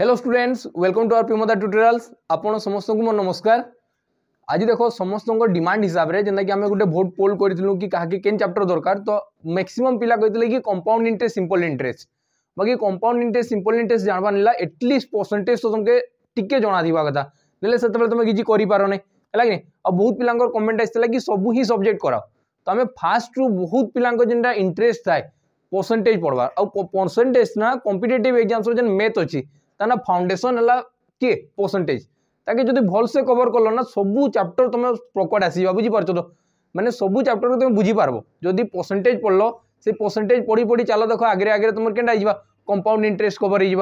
Hello students welcome to आर पिमोदा tutorials आपन समस्त को मोर नमस्कार आज देख समस्त डिमांड हिसाब से जेनता कि आम गोटे भोट पोल करूँ कि क्या केन चैप्टर दरकार तो मैक्सिमम पिला कहते कि कंपाउंड इंटरेस्ट सिंपल इंटरेस्ट बाकी कंपाउंड इंटरेस्ट सिंपल इंटरेस्ट जानवा ना एटलिस्ट परसेंटेज तो तुमके टी जनाथा कथा ना से तुम पारो करपारना है कि आ बहुत पिला कमेंट आसाला कि सबू ही सब्जेक्ट कराओ तो आम फास्ट रु बहुत पिला जेनटा इंटरेस्ट थाए परसेंटेज पढ़वा आउ परसेंटेज ना कम्पिटेटिव एग्जाम सब मैथ अच्छी তাহলে ফাউন্ডেসন হল কি পরসেন্টেজ তাকে যদি ভালসে কভর কল না সবু চ্যাপ্টর তুমি প্রকট আসবা বুঝিপারছ তো মানে সবু চ্যাপ্টর তুমি বুঝিপারব যদি পরসেন্টেজ পড়ল সেই পরসেন্টেজ পড়ি পড়ি চাল দেখ আগে আগে তোমার কেনটা হয়ে কম্পাউন্ড ইন্টারেস্ট কভর হয়ে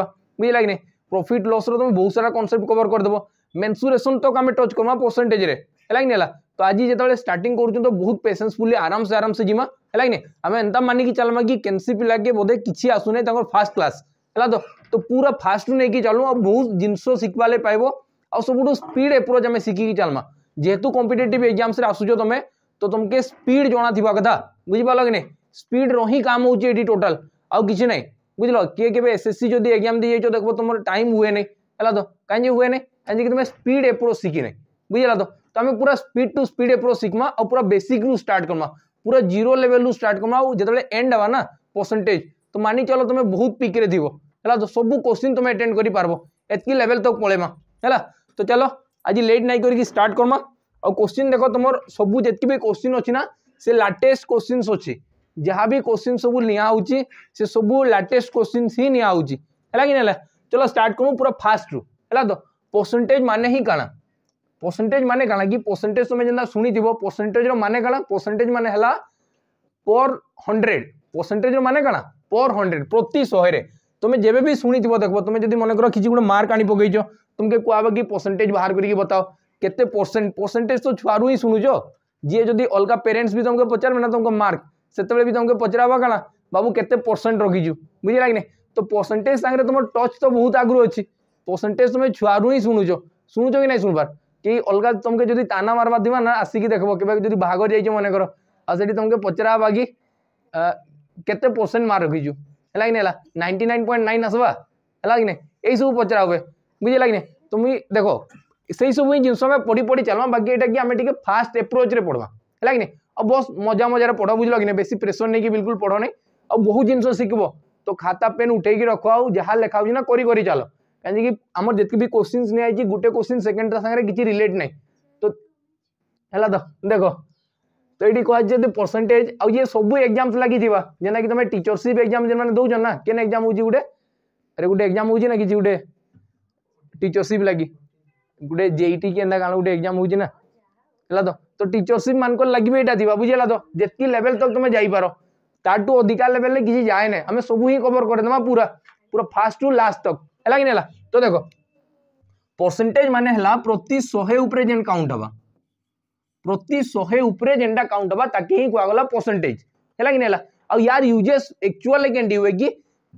বুঝলা কি না প্রফিট লস্র তুমি বহু সারা কনসেপ্ট কভর করেদেব মেনসুরেসন তক আমি টচ করমা পরসেন্টেজে ହେଲା କି ହେଲା ତ ଆଜି ଯେତେବେଳେ ଷ୍ଟାର୍ଟିଂ କରୁଛୁ ତ ବହୁତ ପେସେନ୍ସଫୁଲି ଆରାମସେ ଆରାମସେ ଯିମା ହେଲା କି ଆମେ ଏନ୍ତା ମାନିକି ଚାଲମା କି କେନ୍ସି ପିଲାକେ ବୋଧେ କିଛି ଆସୁନାହିଁ ତାଙ୍କର ଫାର୍ଷ୍ଟ କ୍ଲାସ୍ हेला तो तो पूरा फास्ट नहीं कि चलू बहुत जिनस शिखवा पाइब आ सब स्पीड एप्रोच आम शिखिकी चलमा जेहेतु कंपिटेट एक्जाम आसुच तुम तो तुमके स्पीड जना थ कथा बुझिपाल कि स्पीड रो ही काम हो टोटाल आउ कि ना बुझ किए के एस एस सी जो एक्जाम दी जाइ देख तुम टाइम हुए नहीं तो कहीं हुए नहीं कहीं तुम स्पीड एप्रोच शिखी नहीं बुझेगा तो तुम्हें पूरा स्पीड टू स्पीड एप्रोच शिखमा और पूरा बेसिक रू स्टार्ट करमा पूरा जीरो लेवल रू स्टार्ट करमा जो एंड हाँ ना परसेंटेज तो मानि चल तुम बहुत पिक्रे थी है सब क्वेश्चन तुम एटेड कर पार्ब एतक लेवेल तक पलैमा है तो चलो आज लेट नाई करी स्टार्ट करमा और क्वेश्चन देख तुम सब जितक भी क्वेश्चन अच्छी ना से लाटेस्ट क्वेश्चन अच्छे जहाँ भी क्वेश्चन सब नि से सब लाटेस्ट क्वेश्चन ही निहाँच है चलो स्टार्ट करूँ पूरा फास्ट रू है तो पर्सेंटेज माने ही कण परसेंटेज माने कण कि परसेंटेज तुम्हें जो शुभ परसेंटेज माने कण परसेंटेज माने पर हंड्रेड परसेंटेज माने कण पर हंड्रेड प्रति शहे तुम जब भी शुणी थो देख तुम जब मन कर किसी गोटे मार्क आनी पकईच तुमको कह कि परसेंटेज बाहर करके बताओ केते परसेंट परसेंटेज तो छुआ ही शुणुच जी जब अलग पेरेन्ट्स भी तुमको पचारे ना तुमको मार्क से भी तुमको पचराब क्या बाबू के परसेंट रखीचु बुझे लगे तो परसेंटेज सागर तुम टच तो बहुत आग्रह अच्छी परसेंटेज तुम छुआ ही शुणुच शुणुच कि नहीं शुणवार कि अलग तुमको जब ताना मार्वा दीवा ना आसिक देख कभी बाहर जाइ मन कर आ सी तुमको पचराबा कि केसेंट मार्क रखीचु है नाइंटी नाइन पॉइंट नाइन आसवा है कि सब पचरा हुए बुझे कि नहीं तुम्हें तो देख से सब ही पढ़ी पढ़ी चलवा बाकी यहाँ कि आम फास्ट एप्रोच्रे पढ़वा है कि नहीं बस मजा मजार पढ़ बुझल कि नहीं बेस प्रेसर नहीं बिल्कुल पढ़ नहीं और बहुत जिनस शिख तो खाता पेन उठेक रख आओ जहाँ लिखा हो ना चल कहीं जितक भी क्वेश्चन नहीं गोटे क्वेश्चन सेकेंड सागर रिलेट ना तो है तो देख तो ये कहु परसेंटेज आज ये सब एक्जाम लगे जेना कि तुम टीचरसीप एक्जाम जो मैंने दौन ना के एक्जाम हो गए अरे गोटे एक्जाम हो कि गोटे टीचरसीप लगे गोटे जेईटी के गोटे एक्जाम होना है तो तो टीचरसीप मानक लगे ये बुझेगा तो जितकी लेवल तक तुम जापार ताटू अधिका लेवल किसी जाए ना आम सब ही कवर करदे पूरा पूरा फास्ट टू लास्ट तक है कि नहीं तो देख परसेंटेज मान प्रति शहे जेन काउंट हाँ प्रति शहे उपरे जेनटा काउंट हाँ ताकि कहगला परसेंटेज है कि नहीं यार यूजेस एक्चुअल के हुए कि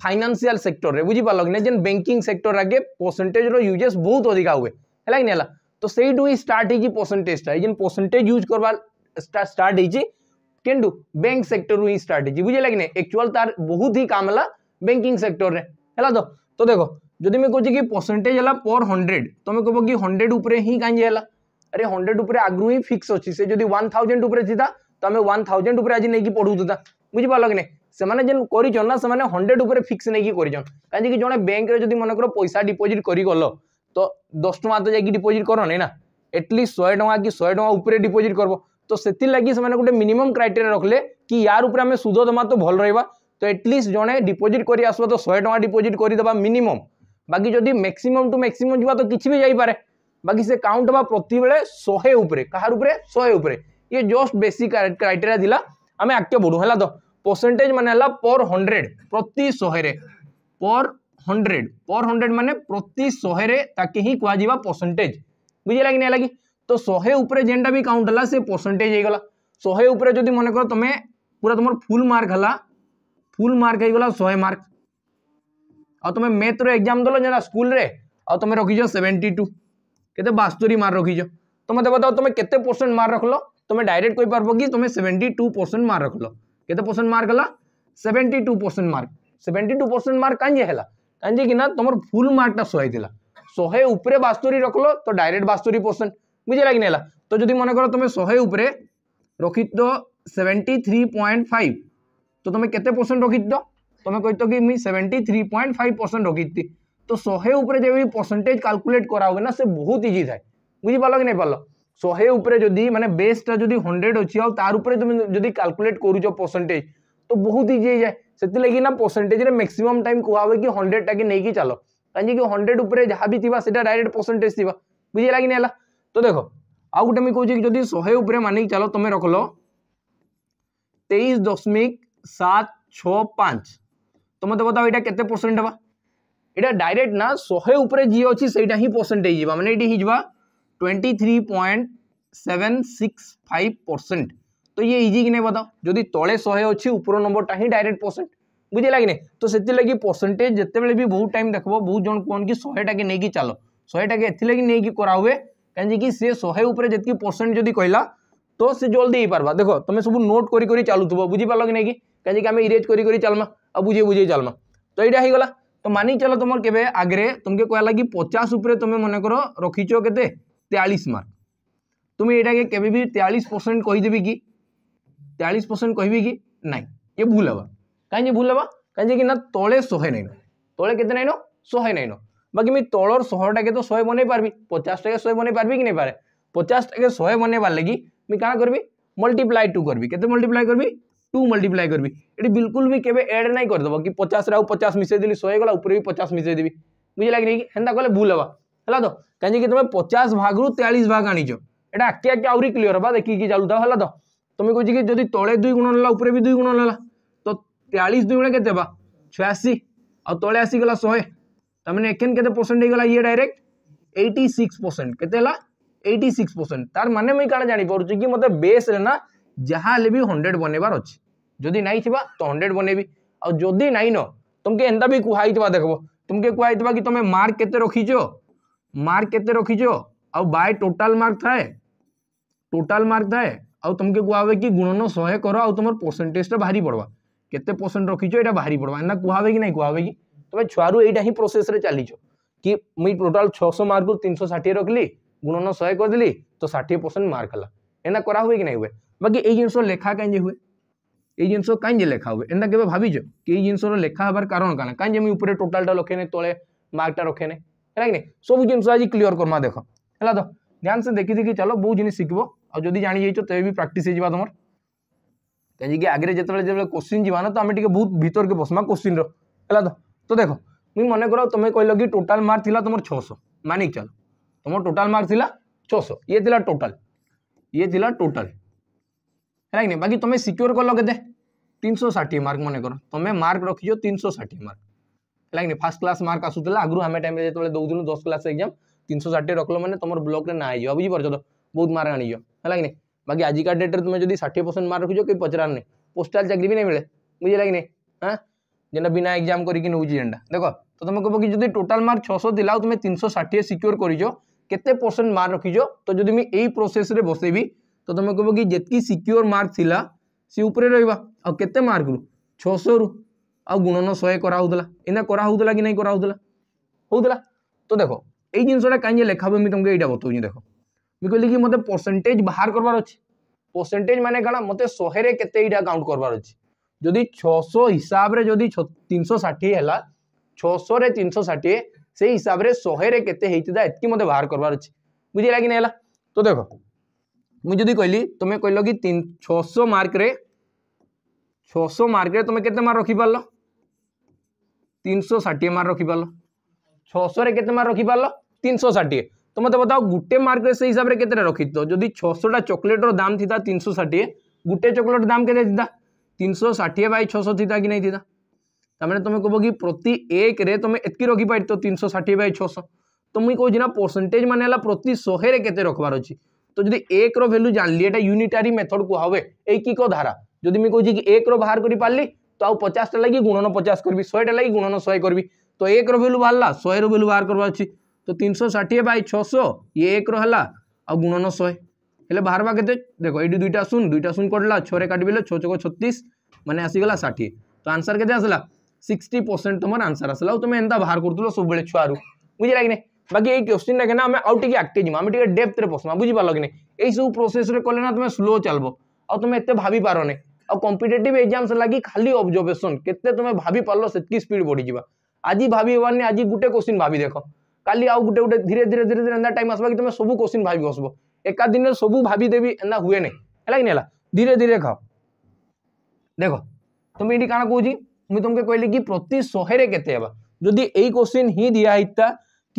फाइनान्सील सेक्टर में बुझ पार्ल जेन बैंकिंग सेक्टर आगे परसेंटेज रूजेस बहुत अधिका हुए है कि नहीं तो सहीठू ही स्टार्ट परसेंटेजा जेन परसेंटेज यूज करवा स्टार्ट किंतु बैंक सेक्टर ही स्टार्ट बुझे कि नहीं एक्चुअल तो तार बहुत ही काम है बैंकिंग सेक्टर में है तो तो देख जदि मैं कहे कि परसेंटेज है पर हंड्रेड तुम्हें कहो कि हंड्रेड उपरे ही कहीं अरे हंड्रेड उपरे आगु ही फिक्स अच्छी से जब वन थाउजेंड उपरेता तो आम वन थाउजेंड उपरे आज नहीं पढ़ूता बुझीपाल कि नहीं जेन से हंड्रेड उपरे फिक्स नहीं कहीं जो बैंक जो मन कर पैसा डिपोजिट कर तो दस टाँह तो जाकि डिपोजिट कर नहीं ना एटलिस्ट शहे टाँग कि शहे टाँग डिपोजिट कर तो से लगे गोटे मिनिमम क्राइटेरिया रखले कि यार उपर आम सुध दमा तो भल रहा तो एटलिस्ट जड़े डिपोजिट कर आसवा तो शहे टाँग डिपोजिट करदे मिनिमम बाकी जदि मैक्सीम टू मैक्सीम जावा तो किसी भी जापे बाकी से काउंट हाँ प्रति बेले शहे कहारे शहे ये जस्ट बेसिक क्राइटेरिया दिला आम आगे बढ़ू है तो परसेंटेज मान ला पर हंड्रेड प्रति शहे पर हंड्रेड पर हंड्रेड मान प्रति शहे ही कह परसेंटेज बुझे कि नहीं लगी तो शहे जेनटा भी काउंट है परसेंटेज हो गला शहे जो मन कर तुम पूरा तुम फुल मार्क है फुल मार्क हो गला शहे मार्क आ तुम मैथ्र एग्जाम दल जो स्कूल तुम रखीज सेवेन्टी टू कहते बास्तूरी मार रखी जो तो मतलब बताओ तुम्हें कितने परसेंट मार रख लो तो तुम्हें डायरेक्ट कोई पार्ब कि तुम्हें सेवेंटी टू परसेंट मार रख लो कितने परसेंट मार्क गला seventy two percent mark seventy two percent mark कहीं है कांजे कि तुम फुल मार्कटा शहे थी शहे उपरे बास्तूरी रख लो तो डायरेक्ट बास्तूरी परसेंट बुझे कि नहीं तो जदि मन कर तुम शहे उपरे रखी दो सेवेंटी फाइव तो तुम्हें कितने परसेंट रखी दो तुम्हें तो कही कि seventy three point five percent रखी थी तो शहे उपर जब भी परसेंटेज काल्कुलेट कराओगे ना से बहुत इजी था बुझीपाल कि नहीं पार शहे उपर जब मैंने बेस्टा जो हंड्रेड अच्छी तार तुम जब काल्कुलेट करुच परसेंटेज तो बहुत इजी जाए से लगे ना परसेंटेज मैक्सीम टाइम कह कि हंड्रेड टाइम नहीं चल कहीं हंड्रेड उपर जहाँ भी थी डायरेक्ट परसेंटेज थी बुझे लगे नहीं तो देख आउ गोटे मुझे कहूँ जो शहे उपर मानिक चल तुम रख ल तेईस दशमिक सात छः पाँच तो मत बताओ ये केसेंट हाँ यहाँ डायरेक्ट ना शहे उपरे जी अच्छे से परसेंटेज जी मैंने ये twenty three point seven six five percent तो ये इजी कि नहीं बताओ जो तले शहे अच्छे ऊपर नंबरटा ही डायरेक्ट परसेंट बुझेगा कि तो से लगे परसेंटेज जितेबले भी बहुत टाइम देख बहुत जन कहन कि शहेटा के नहीं चल शहेटा के नहीं करा हुए कहीं सी शहे उपर जी परसेंट जदि कहला तो सी जल्दी ही पार्बा देख तुम सब नोट कर चलु थो बुझ पार कि नहीं कि कहीं आम इरेज कर चलमा आ बुझे बुझे चलमा तो यहाँ हो गला तो मानिक चल तुम के आगे तुमके कह लगे पचास तुम मन कर रखीच के तेयास मार्क तुम्हें यहाँ के तेयास परसेंट कहीदेव कि तेयास परसेंट कह कि ना ये भूल हाँ कहीं भूल हाँ कहीं ना तले शहे नाइन तले के नाइन शहे नाइन बाकी मुझ तलर शहटा के तो शहे बन पार पचास टाइम शहे बन पार कि नहीं पारे पचास टाइम शहे बनबार लगी मुझ क्या करी मल्टीप्लाई टू करी के मल्टीप्लाई करी टू मल्टीप्लाई करी ये बिल्कुल भी केवे एड ना करद कि पचास रे पचास मिसेदेली शहेगला उपरे भी पचास मिसे देवी बुझे लगे कि हेन्ता कह भूल हाँ है तो कहीं तुम पचास भाग रु तेलीस भाग आनीच एट आके आके आहरी क्लीयर हाँ देखिए चलु था है तो तुम्हें कहो कि जो तले दुई गुण ना उपरे भी दुई गुण ना तो तेलीस दुई गुण के छयासी आ ते आसीगला शहे तम एखेन केसेंट होगा ये डायरेक्ट एट्टी सिक्स परसेंट के एट्टी सिक्स परसेंट तार मैंने मुझे कह कि मतलब बेस्रेना जहाँ भी हंड्रेड बनबार अच्छे जदि नहीं थी तो हंड्रेड बनैबी आदि नाइन तुमके एंता भी कहुई देख तुमको कहुई कि तुम मार्क के रखीच मार्क के रखीच आय टोटाल मार्क थाए टोटाल मार्क थाए आमको कह कि गुणन शहे कर आम परसेंटेज बाहरी पड़वा केते परसेंट रखीच ये बाहरी पड़वा एना कह कि नहीं कहे कि तुम्हें छुआ यहाँ ही प्रोसेस चलीच कि मुई टोटाल छःश मार्क तीन सौ षाठी रखिली गुणन शहे करदेली तो षाठी परसेंट मार्क है एना करा हुए कि नहीं हुए बाकी जिनस लेखा कहीं हुए ये जिनस कहीं लेखा हुए एनता के भाज कि जिनस लेखा हबार कारण कहना कहीं उपरे टोटालटा रखे ना तले मार्कटा रखे ना है सब जिन आज क्लीयर करमा देख है तो ध्यान से देखी देखी चलो बहुत जिनि शिखब आज जब जाइ तो ये भी प्राक्टिस तुम कहीं आगे जो क्वेश्चन जी तो आम टे बहुत भितर के बसमा क्वेश्चन रहा तो तो देख मुझ मन कर तुम कह कि टोटाल मार्क था तुम छःश मानिक चल तुम टोटाल मार्क थी छःश ये थी टोटाल ये टोटाल है कि बाकी तुम्हें सिक्योर कल के षाठी मार्क मन कर तुम मार्क रखी तीन सौ षाठी मार्क है फास्ट क्लास मार्क आसूला आगु आम टाइम जो दौल दस क्लास एक्जाम तीन सौ षाठी रख लो मैंने तुम ब्लक ना आई बुझी तो बहुत मार्क आनी है कि बाकी आज का डेट्रे तुम्हें जब षाठी परसेंट मार्क रखो कि पचरार नहीं पोस्टाल चाक्री भी नहीं मिले बुझे कि नहीं हाँ जेटा बिना एक्जाम करके नौजा देख तो तुम कहो कि जो टोटाल मार्क छः सौ दिला तुम्हें तीन सौ षाठी सिक्योर करो करते परसेंट मार्क रखी तो जब यही प्रोसेस बसेबी तो तुम कह कि जी सिक्योर मार्क थी सी उपर रहा आते मार्क रु छशो रु आ गुणन शहे कराला इना कराला कि नहीं कराला होता तो देख এই জিনিসটা কাইজে লেখা হবে আমি তোমাকে এইটা বতাউছি দেখো মু কহিলি কি মতো পরসেন্টেজ বাহার করবার অছে পরসেন্টেজ মানে কারণ মতো শহে কেতে এইটা কাউন্ট করবার অছে যদি ছশো হিসাবে যদি তিনশো ষাঠিয়ে হল ছশোরে তিনশো ষাঠিয়ে সেই হিসাবে শহে কেতে হয়েছিল এতকি মতো বাহার করবার অছে বুঝলা কি না হল তো দেখো मुझे जो कहली तुम्हें कहल कि छःश मार्क छःश मार्क रे तुम्हें कते मार्क रखिपाल तीन सौ षाठी मार्क रखिपाल छःश रे मार्क रखिपाल तीन सौ षाठी तो मतलब बताओ गोटे मार्क से हिसाब से कत रखित जदि छःशटा चकोलेटर दाम थी तीन सौ षाठी गोटे चकोलेट दाम के तीन सौ षाठी बै छः थी कि नहीं थी तुम्हें कह कि प्रति एक तुम्हें एतक रखि पार तीन सौ षाठी बै छः तो मुझे कहना परसेंटेज मानला प्रति शहे रखबार अच्छी तो जदि एक रैल्यू जान ली एटा यूनिटारी मेथड कह एक धारा जो मुझे कहूँ कि एक रहा कर पारि तो आ पचासटा लगे गुणन पचास करी शहेटा लगे गुणन शहे करी तो एक रैल्यू बाहर ला शहे रैल्यू बाहर करवा तो तीन सौ षाठी बै छः ये एक रहा आ गुणन शहे हेल्ले बाहर के देख ये दुईटा शून दुईटा शून कटला छः काटबिले छः छक छत्तीस मैंने आसगला षाठी तो आंसर के आसला सिक्सटी परसेंट तुम तो आंसर आसला तुम एंता बाहर सब छुआ बुझे लगे ना বাকি এই কোশ্চিনটাকে না আমি আউ টিকে আগে যা আমি টিকে ডেপ্থরে পশমা বুঝিপার কি না এইসব প্রোসেসরে কলে না তুমি স্লো চালব আুমে এত ভাবি পারনে কম্পিটেটিভ এক্সামস লাগি খালি অবজরভেসন কেতে তুমি ভাবি পারল সেতকি স্পিড বড়িযা আজ ভাবি হবানি আজ গোটে কোশ্চিন ভাবি দেখ কালি আউ গোটে গোটে ধীরে ধীরে ধীরে ধীরে এমন টাইম আসবা কি তুমি সবু কোশ্চিন ভাবি বসব একা দিনে সবু ভাবি দেবি এমন হুয়ে না হল কি না ধীরে ধীরে খাও দেখ তুমি এটি কাণ কৌছি মুই তোমাকে কহিলি কি প্রতি শহে কেতে হবা যদি এই কোশ্চিন হি দিয়া হইতা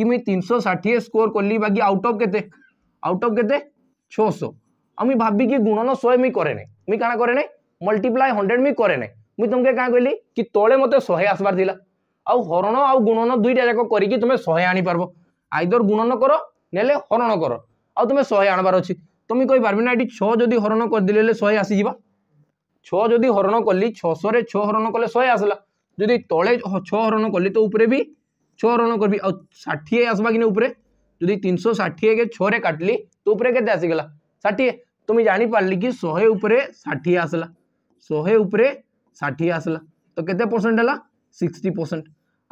कि मुझे तीन सौ षाठी स्कोर कली बाकी आउट अफ के आउट अफ के छःश আমি ভাবি কি গুণন শহে মুই করে নাই মুই কানা করে নাই মল্টিপ্লাই হন্ড্রেড মুই করে নাই মুই তোমাকে কাঁ কইলি কি তলে মতো শহে আসবার লা আউ হরণ আউ গুণন দুইটা যাক করিকি তুমি শহে আনিপারব আইদর গুণন কর নেলে হরণ কর আউ তুমি শহে আনবার অছি তুমি কই পারবি না এটি ছ যদি হরণ করিদিলে হলে শহে আসিযা ছ যদি হরণ কলি ছশরে ছ হরণ কলে শহে আসলা যদি তলে ছ হরণ কলি তো উপরে বি છ રણ કરવી ଆଉ ଷାଠିଏ ଆସବା କି ନା ଉପରେ ଯଦି ତିନିଶହ ଷାଠିଏକେ ଛଅରେ କାଟିଲି ତ ଉପରେ କେତେ ଆସିଗଲା ଷାଠିଏ ତ ମୁଇଁ ଜାଣିପାରିଲି କି ଶହେ ଉପରେ ଷାଠିଏ ଆସିଲା ଶହେ ଉପରେ ଷାଠିଏ ଆସିଲା ତ କେତେ ପରସେଣ୍ଟ ହେଲା ସିକ୍ସଟି ପରସେଣ୍ଟ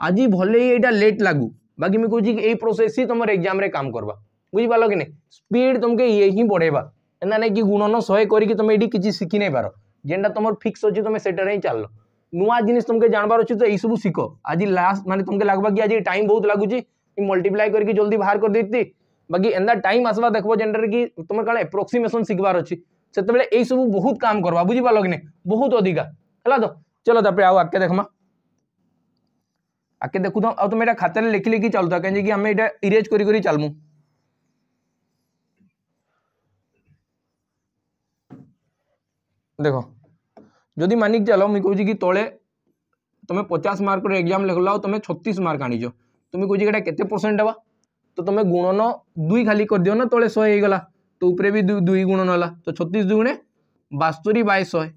ଆଜି ଭଲେ ଏଇଟା ଲେଟ୍ ଲାଗୁ ବାକି ମୁଁ କହୁଛି କି ଏଇ ପ୍ରୋସେସ୍ ହିଁ ତୁମର ଏକ୍ଜାମ୍ରେ କାମ କରବା ବୁଝିପାରିଲ କି ନାହିଁ ସ୍ପିଡ୍ ତୁମକୁ ଇଏ ହିଁ ବଢ଼େଇବା ଏନ୍ତା ନାଇଁ କି ଗୁଣନ ଶହେ କରିକି ତୁମେ ଏଇଠି କିଛି ଶିଖି ନାଇଁ ପାର ଯେନ୍ଟା ତୁମର ଫିକ୍ସ ଅଛି ତୁମେ ସେଠାରେ ହିଁ ଚାଲିଲ नुआ जिन तुमको जानवर अच्छे तो यही सब शिख आज लास्ट मानते तुमको लगवा कि आज टाइम बहुत लगुच मल्टीप्लाई करके जल्दी बाहर कर देती बाकी एंता टाइम आसवा देखो जेनर कि तुम कहना एप्रोक्सीमेसन शिखबार अच्छे से यही सब बहुत काम करवा बुझी पार कि बहुत अधिका तो, तो तो, है तो चलो तप आगे देखमा आगे देखु था तुम यहाँ खातार लिख लिखे चलु था कहीं आम यहाँ इरेज कर देखो जदि मानिक चल मुझे कहूँ कि तले तुम पचास मार्क एक्जाम लिखल तुम छत्तीस मार्क आनीच तुम्हें कहो कि कैसे परसेंट हाँ तो तुम गुणन दुई खाली कर दिव ना तले शहे तो उपरे भी दुई गुणन होगा तो छत्तीस दुगुणे बास्तरी बै शहे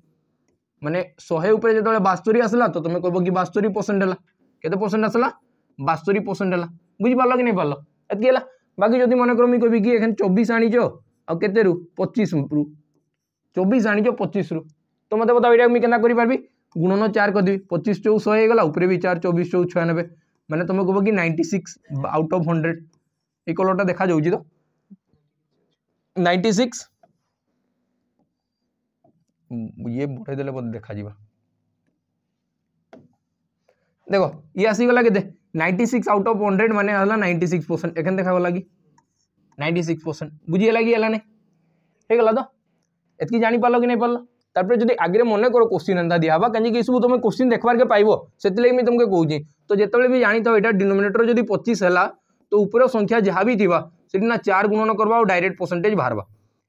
मैंने शहे जो बास्तरी आसला तो तुम्हें कह कि बास्तरी परसेंट है कैसे परसेंट आसला बास्तरी परसेंट है बुझिपाल कि नहीं पार्ल एतक बाकी जदि मन कर मुझे कहि आनीच आते पचिश रु चबीस आनीच पचीस रू तो मतलब बताओ ये कहना करी गुणन चार कर देवी पचीस चौ शहला उपरे भी चार चौबीस चौ छयानबे मैंने तुम्हें कह कि ninety six out of hundred ये कलर टा देखा तो नाइंटी सिक्स ये बढ़े देले बढ़ेदे देखा जीवा देखो ये आसीगला के ninety six out of hundred मैंने नाइंटी सिक्स परसेंट एखे देखा गला कि नाइंटी सिक्स परसेंट बुझीगला किगला तो ये जापारल कि नहीं पार्ल तापर जब आगे मन करो क्वेश्चन एंता दिहा कहीं सब तुम क्वेश्चन देखार के पाइब से मुझे तुमको कहूँ तो जो भी जानी थो यहाँ डिनोमेटर जब पचीस है तो उपर संख्या जहाँ भी थी से चार गुणन करवा डायरेक्ट परसेंटेज बाहर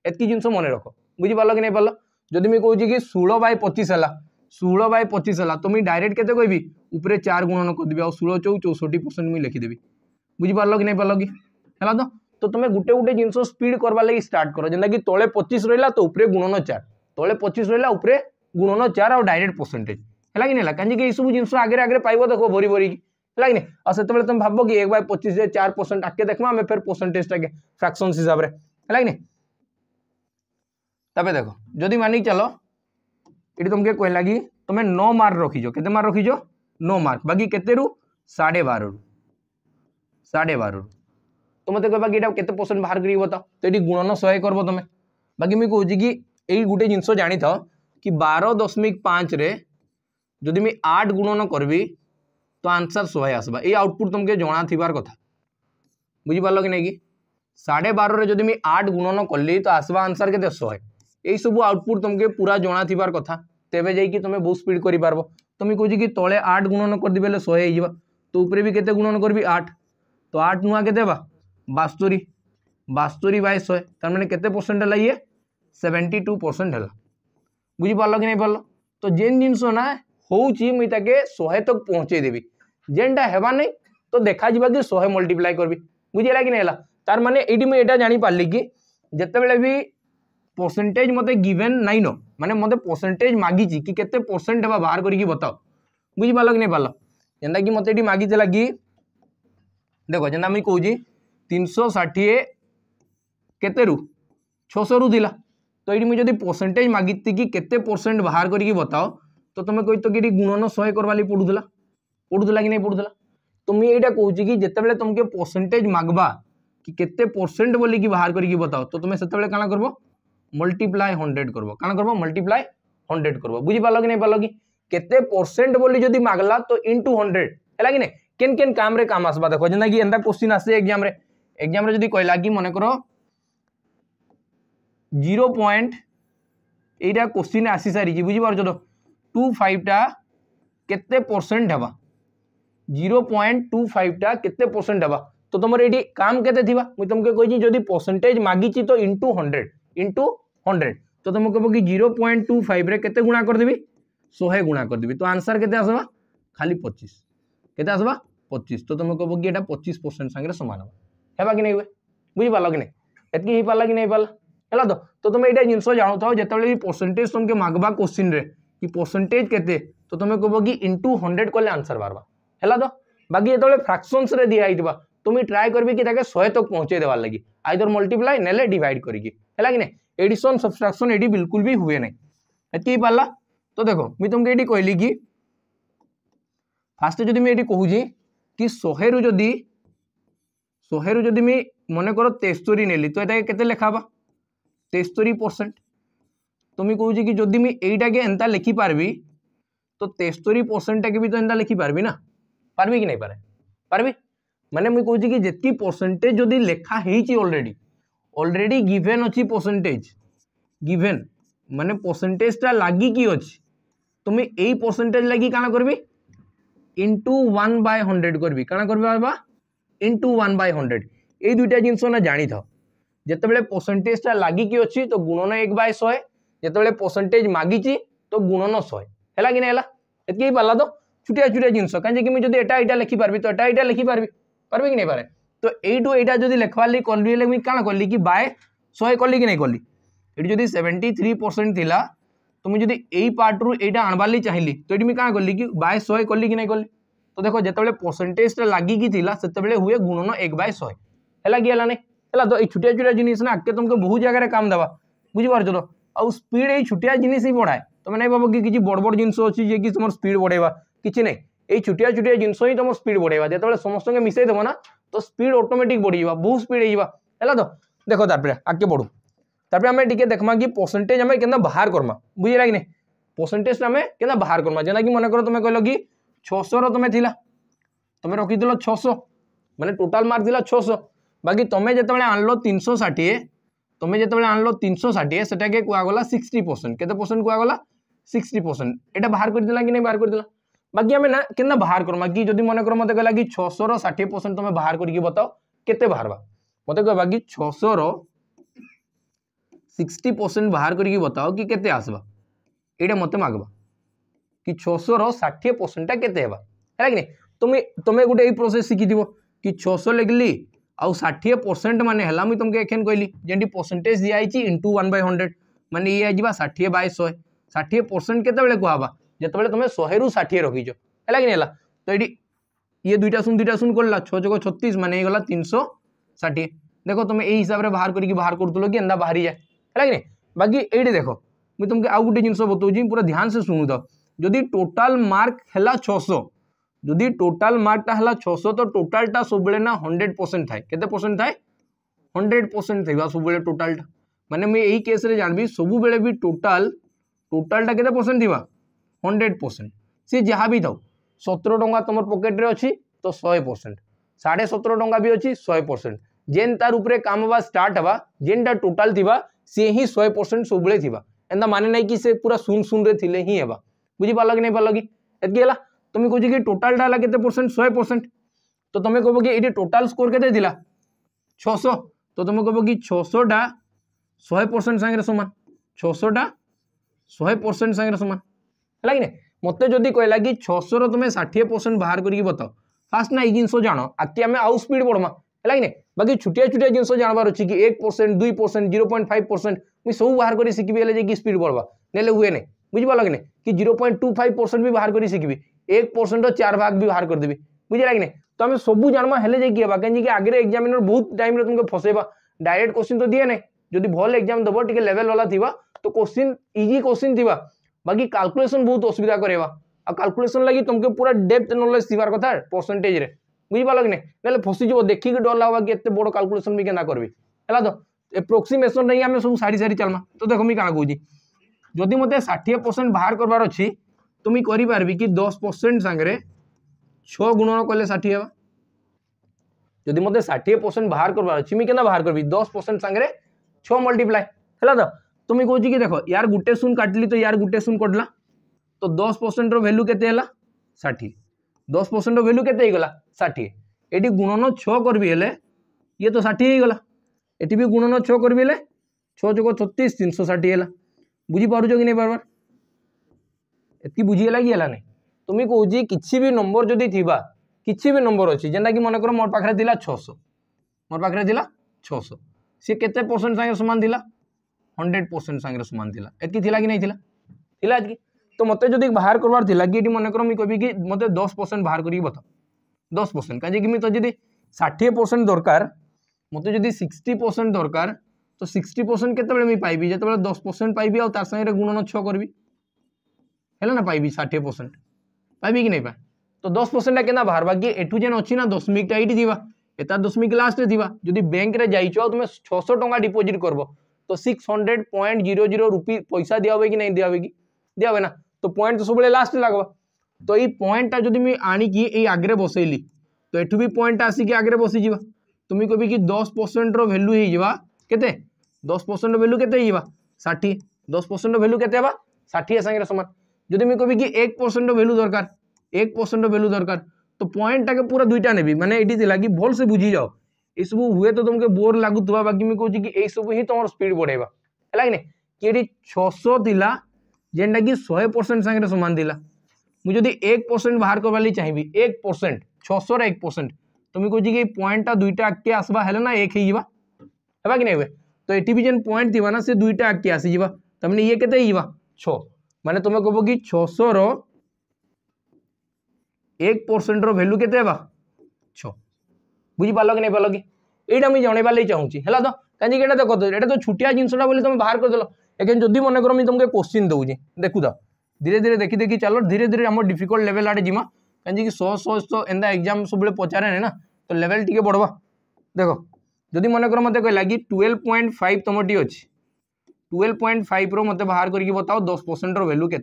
एत जिन मन रख बुझी पार कि नहीं पार जदि मुझे कहूँ कि षोल बै पचीस है षोह बै पचीस है तो मुझे डायरेक्ट के उपरे चार गुणन करदेवि षोह चौ चौष्टि परसेंट मुझे लिखिदेवी बुझ पार कि नहीं पार कि है तो तुम गोटे गोटे जिन स्पीड करवा लगी स्टार्ट कर जेनता कि तले पचीस रहा तो उपरे गुणन चार तले पचीस रहा उपरे गुणन चार आ डायरेक्ट परसेंटेज है कि ना कहीं सब जिन आगे आगे पाइब देख भरी भरी है से तुम भाव कि एक बै पचीस चार परसेंट आगे देखो आम फेर परसेंटेज टाइम फ्राक्शन हिसाब से है तब देख जदि मानिक चल ये तुमको कहला कि तुम नौ मार्क रखीज के मार्क रखीज नौ मार्क बाकी केते रु साढ़े बार रु साढ़े बार रु तुम तो मत कह बाकी परसेंट बाहर करो तो ये गुणन शहे करब तुम बाकी मुझे कहूँ कि गोटे जिनस जाणी था कि बार दशमिक पाँच जदि मुझ आठ गुणन करी तो आंसर शहे आसवा ये आउटपुट तुमको जना थ कथा बुझिपार कि नहीं कि साढ़े बारे जदि आठ गुणन कली तो आसवा आंसर के शहे यही सब आउटपुट तुमको पूरा जना थ कथा तेज जाइ तुम्हें बहुत स्पीड कर पार तुम्हें कहो कि तले आठ गुणन करदे बोले शहे तो उपरे भी कैसे गुणन करी आठ तो आठ नुआ के बास्तोरी बास्तोरी बै शहे मैंने केसेंट लगे सेवेन्टी टू परसेंट है बुझिपाल कि नहीं पार्ल तो जेन जिनसना होके शहे तक पहुँचेदेवि जेनटा होबार नहीं तो देखा जा शहे मल्टीप्लाय करी बुझेगा कि नहीं तार मैंने ये मुझे यहाँ जापारि कि जितेबले भी परसेंटेज मत गिवेन नाइन मानते मतलब परसेंटेज मागिजी कि कैसे परसेंट हाँ बाहर करके बताओ बुझिपाल कि नहीं पार्ल जेनता कि मत ये कि देख जेनता मुझे कौन तीन सौ षाठी केतरु छः सौ रूला तो ये मुझे परसेंटेज मागित कि परसेंट बाहर करके बताओ तो तुम कही तो कि गुणन शहे करवा लगे पड़ूला पड़ूला कि नहीं पड़ूला तुम्हें यहाँ कौच कि जितेबाला तुमको परसेंटेज मागवा कि परसेंट बोल कि बाहर करके बताओ तो तुम्हें से कण कर मल्टीप्लाय हंड्रेड कर कण कर मल्टीप्लाय हंड्रेड कर बुझीपाल कि नहीं पार कि परसेंट बोली जब मागला तो टू हंड्रेड है कि नहीं केन केन काम काम आसवा देख जेना कि क्वेश्चन आसे एग्जाम एग्जाम जी कहला कि मन करो জিরো পয়েন্ট এইটা কোশ্চিন আসি সারিছি বুঝিপারছ তো টু ফাইভটা কেতে পরসেন্ট হবা জিরো পয়েন্ট টু ফাইভটা কেতে পরসেন্ট হবা তো তোমার এটি কাম কেতে থিবা মুই তোমাকে কইছি যদি পরসেন্টেজ মাগিছি তো ইনটু হন্ড্রেড ইনটু হন্ড্রেড তো তুমি কব কি জিরো পয়েন্ট টু ফাইভ্রে কেতে গুণা করদেবি শহে গুণা করদেবি তো আনসার কেতে আসবা খালি পঁচিশ কেতে আসবা পঁচিশ তো তুমি কব কি এটা পঁচিশ পরসেন্ট সাংরে সমান হবা হবা কি নাই বুঝিপারল কি নাই এতকি হইপারলা কি নাই পারলা है तो तो तुम यहाँ जिनस जानू थ जो परसेंटेज तुमको मगवा क्वेश्चन रे कि परसेंटेज के तो तुम्हें कह कि इंटू हंड्रेड कले आंसर बाहर है तो बाकी जो फ्राक्शनस दिखाई थी तुम्हें ट्राए कर भी कि शहे तक पहुँचे देवार लगे आई मल्टीप्लाय ना डिवाइड करडिशन सब्सट्राक्शन ये बिल्कुल भी हुए ना ये पार्ला तो देख मुझ तुमको ये कहली कि फास्ट जो ये कहूँ कि शहे रु जदि शहे रु जदि मन कर तेस्तरी नेली तो ये केखा हाँ तेस्तरी परसेंट तुम्हें कौज कि जदि मुझे एनता लिखिपारि तो तेस्तरी परसेंट के भी तो एनता लिखिपारि ना पारि कि नहींपर पारि मैंने मुझे कौज कि जितकी परसेंटेज जदि लेखाही अलरेडी अलरेडी गिभेन अच्छी परसेंटेज गिभेन मानने परसेंटेजा लगिकी अच्छी तुम्हें ये परसेंटेज लगे कण करी इंटु वन बाय हंड्रेड करी कण करवा इंटु वन बै हंड्रेड ये दुईटा जिनस ना जाथ जिते बड़े परसेंटेजा लगिकी अच्छी तो गुणन एक बाय शहे जिते परसेंटेज मागिच तो गुणन शहे है कि नहीं पार्ला तो छुटिया छुटिया जिनस कहीं जो एटा ये लिखिपारि तो एटा ये लिखिपारि पारि कि नहीं पारे तो यू यहाँ जो लिखवार लगे कल कौन कली कि बाय शहे कली कि नहीं कली ये जो सेवेन्टी थ्री परसेंट थी तो मुझे यही पार्ट यहाँ आनबार लगे चाहली तो ये क्या कली कि बाय शहे कली कि नहीं कली तो देख जो परसेंटेज लगिकी थी से हुए गुणन एक बाय शहे है कि ହେଲା ତ ଏଇ ଛୋଟିଆ ଛୋଟିଆ ଜିନିଷ ନା ଆଗେ ତୁମକୁ ବହୁତ ଜାଗାରେ କାମ ଦେବା ବୁଝିପାରୁଛ ତ ଆଉ ସ୍ପିଡ୍ ଏଇ ଛୋଟିଆ ଜିନିଷ ହିଁ ବଢ଼ାଏ ତୁମେ ନାଇଁ ଭାବ କି କିଛି ବଡ଼ ବଡ଼ ଜିନିଷ ଅଛି ଯିଏକି ତୁମର ସ୍ପିଡ୍ ବଢ଼େଇବା କିଛି ନାହିଁ ଏଇ ଛୋଟିଆ ଛୋଟିଆ ଜିନିଷ ହିଁ ତୁମ ସ୍ପିଡ୍ ବଢ଼େଇବା ଯେତେବେଳେ ସମସ୍ତଙ୍କୁ ମିଶାଇ ଦେବ ନା ତ ସ୍ପିଡ୍ ଅଟୋମେଟିକ୍ ବଢ଼ିଯିବା ବହୁତ ସ୍ପିଡ୍ ହେଇଯିବା ହେଲା ତ ଦେଖ ତାପରେ ଆଗେ ବଢ଼ୁ ତାପରେ ଆମେ ଟିକେ ଦେଖମା କି ପରସେଣ୍ଟେଜ୍ ଆମେ କେନ୍ତା ବାହାର କରମା ବୁଝିଲା କି ନାହିଁ ପରସେଣ୍ଟେଜଟା ଆମେ କେନ୍ତା ବାହାର କରମା ଯେନ୍ତାକି ମନେକର ତୁମେ କହିଲ କି ଛଅଶହର ତୁମେ ଥିଲା ତୁମେ ରଖିଥିଲ ଛଅଶହ ମାନେ ଟୋଟାଲ୍ ମାର୍କ ଥିଲା ଛଅଶହ बाकी तुम जो आनल तीन सौ षाठी तुम जो आनल तीन सौ षाठी से कहगला सिक्सटी परसेंट के परसेंट कहगला सिक्सटी परसेंट यहाँ बाहर कर दिला कि नहीं बाहर कर दिला बाकी आम ना के बाहर करमा कि जो मन कर मत कह कि छःश रठी परसेंट तुम बाहर करके बताओ के बाहर मत कह कि छःश रिक्सटी परसेंट बाहर करके बताओ कि के आसवा मत मगवा कि छःश रठी परसेंटा के तुम्हें गोटे प्रोसेस शिखी कि छःश लिखिली आठिए परसेंट मान है मुझे तुमको एखेन कहली जेटी परसेंटेज दिखाई इंटू वन बै हंड्रेड मान ये जा षाठी बै शहे षाठी परसेंट के कहवा जो तुम शहे रु षाठी रखीच है कि नहीं तो ये ये दुईटा शून दुईटा शून कला छः जग छत्तीस मैंने ये तीन सौ षाठी देख तुम यही हिसाब से बाहर करके बाहर करूल कि एंता बाहरी जाए है कि नहीं बाकी ये देख मुझे तुमको आउ गोटे जिन बताऊँ पूरा ध्यान से शुणुद जदि टोटाल मार्क है छःश जदि टोटाल मार्कटा है छःश तो टोटाल सब हंड्रेड परसेंट थाए के परसेंट थाए हंड्रेड परसेंट थी सब टोटाल मैंने मुझे यही केस जानवी सबूत भी टोटाल टोटालटा के परसेंट थी हंड्रेड परसेंट सी जहाँ भी था सतर टाँ तुम पकेट्रे अच्छी तो शहे परसेंट साढ़े सतर टा भी अच्छी शहे परसेंट जेन तार काम स्टार्ट हाँ जेनटा टोटाल थी सी ही शहे परसेंट सब एंता मान नहीं कि पूरा सुन सुन रे थी हिंसा बुझीपाल कि नहीं पार कि इतनी है तुम्हें कह टोटाल डाला के परसेंट शहे परसेंट तो तुम्हें कह कि ये टोटाल स्कोर के छःश तो तुम्हें कह कि छःटा शहे परसेंट सागर सामान छःटा शहे परसेंट सागर सामान है कि मत जदि कहला कि छःश रुमें षाठी परसेंट बाहर करके बताओ फास्ट ना ये जिनस जान आगे आम आउ स्पीड बढ़मा है कि बाकी छोटिया छोटिया जिनस जानवर अच्छी कि एक परसेंट दुई percent zero point five percent मुझे सब बाहर कर शिखी जाए कि स्पीड बढ़वा ना हुए ना बुझे कि कि zero point two five percent भी बाहर कर शिखी এক পরসেন্ট চার ভাগ বি বাহার করেদেবি বুঝলা কি না তো আমি সবু জানবা হলে যাই হবা কিন্তু আগে এক্সামিনর বহুত টাইমরে তুমি ফসাইবা ডাইরেক্ট কোশ্চিন তো দিয়ে না যদি ভাল এক্সাম দেব টিকে লেভেল বালা থিবা তো কোশ্চিন ইজি কোশ্চিন থিবা বাকি ক্যালকুলেশন বহুত অসুবিধা করেবা আর ক্যালকুলেশন লাগি তোমাকে পুরা ডেপথ নলেজ থিবার কথা পরসেন্টেজ রে বুঝিপার কি না নাহলে ফসিযোগ দেখিকি ডর লাগবা কি এত বড় ক্যালকুলেশন বি কেনা করবি ହେଲା ତ ଏପ୍ରୋକ୍ସିମେସନ୍ ନେଇ ଆମେ ସବୁ ସାରି ସାରି ଚାଲମା ତ ଦେଖ ମୁଇଁ କାଣା କହୁଛି ଯଦି ମୋତେ ଷାଠିଏ ପରସେଣ୍ଟ ବାହାର କରବାର ଅଛି तुम कर दस परसेंट सागरे छुण कले षाठी हवा जदि मत षाठी परसेंट बाहर करवा के बाहर कर दस परसेंट सागर छ मल्टीप्लाय है तो तुम्हें कौच कि देख यार गोटे शून काटली तो यार गोटे शून कटला तो दस परसेंट रैल्यू के षाठी दस परसेंट रैल्यू के षाठी ये गुणन छ करी हेले ये तो षाठीगला ये भी गुणन छ करी छः छक छत्तीस तीन सौ षाठी है बुझीप कि नहीं पार्बार ଏତିକି ବୁଝିଗଲା କି ହେଲାନି ତୁମେ କହୁଛି କିଛି ବି ନମ୍ବର ଯଦି ଥିବା କିଛି ବି ନମ୍ବର ଅଛି ଯେନ୍ଟାକି ମନେକର ମୋର ପାଖରେ ଥିଲା ଛଅଶହ ମୋର ପାଖରେ ଥିଲା ଛଅଶହ ସିଏ କେତେ ପରସେଣ୍ଟ ସାଙ୍ଗରେ ସମାନ ଥିଲା ହଣ୍ଡ୍ରେଡ଼ ପରସେଣ୍ଟ ସାଙ୍ଗରେ ସମାନ ଥିଲା ଏତିକି ଥିଲା କି ନାଇଁ ଥିଲା ଥିଲା ଏତିକି ତ ମୋତେ ଯଦି ବାହାର କରବାର ଥିଲା କି ଏଠି ମନେକର ମୁଁ କହିବି କି ମୋତେ ଦଶ ପରସେଣ୍ଟ ବାହାର କରିକି ବତାଅ ଦଶ ପରସେଣ୍ଟ କାହିଁକି ମୋତେ ଯଦି ষাঠিয়ে পরসেন্ট দরকার মতো যদি সিক্সটি পরসেন্ট দরকার তো সিক্সটি পরসেন্ট কেতবে আমি পাইবি যেতবে দশ পরসেন্ট পাইবি আর তার সঙ্গে গুণন ছ করবি है ना पाइबी षाठी परसेंट पाइबि कि नहीं पाए तो दस परसेंट के बाहर बाकी एटू जेन अच्छी ना दशमिकटा ये थी तो ये दशमिक लास्ट थी जो बैंक में जाइ आ छःश टाँग डिपोजिट कर तो six hundred point zero zero rupee पैसा दिवे कि नहीं दिवे कि दिवे ना तो पॉइंट तो सब लास्ट लगवा तो ये पॉइंटा जो आई आगे बसइली तो यू भी पॉइंट आसिक आगे बसी जा तुम्हें तो कह कि दस परसेंट रैल्यू हो जाते दस परसेंट भैल्यू के षाठी दस परसेंट भैल्यू के ठाठी सागर सामान जो तुम्हें कह कि एक परसेंट वैल्यू दरकार एक परसेंट वैल्यू दरकार तो पॉइंट टाके पूरा दुईटा ने मैंने ये भल से बुझी जाओ ये सब हुए तो तुमको बोर लगुवा बाकी मुझे कहूँ कि यही सब हम तुम स्पीड बढ़ेगा है कि नहीं कि छशा जेनटा कि शहे परसेंट सागर दिला मुझे एक परसेंट बाहर करवा चाहिए एक परसेंट छश एक परसेंट तुम्हें कह पॉइंटा दुईटा आगे आसवा है ना एक हीजा है कि नहीं तो ये भी जन पॉइंट थी ना से दुईटा आगे आसीजा तमें ये के छः मान तुम कहो कि छश रसेंट रैल्यू के छ बुझी पार कि नहीं पार कि यहाँ मुझे जनवा लगे चाहूँगी है तो कहीं देख तो ये तो छुटिया जिनसा बोली तुम बाहर करदल लेकिन जब मन कर तुमको क्वेश्चन देखो तो धीरे धीरे देखी देखी चलो धीरे धीरे आम डिफिकल्ट लेवल आड़े जी कहीं शह शह शह एम एक्जाम सब पचारे ना तो लेवल टी बढ़वा देख जदि मन कर मत कह कि ट्वेल्व पॉइंट फाइव तुम्हें अच्छी ಟ್ವೆಲ್ पॉइंट फाइव ರು ಮತ್ತೆ बाहर करके बताओ दस परसेंट रैल्यू के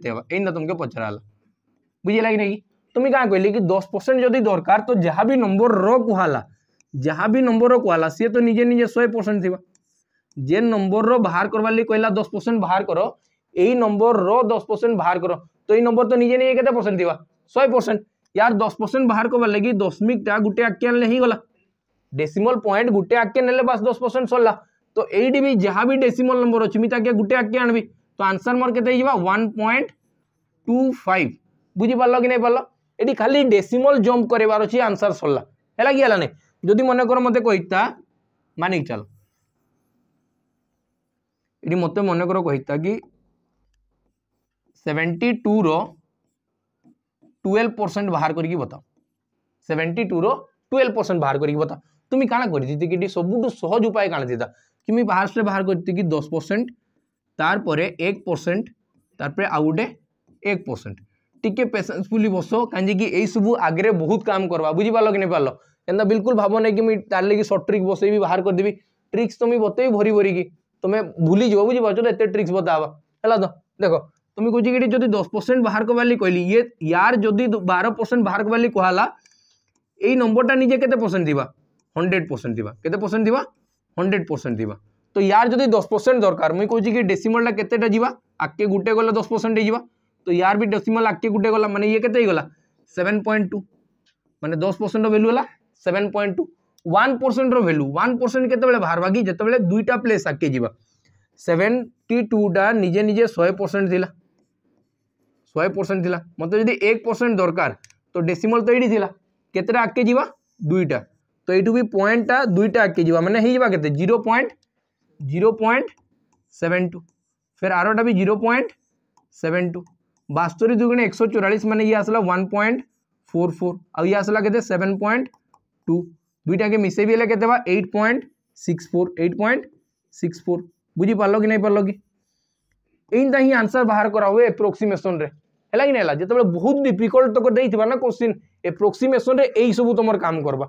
तुमको पचरा बुझे कि तुम्हें क्या कहली कि दस परसेंट जदि दरकार तो जहाँ भी नंबर रुहला जहाँ भी नंबर रुहला सी तो निजे निजे शहे परसेंट थी जे नंबर बाहर करवा लगे कहला दस परसेंट बाहर कर यही नंबर र दस परसेंट बाहर कर तो यही नंबर तो निजे निजे के परसेंट थी शहे परसेंट यार दस परसेंट बाहर करवा लगे दशमिकटा गोटे आगे आनले गला डेसीमल पॉइंट गोटे आगे ने बस दस परसेंट सरला तो ये भी जहाँ भी डेसीमल नंबर अच्छे मुझे आगे गोटे आगे आणवी तो आंसर मोर के वन पॉइंट टू फाइव बुझीपार कि नहीं पार ये खाली डेसीमल जम्प करार अच्छे आंसर सरला है कि है जदि मन कर मत कहता मानिक चल ये मत मन कर कहता कि सेवेन्टी टू টুয়েলভ পরসেন্ট বাহার করি বতাও সেভেন্টি টু রুয়েলভ পরসেন্ট বাহার করি বতাও তুমি কাণ করে দিতে কি সবুঠু সহজ উপায় কাণ দিতা किमी बाहर बाहर कर दस परसेंट तार एक परसेंट तार आउ गोटे एक परसेंट टी पेसेंसफुल बस कहीं ये सब आगे बहुत काम करवा बुझ पार कि नहीं पार एंता बिल्कुल भाव नहीं कि मुझे तार लगे सर्ट ट्रिक्स बसई भी बाहर देवी ट्रिक्स तुम्हें बतेवि भरी कि तुम्हें भूली जाओ बुझ चलो एत ट्रिक्स बताब है तो देख तुम कह दस परसेंट बाहर करवाली कहली ये यार जब बार परसेंट बाहर करवाली कहला यही नंबरटा निजे केसेंट थी हंड्रेड परसेंट थी केसेंट थी 100% दिबा तो यार यदि 10% দরকার মই কই জি কি ডেসিমাল কতটা জিবা আক্কে গুটে গলা 10% হে জিবা তো यार भी ডেসিমাল আক্কে গুটে গলা মানে এ কত হে গলা 7.2 মানে 10% এর ভ্যালু হলা 7.2 1% এর ভ্যালু 1% কত বেলে ভাগ ভাগি জেত বেলে দুইটা প্লেস আক্কে জিবা 7.2 দা নিজে নিজে 100% দিলা 100% দিলা মানে যদি 1% দরকার তো ডেসিমাল তৈডি দিলা কতটা আক্কে জিবা দুইটা তো এইটু বি পয়েন্টটা দুইটা আটকে যা মানে হয়ে যা কেতে zero point zero point seven two ফের আরটা বি জিরো পয়েন্ট সেভেন টু বাস্তরি দুগুণে একশো চৌরাশ মানে ইয়ে আসলা ওয়ান পয়েন্ট ফোর ফোর আয়ে আসলা কেতে সেভেন পয়েন্ট টু দুইটাকে মিশাই বি হলে কেতে বা eight point six four eight point six four বুঝি পারল কি নাই পারল কি এইটা হি আনসার বাহার করা হুয়ে এপ্রোক্সিমেসনরে ହେଲା କି ନାଇଁ ହେଲା ଯେତେବେଳେ ବହୁତ ଡିଫିକଲ୍ଟ ତକ ଦେଇଥିବା ନା କୋଶ୍ଚିନ୍ ଏ ପ୍ରୋକ୍ସିମେସନରେ ଏଇ ସବୁ ତୁମର କାମ କରବା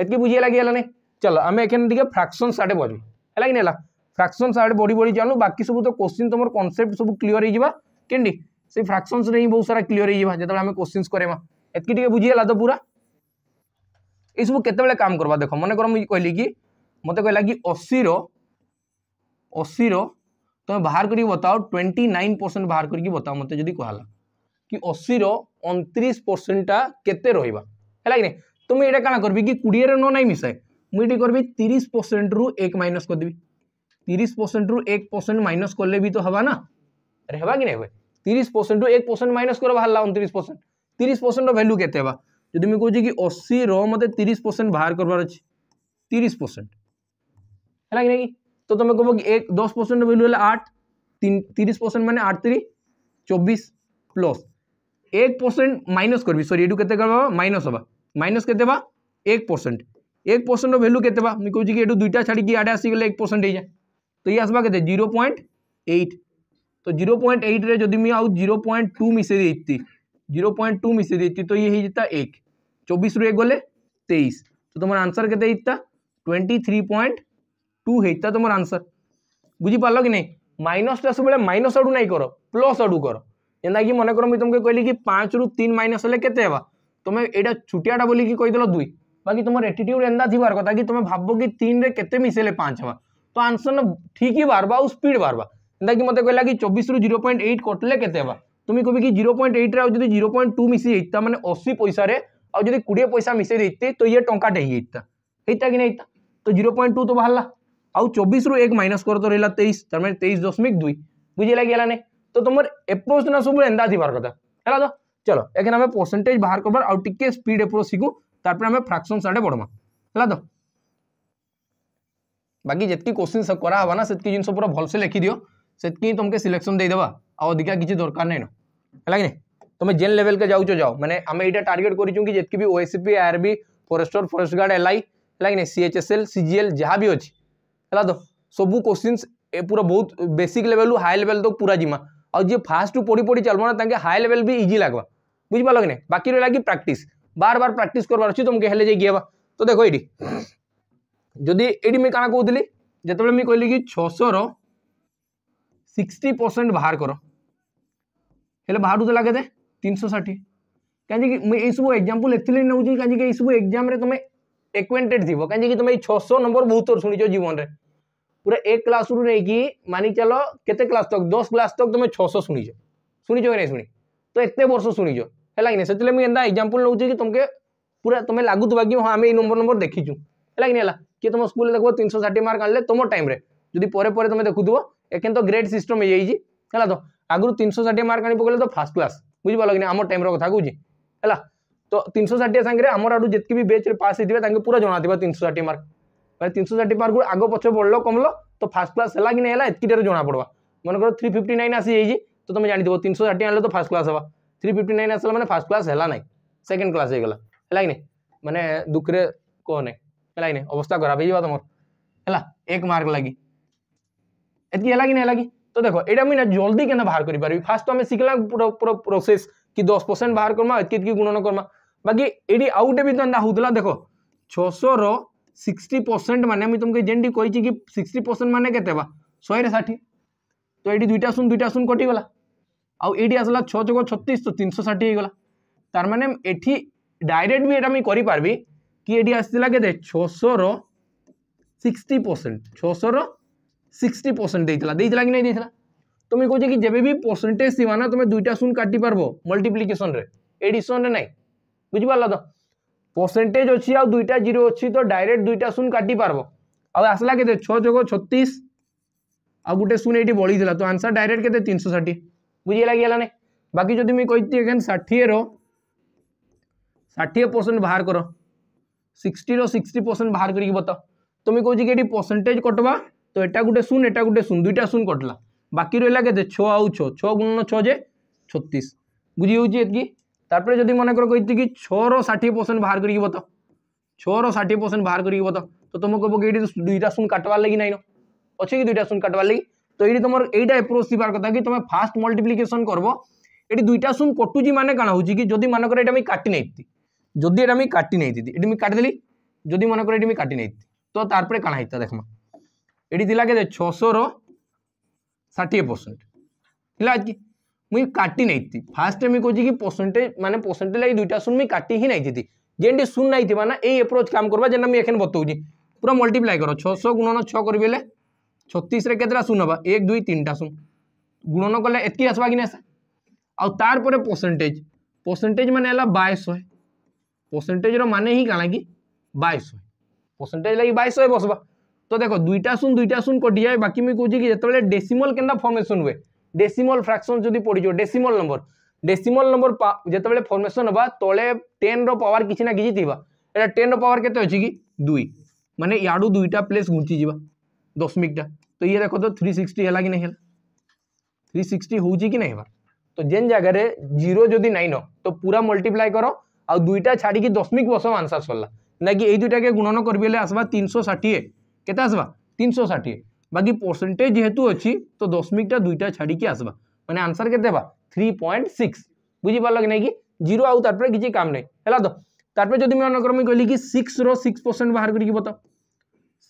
एतकी बुझी गला कि गलाने चल आम एखे फ्राक्शन साढ़े बढ़ू है कि ना फ्राक्शन साढ़े बढ़ी बढ़ी जानू बाकी सब तो क्वेश्चन तुम कनसेप्ट सब क्लीयर होगा फ्राक्शन फ्राक्शनस नहीं बहुत सारा क्लीयर होगा जब आम क्वेश्चन करवा एतकी बुझीगला तो पूरा ये सब केत काम करवा देख मन कर मुझे कहली कि मत कहला कि अशी रशी रुम बाहर कर बताओ ट्वेंटी नाइन परसेंट बाहर करके बताओ मत कहला कि अशी रसेंटा के तुम तो ये कण कर कोड़े रे नौ मिसाए मुझे करी तीस परसेंट रु एक माइनस करदेवि तीस परसेंट रु एक परसेंट माइनस कले भी तो हवा ना अरे हवा कि नहीं हुए तीस परसेंट रु एक परसेंट माइनस कर बाहर ला उनतीस परसेंट तीस परसेंट रैल्यू के जी मुझे कहूँ कि अशी रे तीस परसेंट बाहर करार अच्छे तीस परसेंट है कि नहीं तो तुम कह कि एक दस परसेंट वैल्यू है आठ तीस परसेंट मैंने आठ तीस चौबीस प्लस एक परसेंट माइनस करी माइनस हाँ माइनस के एक परसेंट एक परसेंट रैल्यू के कहूँ कि तो दुईटा छाड़ी इटे आसगले एक परसेंट हो जाए तो ये आसवा के जीरो पॉइंट एट तो जीरो पॉइंट एट्रे जब आउ जीरो पॉइंट टू मिसे जीरो पॉइंट टू मिसे तो ये होता एक चौबीस रु एक गले तेईस तो तुम आंसर के ट्वेंटी थ्री पॉइंट टू होता तुम आंसर बुझिपाल कि नहीं माइनसटा सब माइनस आड़ू नहीं कर प्लस आड़ू कर जेनता कि मन कर मुझे तुमको कहली कि पाँच रु तीन माइनस हेल्ले के तुम्हें तो ये छुटिया बोलिकल दुई बाकी तुम एटीट्यूड एंता थी कथ कि तुम भाव कि तीन रे के मिसेले पाँच हवा तो आंसर न ठीक ही बाहर आउ स्पीड बाहर जिनकी मतलब कहला कि चौबीस रू जीरो पॉइंट एट कटले के तुम्हें कह कि जीरो पॉइंट एट्रे आज जीरो पॉइंट टू मिसीता मैंने अशी पैसा आज कोड़े पैसा मिसे देते तो ये टाटे ही जाता हेता कि नहीं तो जीरो पॉइंट टू तो बाहर आउ चौबीस रू एक माइनस कर तो रहा तेईस तेईस दशमिक दुई बुझे लगे तो तुम एप्रोच ना सब एंता थी कथ है तो चलो एक आम परसेंटेज बाहर करवर स्पीड एपुर शिखु तप फ्राक्शन साढ़े बढ़मा है तो बाकी जितकी क्वेश्चन सब कराबा ना से जिन पूरा भलसे लिखी दि से तुमको सिलेक्शन देदेव आधिका किसी दरकार नहीं है कि तुम जेन लेवल के जाऊ जाओ मैंने आम ये टार्गेट कर जितकी ओएसपी आर भी forester forest guard L I है कि नहीं C H S L C G L जहाँ भी अच्छे है तो सब क्वेश्चन पूरा बहुत बेसिक लेवल रू हाई लेवल तो पूरा जीमा आज फास्ट पढ़ी पढ़ी चलो ना हाई लेवल भी इजी लगवा बुझा कि नहीं बाकी रहा कि प्राक्ट बार बार प्राक्ट कर अच्छे तुमको हेल्ले जाइए तो देख ये जदि ये कण कौली जिते बहली कि छःशर सिक्सटी परसेंट बाहर कर हेल्ला बाहर तो लगे तीन सौ षाठी कहीं मुझे यू एक्जामपल एथ नौ कहीं सब एक्जाम तुम्हें एक्वेन्टेड थी कहीं तुम ये छःश नंबर बहुत थोड़ा शुणीच जीवन में पूरा एक क्लास रू नहीं मानिक चल के क्लास तक दस क्लास तक तुम छःश शुनी शुनी कि नहीं शुणी ତ ଏତେ ବର୍ଷ ଶୁଣିଛ ହେଲା କି ନା ସେଥିଲାଗି ମୁଁ ଏନ୍ତା ଏକ୍ଜାମ୍ପଲ୍ ନେଉଛି କି ତମକେ ପୁରା ତୁମେ ଲାଗୁଥିବା କି ହଁ ଆମେ ଏଇ ନମ୍ବର ନମ୍ବର ଦେଖିଛୁ ହେଲା କି ନା ହେଲା କିଏ ତୁମ ସ୍କୁଲରେ ଦେଖିବ ତିନିଶହ ଷାଠିଏ ମାର୍କ ଆଣିଲେ ତମ ଟାଇମ୍ରେ ଯଦି ପରେ ପରେ ତୁମେ ଦେଖୁଥିବ ଏଖେନ ତ ଗ୍ରେଡ୍ ସିଷ୍ଟମ୍ ହେଇଯାଇଛି ହେଲା ତ ଆଗରୁ ତିନିଶହ ଷାଠିଏ ମାର୍କ ଆଣି ପକେଇଲେ ତ ଫାର୍ଷ୍ଟ କ୍ଲାସ୍ ବୁଝିପାରିଲ କି ନାହିଁ ଆମ ଟାଇମ୍ର କଥା କହୁଛି ହେଲା ତ ତିନିଶହ ଷାଠିଏ ସାଙ୍ଗରେ ଆମର ଆଡ଼ୁ ଯେତିକି ବି ବେଚ୍ରେ ପାସ୍ ହେଇଥିବେ ତାଙ୍କୁ ପୁରା ଜଣାଥିବ ତିନିଶହ ଷାଠିଏ ମାର୍କ ମାନେ ତିନିଶହ ଷାଠିଏ ମାର୍କରୁ ଆଗ ପଛ ବଢ଼ିଲ କମିଲ ତ ଫାର୍ଷ୍ଟ କ୍ଲାସ୍ ହେଲା କି ନାହିଁ ହେଲା ଏତିକିଟାରେ ଜଣାପଡ଼ବା ମନେକର ଥ୍ରୀ ଫିଫ୍ଟି ନାଇନ୍ ଆସିଯାଇଛି ତ ତୁମେ ଜାଣିଥିବ ତିନିଶହ ଷାଠିଏ ଆଣିଲେ ତ ଫାର୍ଷ୍ଟ କ୍ଲାସ୍ ହେବା ଥ୍ରୀ ଫିଫ୍ଟି ନାଇନ୍ ଆସିଲା ମାନେ ଫାର୍ଷ୍ଟ କ୍ଲାସ୍ ହେଲା ନାହିଁ ସେକେଣ୍ଡ କ୍ଲାସ୍ ହେଇଗଲା ହେଲା କି ନାହିଁ ମାନେ ଦୁଃଖରେ କୁହ ନାହିଁ ହେଲା କି ନାହିଁ ଅବସ୍ଥା ଖରାପ ହେଇଯିବା ତୁମର ହେଲା ଏକ ମାର୍କ ଲାଗି ଏତିକି ହେଲା କି ନାହିଁ ହେଲା କି ତ ଦେଖ ଏଇଟା ମୁଇଁ ନା ଜଲ୍ଦି କେନ୍ତା ବାହାର କରିପାରିବି ଫାର୍ଷ୍ଟ ତ ଆମେ ଶିଖିଲା ପୁରା ପ୍ରୋସେସ୍ କି ଦଶ ପରସେଣ୍ଟ ବାହାର କରମା ଏତିକି ଏତିକି ଗୁଣନ କରମା ବାକି ଏଇଠି ଆଉ ଗୋଟେ ବି ତ ଏନ୍ତା ହେଉଥିଲା ଦେଖ ଛଅଶହର ସିକ୍ସଟି ପରସେଣ୍ଟ ମାନେ ମୁଇଁ ତୁମକୁ ଯେମିତି କହିଛି କି ସିକ୍ସଟି ପରସେଣ୍ଟ ମାନେ କେତେ ହେବା ଶହେରେ ଷାଠିଏ তো এটি দুইটা আসুন দুইটা আসুন কটিগলা আউ এইটি আসলা ছ চোখ ছত্রিশ তো তিনশো ষাঠিয়ে হয়ে গলা তার মানে এটি ডাইরেক্ট বি এটা আমি করিপারবি কি এটি আসছিলা কেতে ছশোর সিক্সটি পরসেন্ট ছশোর সিক্সটি পরসেন্ট দিয়েছিল দিয়েছিল কি না দিয়েছিল তুমি কৌছে কি যেবে বি পরসেন্টেজ সীমা না তুমি দুইটা শূন্য কাটি পারব মল্টিপ্লিকেসনরে এডিশনরে নাই বুঝিপার তো পরসেন্টেজ অছি আর দুইটা জিরো অছি তো ডাইরেক্ট দুইটা শূন্য কাটি পারব আসলা কেতে ছ যোগ ছত্রিশ আউ গোটে শূন্য এটি বড়ি তো আনসার ডাইরেক্ট কেতে তিনশো ষাঠিয়ে बुझीगला कि बाकी जदि मुझे कहती एखेन षाठी ষাঠিয়ে परसेंट बाहर कर सिक्सटी रिक्सटी परसेंट बाहर करके बता तो मुझे कौन कि परसेंटेज कटवा तो एटा गोटे शून एटा गोटे शून दुईटा शून कटला बाकी रहा के छ आउ छ छ गुणन छे छत्तीस बुझी होगी তারপরে যদি মনে করো কইতে কি ছর ষাঠিয়ে পরসেন্ট বাহার করি বত ছর ষাঠিয়ে পরসেন্ট বাহার করি বত তো তোমাকে কব কি দুইটা শূন্য কাটবার লাগি নাই অছে কি দুইটা শূন্য কাটবার লাগি তো এটি তোমার এইটা এপ্রোচ থাকার কথা কি তুমি ফাস্ট মল্টিপ্লিকেসন করব এটি দুইটা সুম কটুচি মানে কাণ হচ্ছে কি যদি মনে করে এটা আমি কাটি নেই যদি এটা আমি কাটি নেই এটি আমি কাটিদেলি যদি মনে করে এটি আমি কাটি নেই তো তারপরে কাণ হইতা দেখমা এটি দিলা কে ছশোর ষাঠিয়ে পরসেন্ট ঠিক আছে মুই কাটি নেই ফার্স্ট আমি কହୁছি কি পরসেন্টেজ মানে পরসেন্টেজ লাগে দুইটা সুন মুই কাটি হি নাই যেটি শূন্য নাই না এই এপ্রোচ কাম করবা যেটা আমি এখানে বতাউছি পুরা মল্টিপ্লাই কর ছশো গুণন ছ করবি छत्तीस केतटा शून हाँ एक दुई तीन टा शून गुणन कले एत आसवा कि ना तार परे परसेंटेज परसेंटेज मान ला बैशे परसेंटेज रान ही कण कि बैशे परसेंटेज लगे बैशे बसवा तो देख दुईटा शून दुईटा शून कटि जाए बाकी मुझे कहूँ कि जितेबाला डेसीमल के फर्मेसन हुए डेसीमल फ्राक्शन जो पड़ो डेसीमल नंबर डेसीमल नंबर जो फर्मेसन हाँ तले टेन रवर किसी ना कि थी टेन रवर के दुई मानने याड़ू दुईटा प्लेस घुंची जावा दशमिकटा तो ये देखो तो थ्री सिक्सटी है कि नहीं थ्री सिक्सटी हो कि नहीं बार तो जेन जगार जीरो जो नाइन तो पूरा मल्टीप्लाए कर आ दुईटा छाड़ी दशमिक बसम आंसर सरला ना कि यही दुईटा के गुणन कर आसवा तीन सौ षाठी के आसवा तीन सौ षाठी बाकी परसेंटेज जेहेतु अच्छी तो दशमिकटा दुईटा छाड़ी आसवा मैंने आंसर के थ्री पॉइंट सिक्स बुझीपाल कि नहीं कि जीरो आउ तार किसी काम नहीं है तो तार जो मैं अनुक्रम कहली कि सिक्स रो सिक्स परसेंट बाहर करके बताओ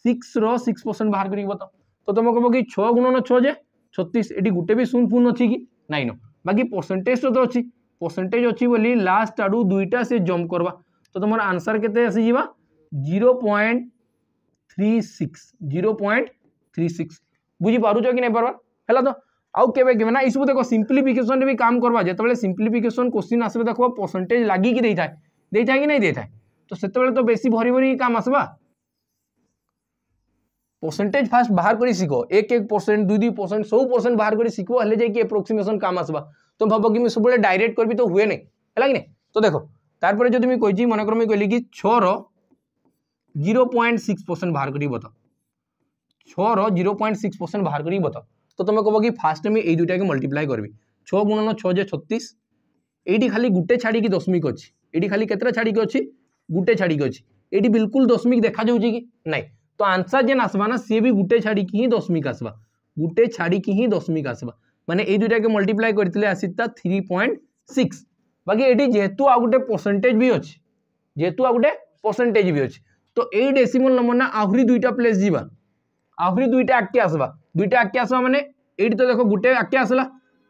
ସିକ୍ସର ସିକ୍ସ ପରସେଣ୍ଟ ବାହାର କରିକି ବତାଅ ତ ତୁମେ କହିବ କି ଛଅ ଗୁଣନ ଛଅ ଯେ ଛତିଶ ଏଠି ଗୋଟେ ବି ଶୂନ ପୂର୍ଣ୍ଣ ଅଛି କି ନାଇଁନ ବାକି ପରସେଣ୍ଟେଜର ତ ଅଛି ପରସେଣ୍ଟେଜ ଅଛି ବୋଲି ଲାଷ୍ଟ ଆଡ଼ୁ ଦୁଇଟା ସେ ଜମ୍ପ କରବା ତ ତୁମର ଆନ୍ସର୍ କେତେ ଆସିଯିବା zero point three six zero point three six বুঝিপারুছ কি নাই পারবা হল তো আউ কেবে কেবে না এইসব দেখ সিম্পলিফিকেসন বি কাম করবা যেতবে সিম্পলিফিকেসন কোশ্চিন আসবে দেখো পরসেন্টেজ লাগিকি দিয়ে থাকে দিয়ে থাকে কি নাই দিয়ে থাকে তো সেতবে তো বেশি ভরি ভরি কাম আসবা परसेंटेज फास्ट बाहर कर एक एक परसेंट दुई दुई परसेंट सब परसेंट बाहर कर शिख हेल्ले जाकि एप्रोक्सीमेसन काम आसवा तो भाव कि सब डायरेक्ट करी तो हुए नहीं है कि तो देख तार जो मुझे कही मन कर कहली जीरो पॉइंट सिक्स परसेंट बाहर कर बता जीरो पॉइंट सिक्स परसेंट बाहर कर तो तुम कह कि फास्ट मुझे ये दुईटा के मल्टीप्लाई करी छः गुणन छः छत्तीस ये खाली गोटे छाड़ी दशमिक अच्छी ये खाली केतटा छाड़ी अच्छी गोटे छाड़ी अच्छी ये बिल्कुल दशमिक देखा जा नाई તો આન્સર જેન આસવાના સીએ બી ગુટે છાડીકી ହିଁ દશમિક આસવા ગુટે છાડીકી ହିଁ દશમિક આસવા মানে এই দুইটাকে মল্টিপ্লাই করে আসিতা থ্রি পয়েন্ট সিক্স বাকি এটি যেহেতু আউ গোটে পরসেন্টেজ বি অছে যেহেতু আউ গোটে পরসেন্টেজ বি অছে তো এই ডেসিমল নম্বর না আহরি দুইটা প্লেস যা আহরি দুইটা আগে আসবা দুইটা আগে আসবা মানে এইটি তো দেখো গোটে আগে আসলা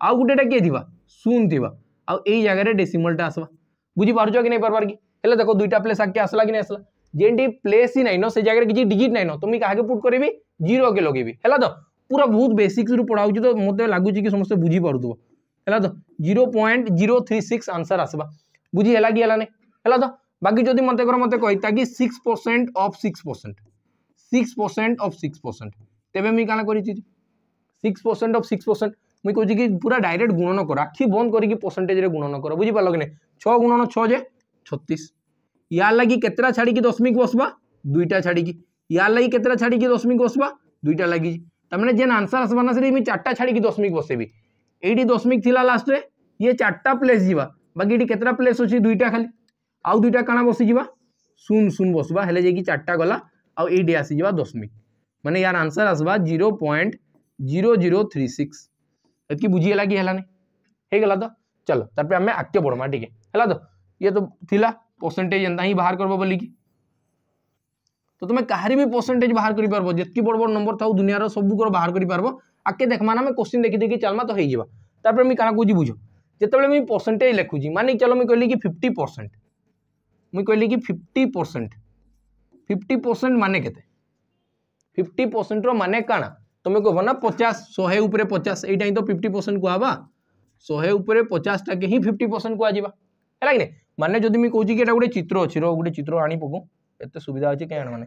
আউ গোটেটা কে থিবা শূন্য থিবা আউ এই জায়গায় ডেসিমলটা আসবা বুঝিপারছ কি নাই পারবার কি হলে দেখো দুইটা প্লেস আগে আসলা কি নাই আসলা যেটি প্লেস হি নাইন সে জায়গায় কিছু ডিজিট নাইন তো মুই কাহাকে পুট করবি জিরো কে লগাইবি হ্যাঁ তো পুরা বহুত বেসিক্স রু পড়া হচ্ছে তো মতো লাগুচি কি সমস্ত বুঝি পুথব হ্যাঁ তো zero point zero three six answer আসবা বুঝি হেলা কি হেলা হ্যাঁ তো বাকি যদি মতো কর মতো কইতা কি six percent of six percent six percent of six percent তেমনি মুই কানা করেছি six percent of six percent মুই কৌছি কি পুরা ডাইরেক্ট গুণন কর আখি বন্ধ করি পরসেন্টেজরে গুণন কর বুঝিপার কি না ছ গুণন ছ যে ছত্রিশ यार लगे कतरा छाड़ी दशमिक बसवा दुईटा छाड़ी यार लगे कतरा छाड़ी दशमिक बसवा दुईटा लगे तमें जेन आंसर आसवाना से चार्टा छाड़ी दशमिक बसेबी ये दशमिक लास्ट में ये चार्टा प्लेस जावा बाकी कतरा प्लेस अच्छी दुईटा खाली आउ दुईटा कण बसी जावा सुन सुन बसवा हेल्ले चार्टा गला आई आसी जा दशमिक मैंने यार आंसर आसवा zero point zero zero three six ये बुझीगला कि है तो चलो तपे आम बढ़वा ठीक है तो ये तो थिला परसेंटेज एंता ही बाहर करब बोल कि तो तुम्हें कह भी परसेंटेज बाहर कर पार जितकी बड़ बड़ नंबर था दुनिया सबुक बाहर कर पार आगे देखमान आम क्वेश्चन देखी देखिए चलमा तो होपर मुझे क्या कहूँ बुझ जितेबाला मुझे परसेंटेज लिखुची मानिक चलो मुझे कहली कि फिफ्टी परसेंट मुझे कहली कि फिफ्टी परसेंट फिफ्टी परसेंट मान के फिफ्टी परसेंट रान कण तुम्हें कह ना पचास शहे उपर पचास यही तो फिफ्टी परसेंट कहवा शहे उपर पचासटा के ही फिफ्टी परसेंट कहला कि नहीं মানে যদি ମୁଁ କହୁଛି কি এটা ଗୋଟେ চিত্র ଅଛି রো ଗୋଟେ চিত্র আনি ପକଉ ଏତେ সুবিধা আছে কেন মানে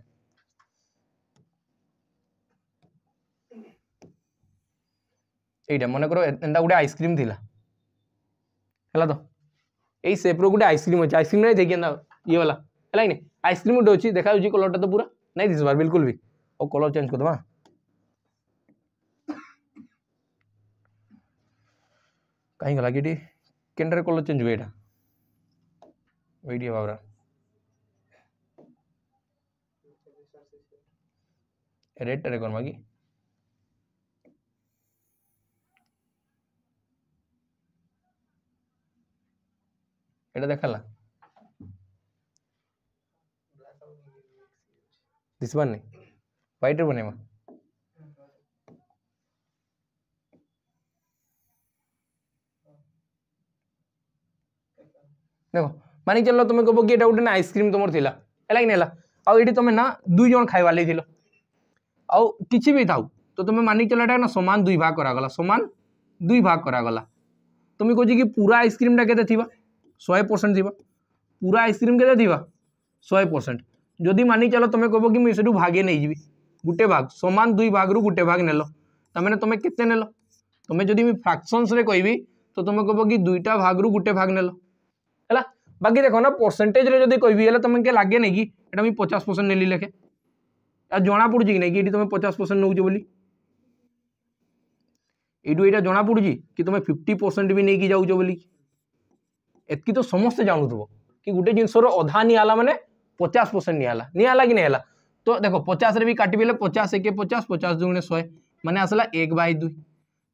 এইটা মনে করো এটা গোটে আইসক্রিম দিলা হেলা তো এই সেপ্র গোটে আইসক্রিম আছে আইসক্রিম নাই দেখি না ইয়ে গলা হেলা কি আইসক্রিম গোটে অছে দেখা যাচ্ছে কলরটা তো পুরা নাই দিশবার বিলকুল বি ও কলর চেঞ্জ করে করদেবা কাই গলা কি কেন্টার কলর চেঞ্জ হুয়ে এটা वीडियो बाबरा रेट टेरे कौन मागी ये डे दिस वन नहीं वाइटर बने मा देखो ମାନି ଚାଲ ତୁମେ କହିବ କି ଏଇଟା ଗୋଟେ ନା ଆଇସ୍କ୍ରିମ୍ ତୁମର ଥିଲା ହେଲା କି ନେଲା ଆଉ ଏଠି ତୁମେ ନା ଦୁଇ ଜଣ ଖାଇବା ଲାଗି ଥିଲ ଆଉ କିଛି ବି ଥାଉ ତ ତୁମେ ମାନିକି ଚାଲ ଏଇଟା ନା ସମାନ ଦୁଇ ଭାଗ କରାଗଲା ସମାନ ଦୁଇ ଭାଗ କରାଗଲା ତୁମେ କହୁଛି କି ପୁରା ଆଇସ୍କ୍ରିମ୍ଟା କେତେ ଥିବା ଶହେ ପରସେଣ୍ଟ ଥିବା ପୁରା ଆଇସ୍କ୍ରିମ୍ କେତେ ଥିବା ଶହେ ପରସେଣ୍ଟ ଯଦି ମାନିକି ଚାଲ ତୁମେ କହିବ କି ମୁଁ ସେଠୁ ଭାଗେ ନେଇଯିବି ଗୋଟେ ଭାଗ ସମାନ ଦୁଇ ଭାଗରୁ ଗୋଟେ ଭାଗ ନେଲ ତାମାନେ ତୁମେ କେତେ ନେଲ ତୁମେ ଯଦି ମୁଁ ଫ୍ରାକ୍ସନ୍ସରେ କହିବି ତ ତୁମେ କହିବ କି ଦୁଇଟା ଭାଗରୁ ଗୋଟେ ଭାଗ ନେଲ ହେଲା बाकी देख ना परसेंटेज कहे तुम के लगे नहीं कि पचास परसेंट नी लिखे जना पड़ी कि नहीं कि तुम पचास परसेंट नौ यू यहाँ जना पड़ी कि तुम फिफ्टी परसेंट भी नहीं जाऊ एतक तो समस्ते जानु थो कि गोटे जिनसर अधा निला मैंने पचास परसेंट निला कि नहीं तो देख पचास भी काटबी पचास एक पचास पचास दुगुण शहे मैंने आसला एक बै दुई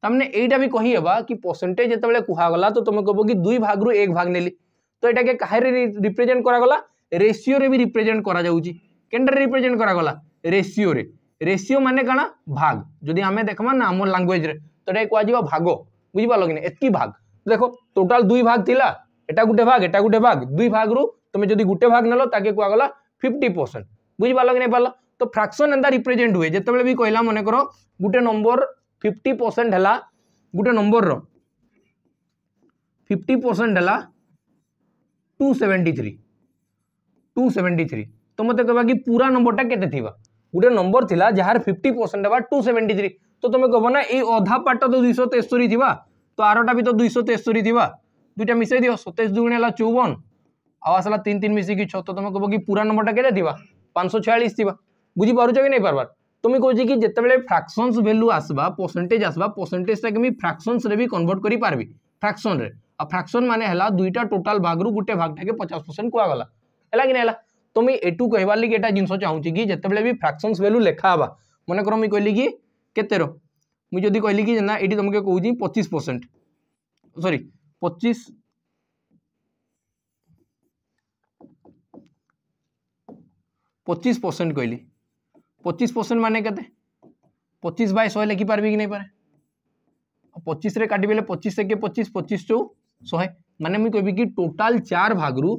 तमें यही भी कही कि परसेंटेज जो कहगला तो तुम कह कि दुई भाग रू एक भाग नेली তো এটাকে কাহারে রিপ্রেজেন্ট করাগলা রেসিওরে বি রিপ্রেজেন্ট করা যাচ্ছি কেনটারে রিপ্রেজেন্ট করাগলা রেসিওরে রেসিও মানে কাণ ভাগ যদি আমি দেখবা না আমার ল্যাঙ্গুয়েজরে তো এটাকে কুয়া ভাগ বুঝিপার কি না এতকি ভাগ দেখো টোটাল দুই ভাগ লা এটা গোটে ভাগ এটা গোটে ভাগ দুই ভাগ রু তুমি যদি গোটে ভাগ নেল তাকে কুয়াগলা ফিফটি পরসেন্ট বুঝিপার কি না পারল তো ফ্রাকশন এটা রিপ্রেজেন্ট হুয়ে যেতবে বি কহিলা মনে কর গোটে নম্বর ফিফটি পরসেন্ট হল গোটে নম্বরর ফিফটি পরসেন্ট হল two seventy three two seventy three तो मत कह कि पूरा नंबरटा के गोटे नंबर थी जार फिफ्टी परसेंट हे टू सेवेन्टी थ्री तो तुम कह ना ये अधा पार्टा तो दुईश तेस्तरी थी तो आरटा भी तो दुईश तेस्तरी थी दुईटा मिसई दि सतैश दुगुणी है चौवन आसला तीन तीन मिसिकी छ तो तुम कह कि पूरा नंबरटा के पाँच सौ छयालीस थी बुझीपार कि नहीं पार्बार তুমি কৌছি কি যেতবে ফ্রাকশনস ভ্যালু আসবা পরসেন্টেজ আসবা পরসেন্টেজটা আমি ফ্রাকশনসরে বি কনভর্ট করে পারবি ফ্রাকশনরে फ्राक्शन माना दुईटा टोटाल भाग रू गोटे भाग टाइम पचास परसेंट कह गला है कि नहीं है तो मुझे एटु कहार लगे यहाँ जिन चाहूँ कि जिते भी फ्राक्शन वैल्यू लिखा मन कर मुझे कहली कि केतर मुझे जदि कहली कि ना ये तुमको कौच पचीस परसेंट सरी पचीस पचीस परसेंट कहली पचीस परसेंट मान के पचीस बै शह लिखिपारे कि नहीं पारे पचीस काटबले पचीस से पचीस पचीस चौ शहे मानते मुझे कहबी कि टोटाल चार भाग रु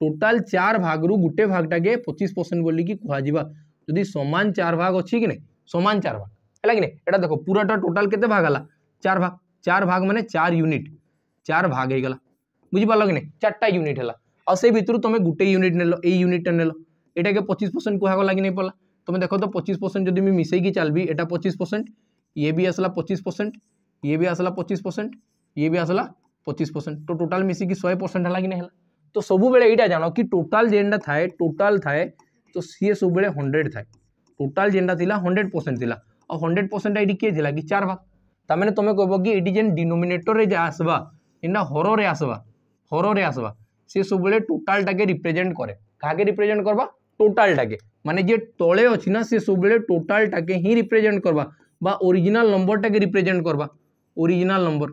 टोटाल चार भाग रु गोटे भागटा के पचिश परसेंट बोल कि कह सामान चार भाग अच्छी कि नहीं सामान चार भाग है कि नहीं देख पूरा टोटाल के भाग है चार भाग चार भाग मान चार यूनिट चार भाग हो गला बुझिपाल कि नहीं चार्टा यूनिट है और से भितर तुम गोटे यूनिट नेल ये यूनिटा नेल यटा के पचिश परसेंट कहगला कि नहीं पड़ा तुम देख तो पचिश परसेंट जब मिसेक चलबी एटा पचिश परसेंट ये भी आसला पचीस परसेंट ये भी आसला पचिश परसेंट ये भी आसला পঁচিশ পরসেন্ট তো টোটাল মিশিকি শহে পরসেন্ট হল কি না হল তো সবুলে এইটা জাণ কি টোটাল যেটা থাকে টোটাল থাকে তো সি সবুলে হন্ড্রেড থাকে টোটাল যেটা লা হন্ড্রেড পরসেন্ট লা আর হন্ড্রেড পরসেন্টটা এটি কে লা কি চার ভাগ তার মানে তুমি কব কি এটি যে ডিনোমিনেটরে যা আসবা যেটা হররে আসবা হররে আসবা সে সবুলে টোটালটাকে রিপ্রেজেন্ট করে কাকে রিপ্রেজেন্ট করবা টোটালটাকে মানে যে তলে অছি না সে সবুলে টোটালটাকে হি রিপ্রেজেন্ট করবা বা অরিজিনাল নম্বরটাকে রিপ্রেজেন্ট করবা অরিজিনাল নম্বর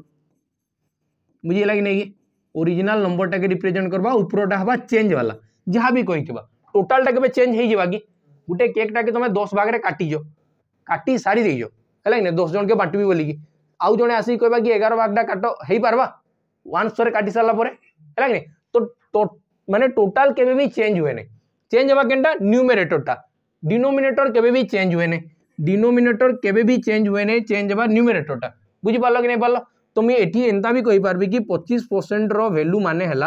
बुझे लगे नहीं कि ओरिजिनाल नंबर टाके रिप्रेजेंट करवा ऊपर हवा चेंज वाला जहाँ भी कही टोटाल टाके चेंज हो कि गोटे केक टाके तुम दस भाग में काटिज काटी सारी देज है दस जन के बांटवी बोलिकी आउ जड़े आस कह कि एगार भागटा काट हो पार्बा वन सौ काटी सारापर है तो, तो मैंने टोटाल के चेंज हुए ना चेंज हवा केनटा न्यूमेरेटरटा डिनोमिनेटर केवे भी चेंज हुए ना डिनोमेटर के चेंज हुए ना चेंज हवा न्यूमेरेटरटा बुझी पार्ल कि नहीं पार्ल तो मुझे एनता भी कहीपरि कि पचिश परसेंट रैल्यू मान है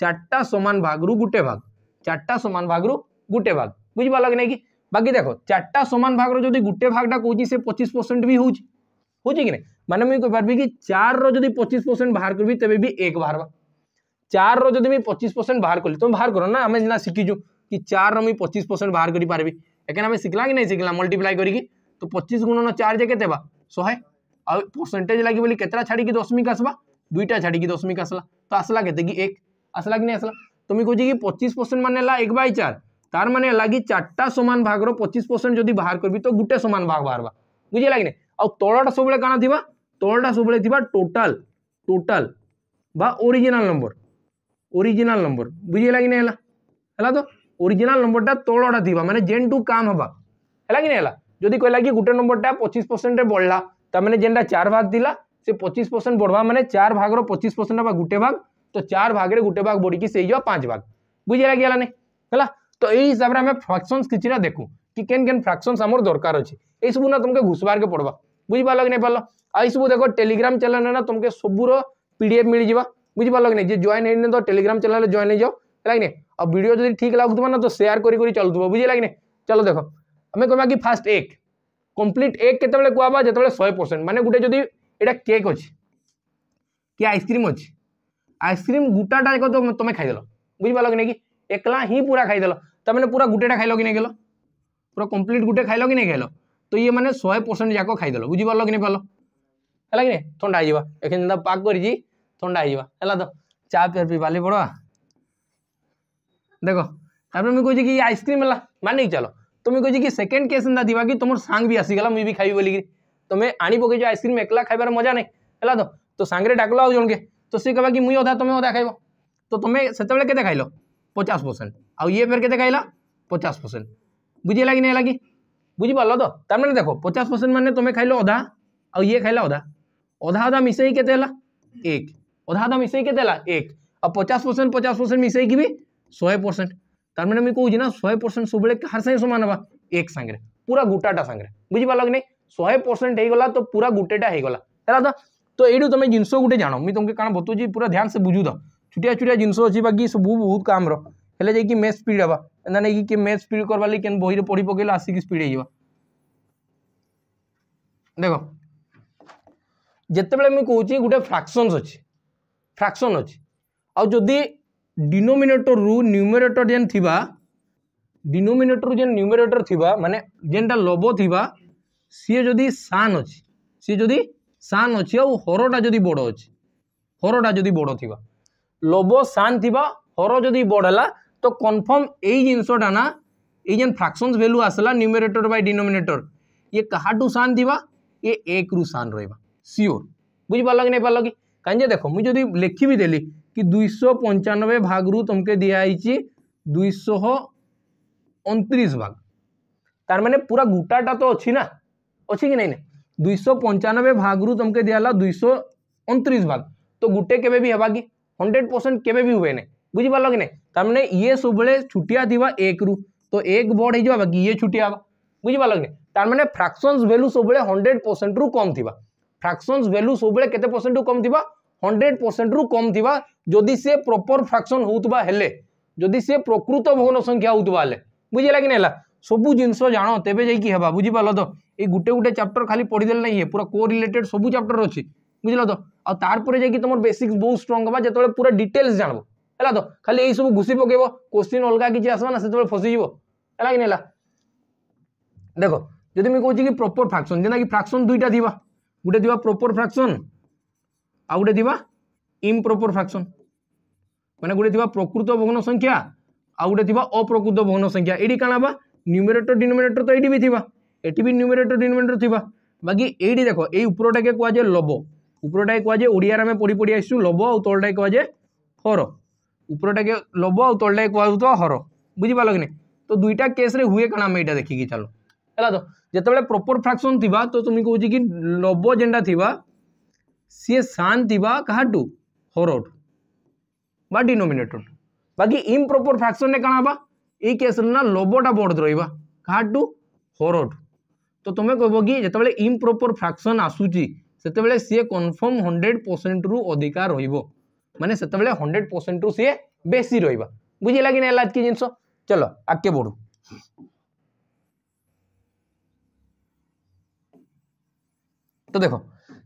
चार्टा सामान भाग रु गोटे भाग चार्टा सामान भाग रु गोटे भाग बुझा लगे नहीं कि बाकी देख चार्टा सामान भाग रो गोटे भागटा कौन से पचिश परसेंट भी हूँ हूँ कि मैंने मुझे कहीपरि कि चार रि पचिश परसेंट बाहर करी तेज भी एक बाहर चार रि पचिश परसेंट बाहर कली तुम बाहर कर ना आम जहाँ शिखीचु कि चार रि पचिश परसेंट बाहर करें शिखला कि नहीं शिखला मल्टीप्लाई करी तो पचिश गुण चार जे के शहे ଆଉ ପରସେଣ୍ଟେଜ୍ ଲାଗିବ ବୋଲି କେତେଟା ଛାଡ଼ିକି ଦଶମିକ ଆସିବା ଦୁଇଟା ଛାଡ଼ିକି ଦଶମିକ ଆସିଲା ତ ଆସିଲା କେତେ କି ଏକ ଆସିଲା କି ନାହିଁ ଆସିଲା তুমি କହୁছি କି ପଚିଶ ପରସେଣ୍ଟ ମାନେ ହେଲା ଏକ ବାଇ ଚାର ତାର ମାନେ ହେଲା କି ଚାରିଟା ସମାନ ଭାଗର ପଚିଶ ପରସେଣ୍ଟ ଯଦି ବାହାର କରିବି ତ ଗୋଟେ ସମାନ ଭାଗ ବାହାରବା ବୁଝିଲା କି ନାହିଁ ଆଉ ତଳଟା ସବୁବେଳେ କାଣା ଥିବା ତଳଟା ସବୁବେଳେ ଥିବା ଟୋଟାଲ ଟୋଟାଲ বা অরিজিনাল নম্বর অরিজিনাল নম্বর বুঝি লাগি না হেলা হেলা তো অরিজিনাল নম্বরটা তলটা থিবা মানে যেনটু কাম হবা হেলা কি না হেলা যদি কইলা কি গোটে নম্বরটা পঁচিশ পরসেন্টে বড়লা तमने जेनटा चार भाग दिला से पचीस परसेंट बढ़वा मैंने चार भाग रचिश परसेंट हाँ गोटे भाग तो चार भाग में गोटे भाग बढ़ी से पाँच भाग बुझे लगे है तो यही हिसाब से आम फ्राक्शन किसी देखू कि केन केन फ्राक्शन आम दरकार अच्छे ये सब ना तुमको घुसवार के पड़वा बुझिपार कि नहीं पार आई सब देख टेलीग्राम चैनल ना तुमको सबूर एफ मिल जावा बुझिपार कि नहीं जॉइन है तो टेलीग्राम चैनल जॉइन हो जाओ है और जब ठीक लगुवा ना तो सेयार कर चलुव बुझे लगे चलो देख हमें कह कि फास्ट एक কমপ্লিট এগ কেতবে কুহবা যেতবে শহে পরসেন্ট মানে গোটে যদি এটা কেক অছি কি আইসক্রিম অছি আইসক্রিম গোটাটা এক তুমি খাইদেল বুঝিপার কি নাকি একলা হি পুরা খাইদেল তার মানে পুরা গোটেটা খাইল কি নাই গেল পুরা কমপ্লিট গোটে খাইল কি নাই খাইল তো ইয়ে মানে শহে পরসেন্ট যাক খাইদেল বুঝিপার কি নাই পাল ହେଲା କି ଥଣ୍ଡା ହେଇଯିବା ଏଖେନ୍ ଯେନ୍ତା ପାକ୍ କରିଛି ଥଣ୍ଡା ହେଇଯିବା ହେଲା ତ ଚା ପିଆର ପିଇ ବାଲି ପଡ଼ବା ଦେଖ ତାପରେ ମୁଁ କହୁଛି କି ଆଇସ୍କ୍ରିମ୍ ହେଲା ମାନିକି ଚାଲ तुम्हें कहो कि सेकेंड केस एंता थी कि तुम सांग भी आसगला मुझे भी खाइ बोलिकी तुम आनी पकई आइसक्रीम एकला खाबार मजा नहीं तो तो सांगे डाकल आज जन के तो सी कह कि मुझे अदा तुम्हें अदा खाइब तो तुम्हें से खाइल पचास परसेंट आउ ये फेर के खाला पचास परसेंट बुझे कि नहीं बुझीपाल तो मैंने देख पचास परसेंट मैंने तुम्हें खाइल अधा आउ ये खाला अधा अधा अधा मिसे एक अधा अधा मिसे एक आ पचास परसेंट पचास परसेंट मिसेक भी शहे परसेंट तार मैंने ना शहे परसेंट सब कार सामान हाँ एक सांगे पूरा गोटाटा सागर बुझी कि नहीं शहे परसेंट हो तो पूरा गोटेटा हो गला है तो तो यू तुम जिन गोटे जान मुझे तुमको कहना बतूँ पूरा ध्यान से बुझुद छुटिया छुटिया जिन अच्छी बाकी सब बहुत काम रहा जाइए मैथ स्पीड हाँ एना नहीं किए मैथ स्पीड कर लगे कि बही पढ़ी पकड़ आसिक स्पीड हो देख जिते मुझे कहूँ गोटे फ्राक्शन अच्छे फ्राक्सन अच्छे आदि ডিনোমিনেটরু ন্যুমেরেটর যেন থিবা ডিনোমিনেটরু যেন ন্যুমেরেটর থিবা মানে যেনটা লব থিবা ସିଏ ଯଦି ସାନ୍ ଅଛି ସିଏ ଯଦି ସାନ୍ ଅଛି ଆଉ ହରଟା ଯଦି ବଡ଼ ଅଛି ହରଟା ଯଦି ବଡ଼ ଥିବା ଲୋବ ସାନ୍ ଥିବା ହର ଯଦି ବଡ଼ ହେଲା ତ କନଫର୍ମ ଏଇ ଜିନିଷଟା ନା ଏଇ ଯେନ୍ ଫ୍ରାକ୍ସନ୍ସ ଭ୍ୟାଲୁ ଆସିଲା ନ୍ୟୁମେରେଟର ବାଇ ଡିନୋମିନେଟର ଇଏ କାହାଠୁ ସାନ୍ ଥିବା ଇଏ ଏକରୁ ସାନ୍ ରହିବା ସିଓର ବୁଝିପାରିଲ କି ନାଇଁ ପାରିଲ କି କାହିଁକି ଦେଖ ମୁଁ ଯଦି ଲେଖିବି ଦେଲି कि दुई पंचानबे भाग रु तुमको दिखाई दुईश अंतरीश भाग तार मैंने पूरा गोटाटा तो अच्छी ना अच्छी कि नहीं ना दुई पंचानबे भाग रु तुमको दिहला दुईश अंतरीश भाग तो गुटे के भी कि हंड्रेड परसेंट के भी हुए ना बुझिपाल कि नहीं ये सब छुटिया थी एक रु तो एक बड़ हो कि ये छुटिया हाँ बुझिपाल कि नहीं तार मैंने फ्राक्सन्स भैल्यू सब हंड्रेड परसेंट रु कम थी फ्राक्सन्स भैल्यू सब परसेंट रु कम थी ହଣ୍ଡ୍ରେଡ଼ ପରସେଣ୍ଟରୁ କମ୍ ଥିବା ଯଦି ସେ ପ୍ରପର୍ ଫ୍ରାକ୍ସନ୍ ହେଉଥିବା ହେଲେ ଯଦି ସେ ପ୍ରକୃତ ଭଗ୍ନ ସଂଖ୍ୟା ହେଉଥିବା ହେଲେ ବୁଝିଲା କି ନାହିଁ ହେଲା ସବୁ ଜିନିଷ ଜାଣ ତେବେ ଯାଇକି ହେବା ବୁଝିପାରିଲ ତ ଏଇ ଗୋଟେ ଗୋଟେ ଚାପ୍ଟର ଖାଲି ପଢ଼ିଦେଲେ ନାହିଁ ହୁଏ ପୁରା କୋ ରିଲେଟେଡ୍ ସବୁ ଚାପ୍ଟର ଅଛି ବୁଝିଲ ତ ଆଉ ତାପରେ ଯାଇକି ତୁମର ବେସିକ୍ସ ବହୁତ ଷ୍ଟ୍ରଙ୍ଗ ହେବା ଯେତେବେଳେ ପୁରା ଡିଟେଲ୍ସ ଜାଣିବ ହେଲା ତ ଖାଲି ଏଇସବୁ ଘୁଷି ପକେଇବ କୋଶ୍ଚିନ୍ ଅଲଗା କିଛି ଆସିବ ନା ସେତେବେଳେ ଫସିଯିବ ହେଲା କି ହେଲା ଦେଖ ଯଦି ମୁଁ କହୁଛି କି ପ୍ରପର୍ ଫ୍ରାକ୍ସନ୍ ଯେନ୍ତାକି ଫ୍ରାକ୍ସନ୍ ଦୁଇଟା ଥିବା ଗୋଟେ ଥିବା ପ୍ରପର୍ ଫ୍ରାକ୍ସନ୍ आउ गोटे दीवा ইমপ্রপর ফ্রাকশন মানে গোটে থাকা প্রকৃত ভগ্ন সংখ্যা আউ গোটে থাকা অপ্রকৃত ভগ্ন সংখ্যা এটি কাণ হবা নিউমেরেটর ডিনোমিনেটর তো এইটি বি থাকা এটি বি নিউমেরেটর ডিনোমিনেটর থাকা বাকি এইটি দেখ এই উপরটাকে কুয়াযায় লব উপরটাকে কুয়াযায় ওড়িয়ার আমি পড়ি পড়ি আসছু লব আউ তলটাকে কুয়াযায় হর উপরটাকে লব আউ তলটাকে কুয়াযাও হর বুঝিপার কি না তো দুইটা কেস্রে হুয়ে কাণ আমি এইটা দেখিকি চালো হল তো যেতবে প্রপর ফ্রাকশন থাকা তো তুমি কৌছি কি লব যেটা থাকা සිය සාන්තිවා කහටු හොරෝට බ ඩිනොමිනටට බගේ ඉම් ප්‍රපෝර් ෆ්‍රක්ෂණ කනාබා ඒ කෙසරන්න ලොබෝට බෝඩ රයිවා කාඩ්ඩු හොරෝට तो तुम्हें कहोगी जिते इमप्रोपर फ्राक्शन आसूचे सी कनफर्म हंड्रेड परसेंट रु अधिका रने से हंड्रेड परसेंट रु सी बेस रहा बुझे लगे ना आज की जिनस चलो आगे बढ़ू तो देखो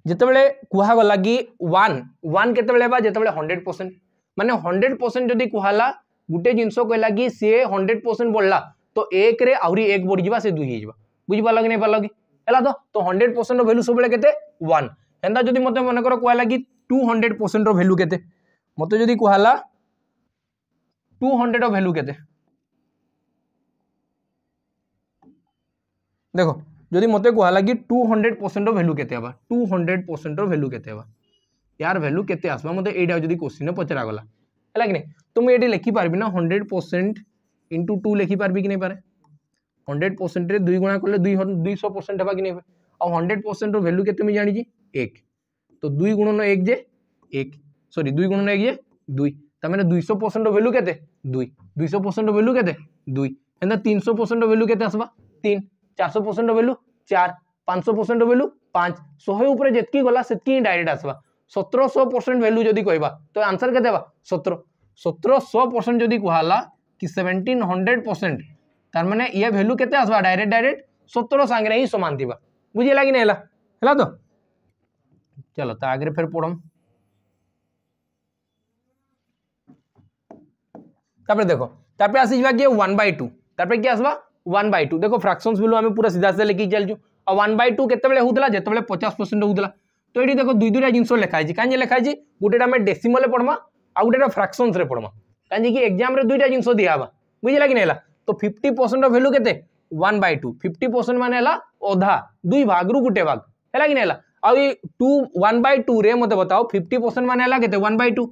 जितेबले कहगला कि वन वन के जो हंड्रेड परसेंट मानते हंड्रेड परसेंट जदि कहला गोटे जिनस कहला कि सी हंड्रेड परसेंट बढ़ला तो एक रे आहरी एक बढ़ी से दुई हो बुझिपाल कि नहीं पार कि है तो तो हंड्रेड परसेंट रैल्यू सब वन एंता जो मत मन कर कहला कि टू हंड्रेड परसेंट रैल्यू के मत जदि कहला टू हंड्रेड रैल्यू के देख जदि मत कहला कि टू हंड्रेड परसेंट भैल्यू के टू हंड्रेड परसेंट भैल्यू के यार भैल्यू के मत यहाँ जो क्वेश्चन में पचरा गला है कि नहीं तो मुझे ये लिखिपारि ना हंड्रेड परसेंट इंटु टू लिखिपार कि नहीं पारे हंड्रेड परसेंट दुई गुणा कले दुई दुईश परसेंट हाँ कि नहीं आ हंड्रेड परसेंट रैल्यू के जाची एक तो दुई गुण न एक जे एक सरी दुई गुण न एक जे दुई तम दुईश परसेंट भैल्यू के दुई दुईश परसेंट भैल्यू के दुई एन तीन सौ परसेंट भैल्यू के आसवा तीन चारश परसेंट भैल्यू चार पांच परसेंट भैल्यू पाँच शहे उपर जी गला से डायरेक्ट आसवा सतरश परसेंट भैल्यू जदि कह तो आंसर के सतर सतरश परसेंट जदि कहला कि सेवेन्टीन हंड्रेड परसेंट तार मैंने ये भैल्यू के आसवा डायरेक्ट डायरेक्ट सतर सागर ही सामान थी बुझे कि नहीं है तो चलो तो आगे फेर पढ़म तापर देखो तापर आसी जबा किए 1/2 तापर के आसबा वन बै टू देख फ्राक्शन बिलू आम पूरा सीधा सीधा लिखी चलू और वन बै टू के होता जो पचास परसेंट होता तो ये देख दुई दुटा जिनस लिखाई कहीं लिखाई गोटे आम डेसीमल पढ़मा आ गोटे फ्राक्शन पढ़मा कहीं कि एक्जाम दुईटा जिन दिहबा बुझे कि नहीं तो फिफ्टी परसेंट भैल्यू के one by two fifty percent मान अधा दुई भाग रु गोटे भाग है कि नहीं आउ टू वन बै टू रे मत बताओ फिफ्टी परसेंट मान के one by two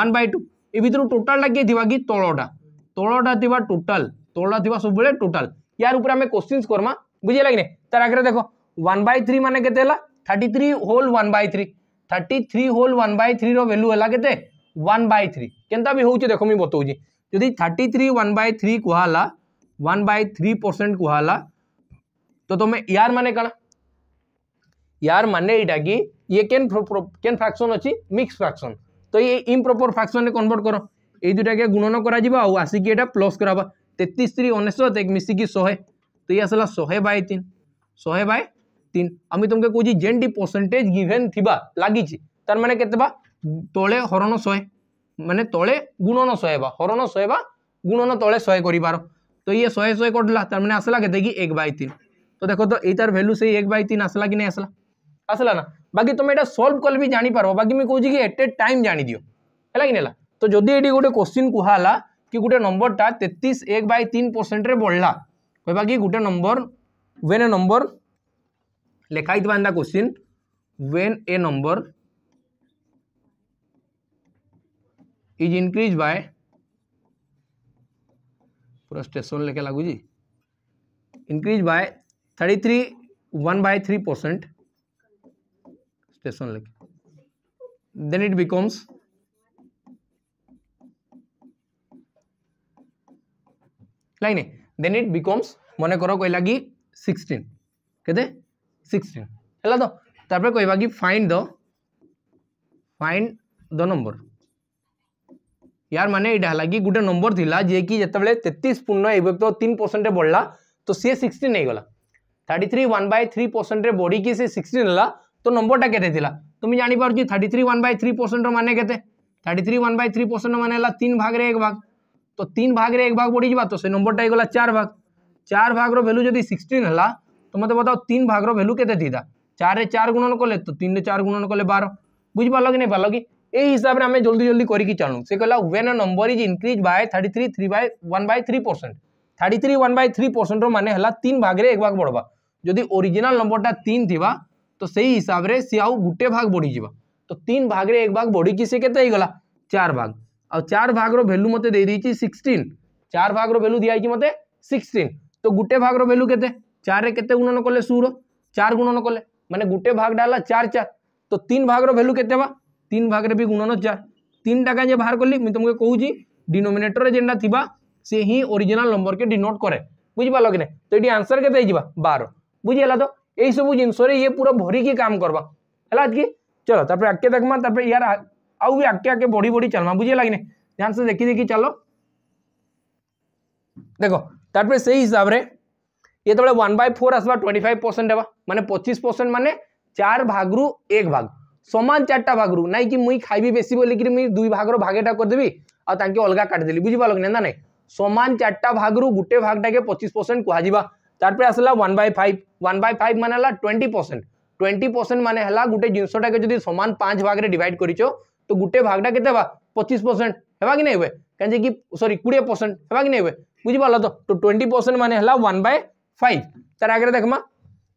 one by two ये भितर टोटाल किए थी कि तौटा तौटा थी टोटाल तोड़ा थी सब टोटाल यार ऊपर आम क्वेश्चन करवा बुझेगा कि तार आगे देख वन बै थ्री मान के thirty three whole one by three thirty three whole one by three value है के बै थ्री के हो देख मुझे बताऊँ जदि thirty three one by three कहला वन बै थ्री परसेंट कहला तो तुम्हें यार मान कण यार मान यटा कि ये केन केन फ्राक्शन अच्छी मिक्स फ्राक्शन तो ये इम्रपर फ्राक्शन कनभर्ट कर ये दुटा के गुणन करसिक प्लस करवा তেত্রিশ তিরি অনেশ্বত এক মিশিকি শহে তো ইয়ে আসলা শহে বাই তিন শহে বাই তিন আমি তোমাকে কৌছি যেনটি পরসেন্টেজ গিভেন থিবা লাগিছি তার মানে কেতে বা তলে হরণ শহে মানে তলে গুণন শহে বা হরণ শহে বা গুণন তলে শহে করিবার তো ইয়ে শহে শহে কটলা তার মানে আসলা কেতে কি এক বাই তিন তো দেখো তো এইটার ভ্যালু সেই এক বাই তিন আসলা কি না আসলা আসলা না বাকি তুমি এটা সলভ কলে বি জাঁপার বাকি মুই কৌছি কি এট এ টাইম জাঁদি দিও হল কি না তো যদি এটি গোটে কোশ্চিন কুহালা कि गोटे नंबर टा तेतीस एक बै तीन परसेंट बढ़ला कहवा कि गोटे नंबर व्वेन ए नंबर लेखाई एंता question when a number is increase by पूरा स्टेशन लेखे लगुच increase by thirty three one by three percent स्टेशन लेखे देन इट बिकम्स लाइने देन इट बिकम्स मन कर कहला कि सिक्सटीन के है तो तापर कह कि find the find the number यार माने यहाँ है कि गोटे नंबर थी जे कि तेतीस पूर्ण एक तीन परसेंट बढ़ला तो सी सिक्सटीन होगा thirty three one by three percent बढ़ी कि सी सिक्सटीन है तो नंबरटा के तुम जापार thirty three one by three percent मान के thirty three one by three percent मान तीन भाग रे एक भाग तो तीन भाग रे एक भाग बढ़ी जा नंबर टाइम गला चार भाग चार भाग रैल्यू जो सिक्सटन है तो मतलब बताओ तीन भाग रैल्यू के चार चार गुणन कले तो तीन चार गुणन कले बार बुझिपाल कि नहीं पाल कि हिसाब से आम जल्दी जल्दी करके चलू से कहला when number is increase by thirty three three by one by three percent thirty three one by three percent रे तीन भाग रे एक भाग बढ़वा जदि नंबर नंबरटा तीन थी तो से हिसाब से सी आउ गोटे भाग बढ़ी जा तो तीन भाग रे एक भाग बढ़ी से कैसे हो गला चार भाग आ चार भाग रैल्यू मत सिक्सटन चार भाग रैल्यू दिखाई मत सिक्सटन तो गोटे भाग रैल्यू के चारे गुणन कले सुर चार गुणन कले मैंने गोटे भाग डाला चार चार तो तीन भाग रैल्यू के तीन भाग रे भी गुणन चार तीन टा कहीं बाहर कली मुझे तुमको कहूँ डिनोमेटर जेनटा थी सी ही ओरिजिनाल नंबर के डिनोट कै बुझिपाल कि नहीं तो ये आंसर के बार बुझीगला तो यही सब जिनसे ये पूरा भरिकी काम करवा है कि चलो तक आगे देखा यार आउ आगे आगे बढ़ी बढ़ी चलमा बुझे लगे ध्यान से देखी देखी चलो देख तापर हिसाब से ये तो वन बै फोर आसवा ट्वेंटी फाइव परसेंट है मैंने पचीस परसेंट मैंने चार भाग रु एक भाग सामान चार्टा भाग रु ना कि मुई खाइबी बेसी बोलिक मुई दुई भाग भागेटा करदेवी आगे अलग काटिदेली बुझीपाल कि ना ना समान चार्टा भाग रु गोटे भागटा पचीस परसेंट कहवा तार आसला one by five one by five मान है ट्वेंटी परसेंट ट्वेंटी परसेंट मान है गोटे जिनसटा के समान पाँच भाग में डिवाइड करो तो गोटे भागटा के पचीस परसेंट है कि नहीं हुए कहीं सरी कोड़े परसेंट है कि नहीं हुए बुझीपार तो ट्वेंटी परसेंट मान है वन बै फाइव तार आगे देखमा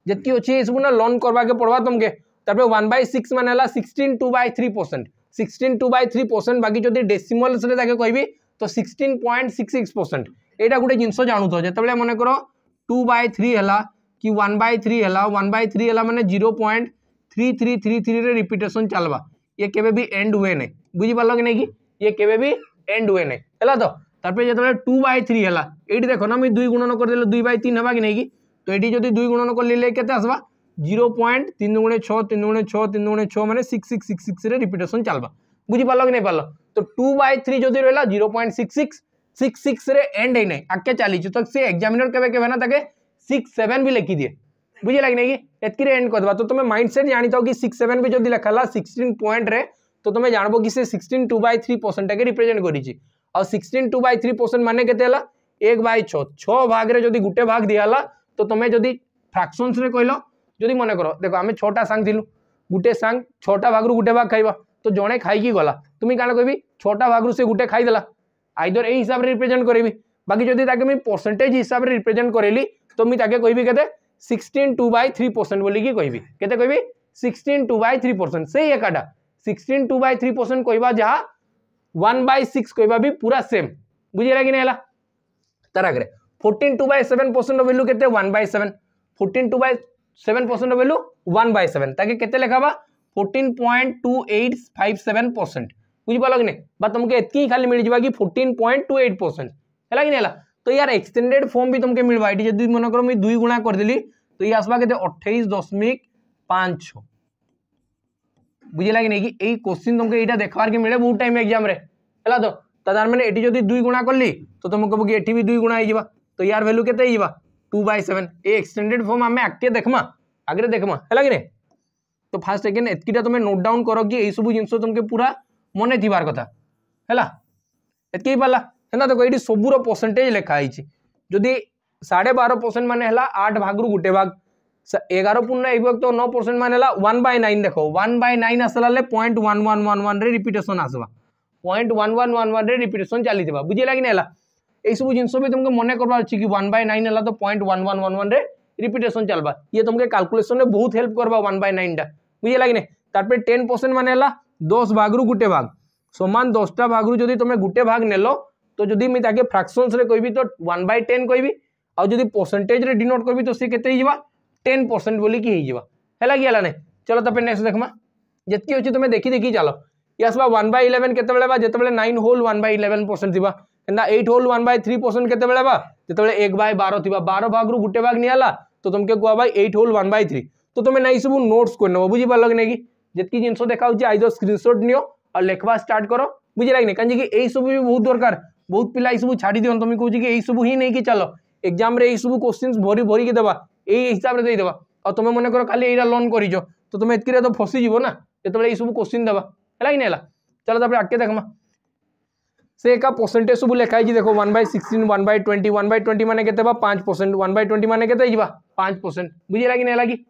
जी अच्छे ये सब ना लर्न करवाके पड़वा तुमके तापर वन बै सिक्स मान है sixteen two by three percent sixteen two by three percent बाकी जब डेसीमल्स कह तो sixteen point six six percent यहाँ गोटे जिनस जानूथ जिते मन कर टू बै थ्री है कि वन बै थ्री है वन बै थ्री है मैंने zero point three three three three repetition चलवा ये केवे भी एंड हुए नहीं बुझी पार्ल कि नहीं कि ये केवे भी एंड हुए नहीं है तो तपे जो टू बै थ्री है ये देख ना मुझे दुई गुणन करदे दुई बै तीन हाँ कि नहीं कि तो ये जो दुई गुणन कर ले आसवा जीरो पॉइंट तीन गुणे छः तीन गुणे छः तीन गुणे छः मैंने six six six six repetition चलवा बुझी पार्ल कि नहीं पार्ल तो टू बै थ्री जो रहा zero point six six six six and है ना आगे चली तो सी एक्जामिनर के सिक्स सेवेन भी लिखिदे बुझे तो कि एंड करवा तो तुम माइंड सेट जानी कि सिक्स सेवेन भी जो लिखाला सिक्सटीन पॉइंट रे तो तुम जानव कि से sixteen two by three percent टाके रिप्रेजेंट कर sixteen two by three percent मैंने के एक बै छ भाग में जदि गोटे भाग दिहला तो तुम्हें फ्राक्शन फ्राक्शनस कहल जदि मन कर देख आम छटा सांग थी गोटे सांग छा भाग गोटे भाग खाइबा तो जड़े खाई गला तुम्हें कहना कह छा भाग से गोटे खाई आईदर यही हिसाब से रिप्रेजेंट करी बाकी जदि मुझे परसेंटेज हिसाब से रिप्रेजेंट करी तो मुझे कहते के sixteen two by three percent বলিকি কহবি কেতে কহবি sixteen two by three percent সেই একাটা sixteen two by three percent কহবা যা ওয়ান বাই সিক্স কহবা বি পুরা সেম বুঝিলা কি না হলা তার আগে ফোর্টিন টু বাই সেভেন পরসেন্টর ভ্যালু কেতে one by seven fourteen two by seven পরসেন্টর ভ্যালু ওয়ান বাই সেভেন তাকে কেতে লেখাবা fourteen point two eight five seven percent বুঝিপাল কি না বা তোমাকে এতকি খালি মিলি যা কি fourteen point two eight percent হলা কি না হলা तो यार एक्सटेंडेड फर्म भी तुमको मिलवा ये जदि मन कर मुई दुई गुणा दिली तो ये आसवा के अठाईस दशमिक पांच छ बुझेगा कि नहीं कि क्वेश्चन तुमको यहाँ देखार के मिले बहुत टाइम एग्जाम है तो तार मैंने ये जब दुई गुणा कली तो तुम कह कि ये भी दुई गुणा हो तो यार भैल्यू के टू बै सेवेन ये एक्सटेडेड फर्म आम आगे देखमा आगे देखमा है तो कि तो फास्ट एगेन एतकीटा तुम नोट डाउन कर कि यही सब जिन तुमको पूरा मन थी कथा है पार्ला है ना देखो ये सबूर परसेंटेज लिखाई जदि साढ़े बार परसेंट मान मानने आठ भाग रु गोटे भाग एगार पूर्ण एक भाग तो नौ परसेंट मैंने वन बै नाइन देख वन बै नाइन आसला point one one one one repetition आसवा point one one one one repetition चली बुझेगा कि ना ये सब जिन भी तुमको मन कर वन बै नाइन है तो point one one one one repetition चलवा ये तुमको काल्कुलेसन में बहुत हेल्प करवा वन बै नाइन टा बुझे लगे ना तर टेन परसेंट मानने दस भाग रु गोटे भाग सामान दसटा भाग रु जदि तुम गोटे भाग नेलो तो जो मुझे आगे फ्राक्शन कह तो वन बै टेन कह आदि परसेंटेज डिनोट करी तो सी के टेन परसेंट बोल है चलो तपे नेक्स्ट देखमा जितकी अच्छे तुम्हें देखी देखी चल यस बा वन बै इलेवेन के जिते by nine whole one by eleven percent थी क्या eight whole one by three percent के जो एक बै बार थी बार भाग रू गोटे भाग निला तो तुमको कह भाई eight whole one by three तो तुम्हें नहीं सब नोट्स को नब बुझ पार्ल नहीं कि जितक जिनस देखा आज स्क्रीनशट नियो और लिखवा स्टार्ट करो बुझे लगे नहीं कहीं सब भी बहुत दरकार बहुत पिला युव छाड़ दिखा तुम्हें कौन कि सब ही नहीं कि चलो एक्जाम सब क्वेश्चन भरी भरिकी देवा यही हिसाब से देदेव और तुम मन कर कल यहाँ लर्न करो तो तुम एतक तो फसी जीव ना जितने ये सब क्वेश्चन देवा है कि नहीं चलो तो आगे देखा से एक परसेंटेज सब लिखाई देख one by sixteen one by twenty one by twenty मैंने के पाँच परसेंट वन बै ट्वेंटी मैंने के पाँच परसेंट बुझेगा कि नहीं कि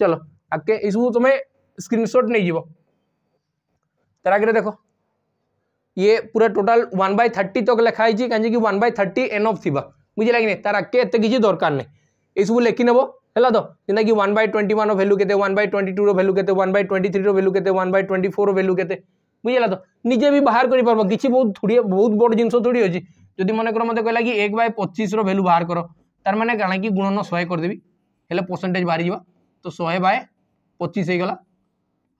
चलो आगे ये सब तुम्हें स्क्रीनसट नहीं जीव तार आगे देखो ये पूरा टोटाल वन बै थर्टी तक लिखाई कहीं कि वन बै थर्टी एनफ थी बुझे लगे तार आगे एत किसी दरकार ना यू लेखिनेब है तो जेना कि one by twenty one value के वन बै ट्वेंटी टूर भैल्यू के one by twenty three value के one by twenty four value के बुझेगा तो निजे भी बाहर कर बहुत थोड़ी बहुत बड़ जिन थोड़ी अच्छी जदि मन कर मत कहला कि एक बै पचिश रैल्यू बाहर कर तार मैंने कहीं कि गुणन शहे करदेवि हेल्ले परसेंटेज बाहरी जा तो शहे बै पचीस होगा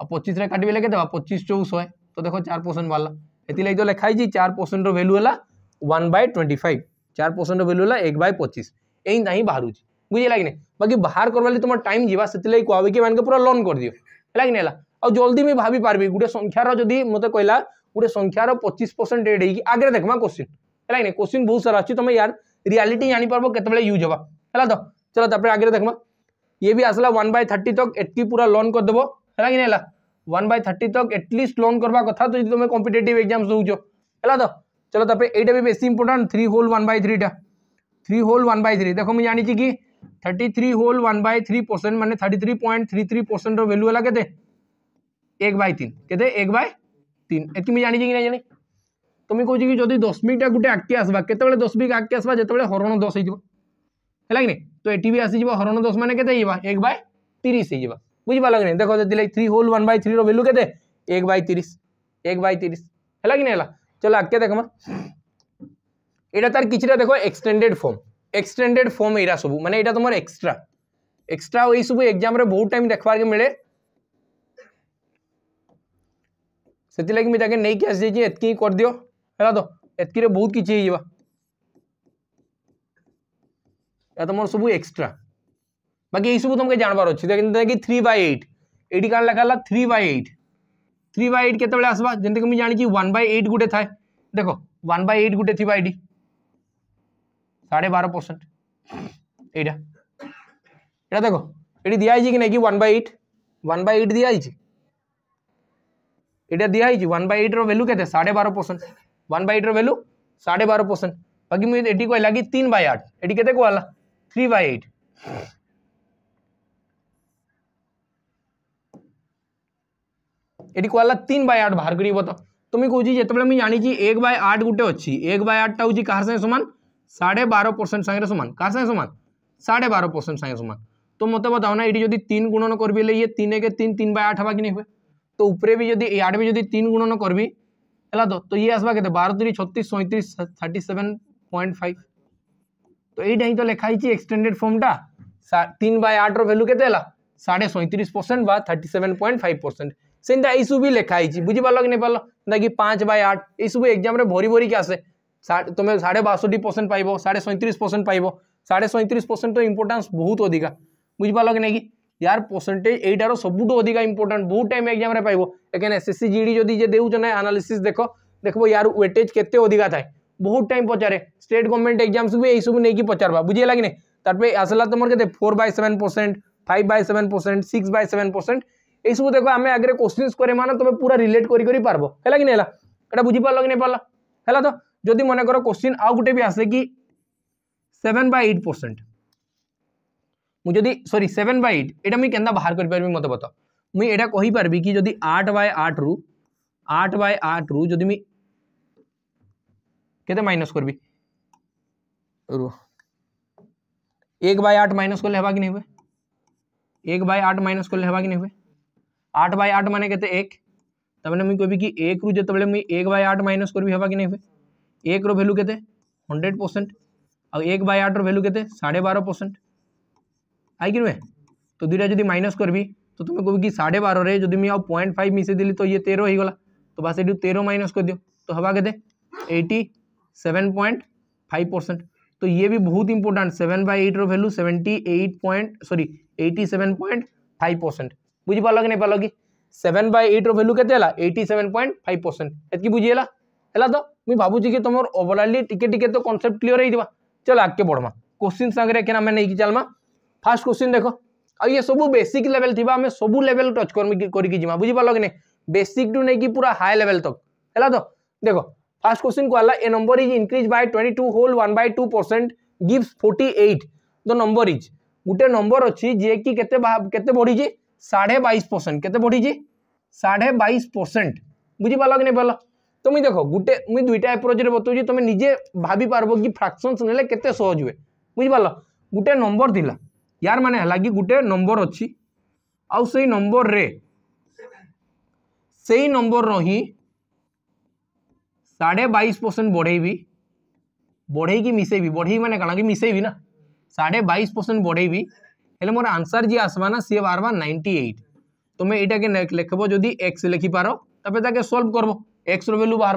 और पचिश्रे काटबी लगे देवा चौ शहे तो देख चार परसेंट बाहर एथिले जो लिखाई जी 4 परसेंट रैल्यू है होला बै ट्वेंटी फाइव चार परसेंट रो वैल्यू होला 1 बाय 25 एई नाही बाहरु छी बुझि लागने बाकी बाहर करवाले तुम टाइम जावा से कोवे के मान के पूरा लर्न कर दियो लाग नेला आ जल्दी भी भाभी पार्बी गुडे संख्या रो जदी कहला गुडे संख्या रो परसेंट रेड हेकी आगे देखमा क्वेश्चन लाग ने क्वेश्चन बहुत सारा अछि तुम तो यार रियलिटी जानि परबो केते यूज होबा हला तो चलो तो तपर आगे देखमा ये भी आसला 1/30 तक एतकी पूरा लर्न करदेव है लाग नेला वन बै थर्टी तक एटलिस्ट लोन करवा कथा तो जी तुम कंपिटेट एक्जाम दौ है तो चलो तो यहाँ base important three whole one by थ्रीटा three whole one by three देख मुझे जानी कि thirty three whole one by three percent मैंने thirty three point three three percent value है कैसे एक बै तीन के बै तीन एक जानी कि नहीं जानी तुम्हें तो कहो कि जब दशमिकटा गोटे आगे आसवा के दशमिक आगे आसवा जो हरण दस हो नहीं तो ये भी आसीज हरण दस मैंने के एक बै तीस होगा बुझा लगे देख जी लगे three whole one by three value के एक बै तीस एक बै तीस है कि नहीं चलो आगे देख मैं तार कि देख एक्सटेडेड फर्म एक्सटेडेड फर्म यहाँ सब मैंने तुम एक्सट्रा एक्सट्रा यही सब एक्जाम बहुत टाइम देखवार मिले से मुझे नहीं कि आसी एत कर दि है तो एतक बहुत किसी तुम सब एक्सट्रा बाकी सब तुमको तो जानवर अच्छे देखिए थ्री बैट ये कह लिखा है थ्री बैट थ्री बैट के आसवा जमीक मुझे जानी वन बैट गोटे थाए देख वन बैट गोटे थी ये साढ़े बार परसेंट यहाँ देख ये दिखाई कि नहीं वन बैट वन बैट दिखाई यहाँ दिखाई वन बैट रैल्यू के साढ़े बार परसेंट वन बैट रैल्यू साढ़े बार परसेंट बाकी मुझे ये कहला कि तीन बै आठ ये कहला थ्री बैट ये कहला तीन बै आठ बाहर कर तुम्हें कौन जो जानी एक बै आठ गोटे अच्छी एक बै आठ टाइम कह सा सामान साढ़े बार परसेंट सागर सामान कह सा सामान साढ़े बार परसेंट सागे सामान तो मत बताओ ना ये जो तीन गुणन करी ये तीन एक तीन तीन बै आठ हाँ कि नहीं हुए तो उपरे भी जी आठ भी जो तीन गुणन करी है तो, तो ये आसवा के बार तीन छत्तीस सैंतीस थर्टी सेवेन पॉइंट फाइव तो यहीटा तो लिखाई एक्सटेडेड टा तीन बै आठ रैल्यू के साढ़े सैंतीस परसेंट बा thirty seven point five percent से सब भी लिखाई बुझीपाल कि नहींपाल जैसे पाँच बै आठ सब एक्जाम भरी भरिक आसे तुम साढ़े बासठी परसेंट पाइब साढ़े सैंतीस परसेंट पाइब साढ़े सैंतीस परसेंट तो इंपोर्टास् बहुत अधिका बुझीपाल कि नहीं यार परसेंटेज यार सब अधिका इंपोर्टाट बहुत टाइम एक्जाम पाइब लेकिन S S C G D जी दे आनालीसीस् देख देख यार व्वेटेज के अधिका बहुत टाइम पचारे स्टेट गवर्नमेंट एक्जाम भी यही सब नहीं पचार बुझे कि नहीं तरह आसला तुम्हें four by seven percent five by seven percent six by seven percent यू देख आम आगे क्वेश्चन कर तुम पूरा रिलेट कर पार्ब है कि नहीं बुझीपार कि नहीं पार्ल है तो जदि मन कर क्वेश्चन आउ गए भी आसे कि सेवेन बै एट परसेंट मुझे सरी सेवेन बै एट यहाँ मुझे के बाहर कर मत बत मुझे यहाँ कही पारि कि आठ बै आठ रु आठ बै आठ रु जी मुते माइनस कर भी? एक बै आठ माइनस कले हे कि नहीं हुए एक बै आठ माइनस कले हे कि नहीं हुए आठ बाय आठ मैंने कहते एक तमें मुझे कह कि एक रु जो मुझ एक बाय आठ माइनस कर भी कि नहीं हुए एक रैल्यू के हंड्रेड परसेंट आ एक बाय आठ रैल्यू के साढ़े बार परसेंट आई कि नुहे तो दुईटा जब माइनस करी तो तुम कह कि साढ़े बारे जब मुझे पॉइंट फाइव मिसेदेली तो ये तेरह होगला तो बस ये तेरह माइनस कर दियो तो हवा के सेवेन पॉइंट फाइव परसेंट तो ये भी बहुत important seven by eight value seventy eight point sorry eighty seven point five percent বুঝিপাল কি না পাল কি সেভেন বাই এইট্র ভ্যালু কেতে হল eighty seven point five percent এতকি বুঝিগলা হল তো মু ভাবুছি কি তোমার ওভরঅলি টিকে টিকে তো কনসেপ্ট ক্লিয়ার হয়ে চল আগে বড়মা কোশ্চিন সাংরে কেন আমি নেই চালমা ফার্স্ট কোশ্চিন দেখ ଆଉ ଇଏ ସବୁ ବେସିକ୍ ଲେଭେଲ୍ ଥିବା ଆମେ ସବୁ ଲେଭେଲ୍ ଟଚ୍ କରିକି ଯିମା ବୁଝିପାରିଲ କି ନାଇଁ ବେସିକ୍ଠୁ ନେଇକି ପୁରା ହାଇ ଲେଭେଲ୍ ତକ୍ ହେଲା ତ ଦେଖ ଫାର୍ଷ୍ଟ କ୍ୱେଶ୍ଚିନ୍ କୁହାଲା a number is increase by twenty two whole one by two percent gives forty eight the number is ଗୋଟେ ନମ୍ବର ଅଛି ଯିଏକି କେତେ କେତେ ବଢ଼ିଛି साढ़े बाईस परसेंट के बढ़ी साढ़े बाईस परसेंट বুঝিপাল কি নেপাল তুমি দেখো গোটে মুই দুইটা এপ্রোচরে বতাউছি তুমি নিজে ভাবি পারব কি ফ্রাকশনস নেলে কেতে সহজ হুয়ে বুঝিপাল গোটে নম্বর লা ইয়ার মানে হল কি গোটে নম্বর অছি আউ সেই নম্বরের সেই নম্বর হি সাড়ে বাইশ পরসেন্ট বড়াইবি বড়াইকি মিশাইবি বড়াইবি মানে কারণ কি মিশাইবি না সাড়ে বাইশ পরসেন্ট বড়াইবি हेले मोर आंसर जी आसवा ना सी बार नाइंटी एट तुम यहाँ के लिख जो एक्स लिखी पार तक सल्व कर एक्स रैल्यू बाहर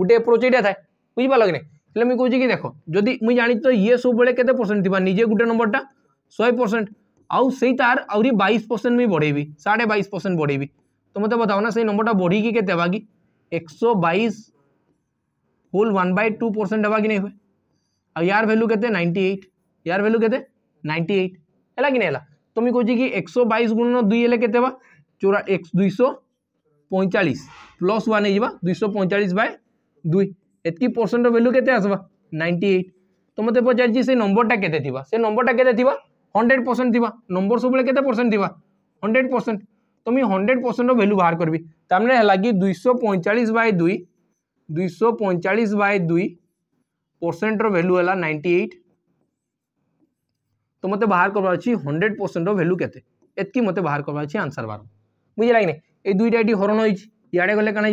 गोटे एप्रोच ये था बुझ पार लगे मुझे कहूँ कि देख जदि मुझे जानी तो ये सब बेले केसेंट थी निजे गोटे नंबरटा शहे परसेंट आउ से तार आई बैस परसेंट भी बढ़े साढ़े बैस परसेंट बढ़े तो मतलब बताओ ना से नंबरटा बढ़ी कि एक सौ बैस full one by two percent हे कि नहीं हुए आ यार भैल्यू के नाइंटी एट यार भैल्यू के नाइंटी एट ହେଲା କି ନାହିଁ ହେଲା ତ ମୁଇଁ କହୁଛି କି ଏକଶହ ବାଇଶ ଗୁଣନ ଦୁଇ ହେଲେ କେତେ ହେବା ଚଉରା ଏକ ଦୁଇଶହ ପଇଁଚାଳିଶ ପ୍ଲସ୍ ୱାନ୍ ହେଇଯିବା ଦୁଇଶହ ପଇଁଚାଳିଶ ବାଏ ଦୁଇ ଏତିକି ପରସେଣ୍ଟର ଭ୍ୟାଲ୍ୟୁ କେତେ ଆସିବା ନାଇଣ୍ଟି ଏଇଟ୍ ତ ମୋତେ ପଚାରିଛି ସେ ନମ୍ବରଟା କେତେ ଥିବା ସେ ନମ୍ବରଟା କେତେ ଥିବା ହଣ୍ଡ୍ରେଡ଼ ପରସେଣ୍ଟ ଥିବା ନମ୍ବର ସବୁବେଳେ କେତେ ପରସେଣ୍ଟ ଥିବା ହଣ୍ଡ୍ରେଡ଼ ପରସେଣ୍ଟ ତ ମୁଇଁ ହଣ୍ଡ୍ରେଡ଼ ପରସେଣ୍ଟର ଭ୍ୟାଲ୍ୟୁ ବାହାର କରିବି ତାମାନେ ହେଲା କି ଦୁଇଶହ ପଇଁଚାଳିଶ ବାଏ ଦୁଇ ଦୁଇଶହ ପଇଁଚାଳିଶ ବାଏ ଦୁଇ ପରସେଣ୍ଟର ଭ୍ୟାଲ୍ୟୁ ହେଲା ନାଇଣ୍ଟି ଏଇଟ୍ तो मतलब बाहर कर हंड्रेड परसेंट रैल्यू के मतलब बाहर कर आंसर बार बुझे कि नहीं दुईटा ये हरण होड़े गले कण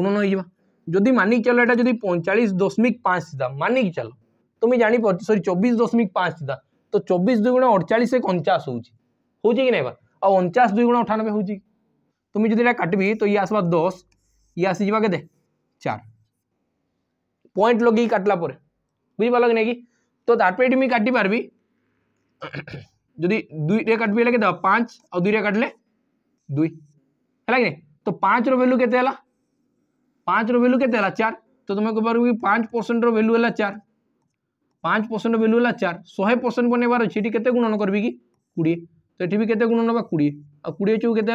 गुणन होदि मानिक चल रहा जो पैंचाश दशमिक पाँच सीधा मानिक चल तुम्हें जानप सरी चौबीस दशमिक पाँच सीधा तो चौबीस दुई गुण अड़चाश एक अंचाश हो कि नहीं आउ अंचाश दुई गुण अठानबे हो तुम्हें जो काटबी तो ये आसवा दस ये आसीज के चार पॉइंट लगे काटला बुझ पार कि नहीं कि तो ताटी काटिपारि दुईटे काटबी हेल्ला पाँच आउ काटले दुई है तो पाँच रैल्यू के पाँच रैल्यू के चार तो तुम्हें कह पारे पाँच परसेंट रैल्यू है चार पाँच परसेंट भैल्यू है चार शहे परसेंट बनबार अच्छे ये केुणन करी तो ये भी केुण ना कोड़े आ के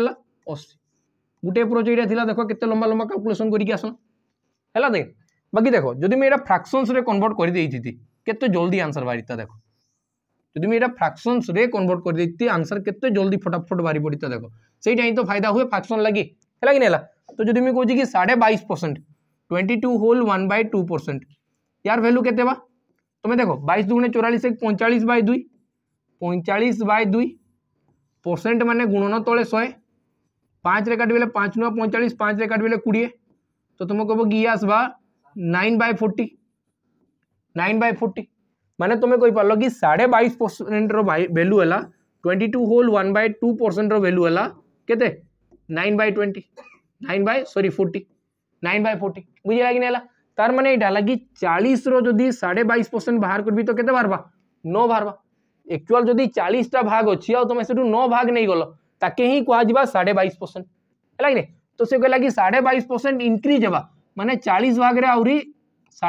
गोटे प्रोच यहाँ देख के लंबा लंबा काल्कुलेसन करके आसन बाकी देख जदि मुझे फ्राक्सनस कनभर्ट कर थी केल्दी आनसर बाहरी देख जदि यहाँ फ्राक्शन कनभर्ट कर देती आंसर के जल्दी फटाफट बाहरी पड़ी तो देख से तो फायदा हुए फ्राक्शन लगे है कि नहीं तो जो मुझे कहूँ कि साढ़े बैस percent twenty two whole one by two percent यार भैल्यू के तुम्हें देख बैस दुगुण चौरास एक पैंचाश बै दुई पैंचाश बै दुई परसेंट मैंने गुणन तले शहे पाँच रे काटे पाँच नुआ पैंचाश पाँच रे काटे कोड़े तो तुम कहो कि ये आसवा nine by forty nine by forty मैंने तुम्हें कही पार कि साढ़े बैस परसेंट रैल्यू है twenty two whole one by two percent value है के nine by twenty nine by sorry forty nine by forty बुझेगा कि नहीं तार मैंने यहाँ है चालीस रही साढ़े बैस परसेंट बाहर करी तो कैसे बाहर बा? बाहर एक्चुअल जो चालीसटा भाग अच्छी आम से नौ भाग नहीं गल ताके साढ़े बैस परसेंट है तो सी कहला कि साढ़े बैस परसेंट इनक्रीज हाँ मैंने चालीस भाग रहा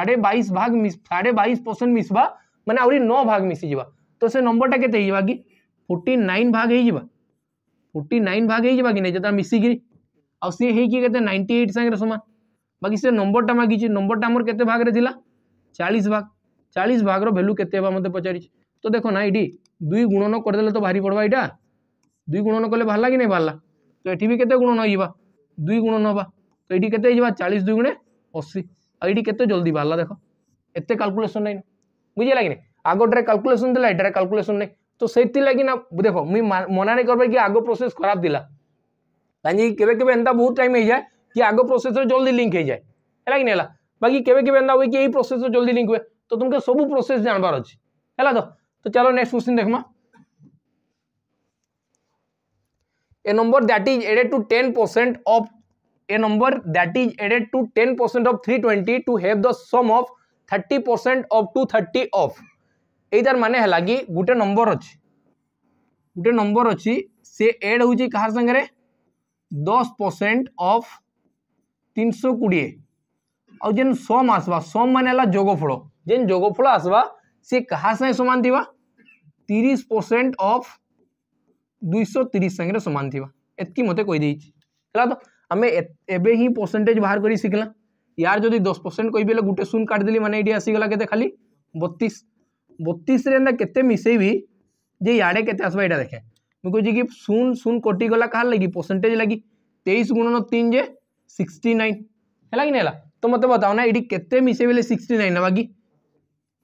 आड़े बैस भाग साढ़े बैस परसेंट मिसवा ମାନେ ଆହୁରି ନଅ ଭାଗ ମିଶିଯିବା ତ ସେ ନମ୍ବରଟା କେତେ ହେଇଯିବା କି ଫୋର୍ଟି ନାଇନ୍ ଭାଗ ହେଇଯିବା ଫୋର୍ଟି ନାଇନ୍ ଭାଗ ହେଇଯିବା କି ନାହିଁ ଯେତେବେଳେ ମିଶିକିରି ଆଉ ସିଏ ହେଇକି କେତେ ନାଇଣ୍ଟି ଏଇଟ୍ ସାଙ୍ଗରେ ସମାନ ବାକି ସେ ନମ୍ବରଟା ମାଗିଛି ନମ୍ବରଟା ଆମର କେତେ ଭାଗରେ ଥିଲା ଚାଳିଶ ଭାଗ ଚାଳିଶ ଭାଗର ଭ୍ୟାଲୁ କେତେ ହେବା ମୋତେ ପଚାରିଛି ତ ଦେଖ ନା ଏଇଠି ଦୁଇ ଗୁଣନ କରିଦେଲେ ତ ଭାରି ପଡ଼ବା ଏଇଟା ଦୁଇ ଗୁଣନ କଲେ ବାହାରିଲା କି ନାହିଁ ବାହାରିଲା ତ ଏଠି ବି କେତେ ଗୁଣନ ହେଇଯିବା ଦୁଇ ଗୁଣନ ହେବା তো এটি কেতে যা চালিশ দুই গুণে অশি আর এটি কেতে জলদি বাড়লা দেখো এতে ক্যালকুলেশন নাই না बुझेगा कि नहीं आग ड्रे काल्कुलेसन दे ड्रे नहीं तो से लगे ना देख मुझ मना नहीं कर आगो प्रोसेस खराब दिला कहीं के बहुत टाइम हो जाए कि आगो प्रोसेस जल्दी लिंक हो जाए है कि नहीं बाकी के हुए कि प्रोसेस जल्दी लिंक हुए तो तुमको सब प्रोसेस जानवर अच्छे है तो तो चलो नेक्स्ट क्वेश्चन देखमा a number that is added to ten percent of a number that is added to ten percent of three twenty two have the sum of thirty percent of two thirty of यार मान है गोटे number अच्छे गोटे number अच्छी से add हो कहार सागर दस परसेंट अफ तीन सौ कोड़े आन सम आसवा सम मानला जोगफल जेन जोगफल आसवा सी क्या सागे सामान थी तीस परसेंट अफ दुई तीस सामान थी एत मत कहीदे तो आम एवं ही परसेंटेज बाहर कर सीखला ইয়ার যদি দশ পরসেন্ট কইবি হলে গোটে শূন্য কাটিদেলি মানে এটি আসিগলা কেতে খালি বতিশ বতিশে এমনি কেতে মিশাইবি যে ইয়াড়ে কেতে আসবা এটা দেখে মু কইছি কি শূন্য শূন্য কটিগলা কাহার লাগি পরসেন্টেজ লাগি তেইশ গুণন তিন যে সিক্সটি নাইন হল কি না হল তো মতো বতাও না এটি কেতে মিশাইলে সিক্সটি নাইন হবা কি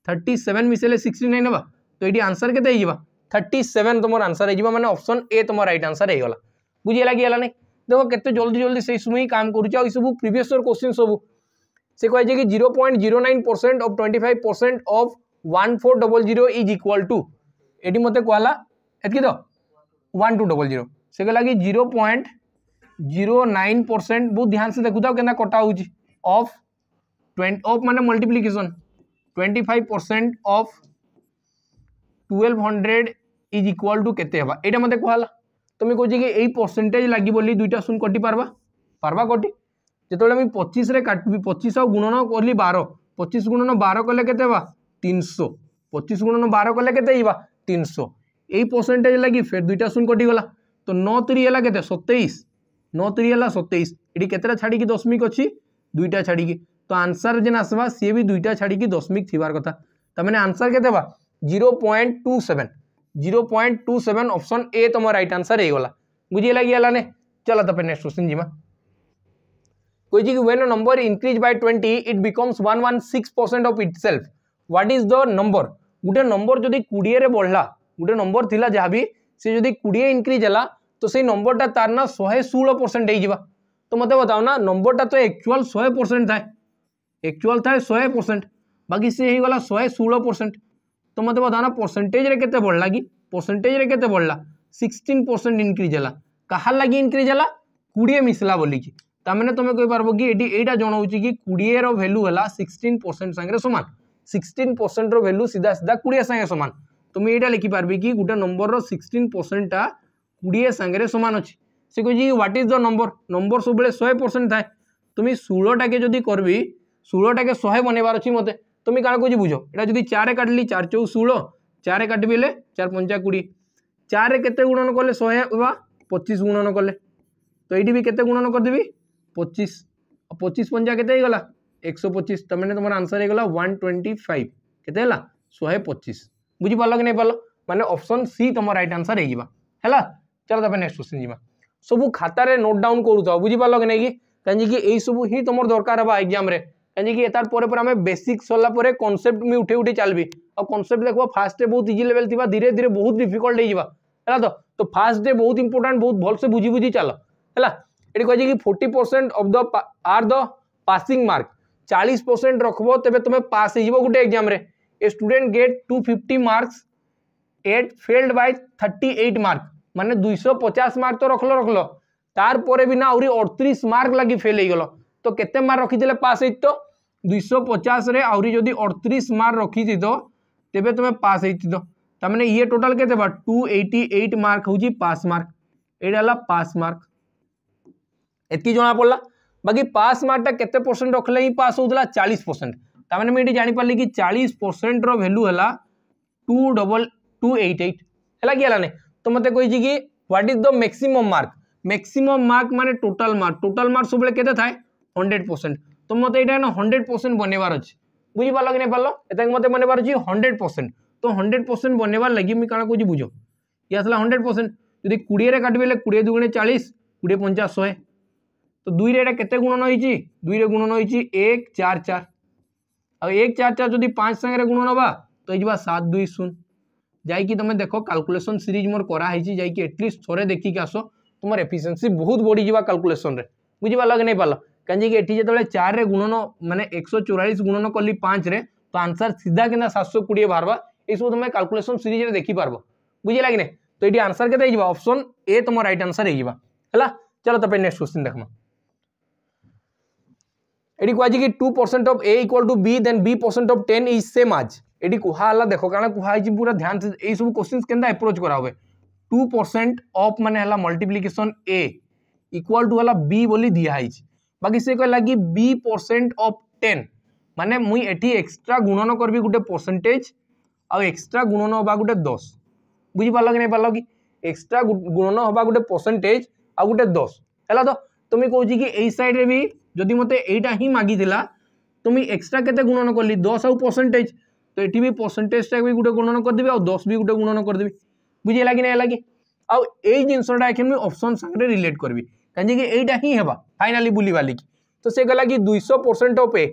থার্টি সেভেন মিশাইলে সিক্সটি নাইন হবা তো এটি আনসার কেতে হয়ে থার্টি সেভেন তোমার আনসার হয়ে মানে অপশন এ তোমার রাইট আনসার হয়ে বুঝি লাগি হল না দেখ কেতে জলদি জলদি সেই সময় কাম করছে আর এই সব প্রিভিয়স কোশ্চিন সবু से कह कि zero point zero nine percent of twenty five percent of one four double zero is equal to ये मत कहला एतक तो वन टू डबल जीरो से कहला कि zero point zero nine percent बहुत ध्यान से देखु था के कटा होफ ट्वेंट अफ मान multiplication twenty five percent of twelve hundred is equal to के मत कहला तुम्हें कह परसेंटेज लगे दुईटा शून कटि पार्बा कटी जो पचीस काटबी पचीस आ गुणन कली बार पचीस गुणन बार कले के तीन सौ पचीस गुणन बार कले के तीन सौ यसेंटेज लगे फिर दुईटा शून्य कटिगला तो नौ तीरी है सतईस नौ तीरी है सतईस ये कत छाड़ी दशमिक अच्छी दुईटा छाड़ी तो आंसर जेन आसवा सी भी दुईटा छाड़ी दशमिक थार कथ तमें आंसर के zero point two seven zero point two seven option A तुम रईट आनसर होगा बुझेगा कि चल तब नेक्स्ट क्वेश्चन जीवा कोई जी when a number increase by 20 it becomes 116% of itself what is the number गुटे नंबर जदि 20 रे बढ़ला गुटे नंबर थिला जहा भी से जदि 20 इंक्रीज हला तो से नंबरटा तार ना 116% हे जीवा तो मते बताओ ना नंबरटा तो एक्चुअल 100% था एक्चुअल था 100% बाकी से हे वाला 116% तो मते बताओ ना परसेंटेज रे केते बढ़ला की परसेंटेज रे केते बढ़ला 16% इंक्रीज हला कहा लगी इंक्रीज हला 20 मिसला बोली की ତାମାନେ ତୁମେ କହିପାରିବ କି ଏଠି ଏଇଟା ଜଣାଉଛି କି କୋଡ଼ିଏର ଭ୍ୟାଲୁ ହେଲା ସିକ୍ସଟିନ୍ ପରସେଣ୍ଟ ସାଙ୍ଗରେ ସମାନ ସିକ୍ସଟିନ୍ ପରସେଣ୍ଟର ଭ୍ୟାଲୁ ସିଧା ସିଧା କୋଡ଼ିଏ ସାଙ୍ଗେ ସମାନ তুমি এটা লিখিপারি কি গোটা নম্বরর সিক্সটিন পরসেন্টটা কোড়িয়ে সাংরে সমান অছে সে কী what is the number number সবুলে শহে পরসেন্ট থাকে তুমি ষোলটাকে যদি করবি ষোলটাকে শহে বনাইবার অছি মতো তুমি কাণ কুছি বুঝ এটা যদি চারে কাটলি চার চৌ ষোল চারে কাটিবিলে চার পঞ্চা কোড়িয়ে চারে কেতে গুণন কলে শহে বা পঁচিশ গুণন কলে তো এইটি বি কেতে গুণন করেদেবি पचीस पचीस पंजा के एक सौ पचीस तुमने तुम आंसर है वन ट्वेंटी फाइव के शहे पचिश बुझिपाल कि नहीं पार मैंने अप्सन सी तुम रईट आंसर है चल तब नेक्स्ट क्वेश्चन जी सब खातार नोट डाउन करू था बुझिपाल कि नहीं कि कहीं सब हि तुम दरकार हाँ एक्जाम कहीं तार पर आम बेसिक सरला कनसेप्ट भी उठे उठे चल भी और कनसेप्ट देख फास्ट डे बहुत इजी लेवल थी धीरे धीरे बहुत डिफिकल्ट है तो फास्ट डे बहुत इंपोर्टां बहुत भलसे बुझी बुझी चल है ये कि forty percent of the are mark चालीस परसेंट रख तेज तुम पास हो गए exam a student get to fifty marks at failed by thirty eight mark मानने दुईश पचास मार्क तो रख लो रख लो तार भी ना आहरी अड़तीस मार्क लगे फेल हो गल तो के मार्क रखी पास हो तो दुईश पचास आहरी जदि अड़तीस मार्क रखी थी तो तेज तुम पास हो मैंने ये टोटाल के टू एट मार्क हूँ पास मार्क यहाँ पास मार्क एति जना पड़ा बाकी पास मार्कटा के परसेंट रखले ही पास होता चालीस परसेंट तमें मुझे जानपरली कि चालीस परसेंट रैल्यू है two double two eight eight है कि है तो मत कही कि what is the maximum mark maximum mark मानते टोटल मार्क टोटाल मार्क सब थाए हंड्रेड परसेंट तो मत ये हंड्रेड परसेंट बनबार अच्छे बुझीपाल कि नहीं पार्ल ये मत बनबार अच्छे हंड्रेड परसेंट तो हंड्रेड परसेंट बनबार लगे मुझे कहना कहूँ बुझ ये आसला हंड्रेड परसेंट जो कोड़े काटबे कोड़े दुगुणे चालीस कोड़े पंचाश शहे तो दुई रहा के गुणन रही दुई रुणन रही एक चार चार आ एक चार चार जो पाँच सागर गुण नवा तो यहाँ सात दुई शून जाकि तुम देख कालकुलेसन सीरीज मोर कराई जाकि एटलिस्ट थे देखिक आस तुम एफिसीयसी बहुत बढ़ी जावा कालकुलेसन में बुझा कि नहीं पार कहीं एटी जो चार गुणन मैंने एक सौ चौरास गुणन कल पाँच रे तो आंसर सीधा कि सात सौ कोड़े बाहर यह सब तुम कालकुलेसन सीरीज में देखिपार बुझा लगे ना तो ये आंसर के अप्सन ए तुम रईट आनसर होगा चलो तो नेक्स्ट क्वेश्चन देखना এটি কুহাইছে কি two percent of A equal to B then B percent of ten is same as এটি কুহালা দেখো কারণ কুহাইছে পুরা ধ্যান সে এই সব কোশ্চিন কেনা আপ্রোচ করা হবে টু পরসেন্ট অফ মানে হল মল্টিপ্লিকেসন এ ইকুয়াল টু হল বি বলে দিয়া হয়েছে বাকি সে কহিলা কি বি পরসেন্ট অফ টেন মানে মুই এটি এক্সট্রা গুণন করবি গোটে পরসেন্টেজ আক্সট্রা গুণন হওয়া গোটে দশ বুঝিপার কি নাই পার কি এক্সট্রা গুণন হওয়া গোটে পরসেন্টেজ আগে দশ হল তো তুমি কৌছি কি এই সাইড্রে বি ଯଦି ମୋତେ ଏଇଟା ହିଁ ମାଗିଥିଲା ତ ମୁଇଁ ଏକ୍ସଟ୍ରା କେତେ ଗୁଣନ କଲି ଦଶ ଆଉ ପରସେଣ୍ଟେଜ୍ ତ ଏଠି ବି ପରସେଣ୍ଟେଜଟା ବି ଗୋଟେ ଗୁଣନ କରିଦେବି ଆଉ ଦଶ ବି ଗୋଟେ ଗୁଣନ କରିଦେବି ବୁଝିହେଲା କି ନାହିଁ ହେଲା କି ଆଉ ଏଇ ଜିନିଷଟା ଏଖେନ୍ ମୁଇଁ ଅପସନ୍ ସାଙ୍ଗରେ ରିଲେଟ୍ କରିବି କାହିଁକି ଏଇଟା ହିଁ ହେବା ଫାଇନାଲି ବୁଲିବାଲିକି ତ ସେ ଗଲା କି ଦୁଇଶହ ପରସେଣ୍ଟ ଅଫ୍ ଏ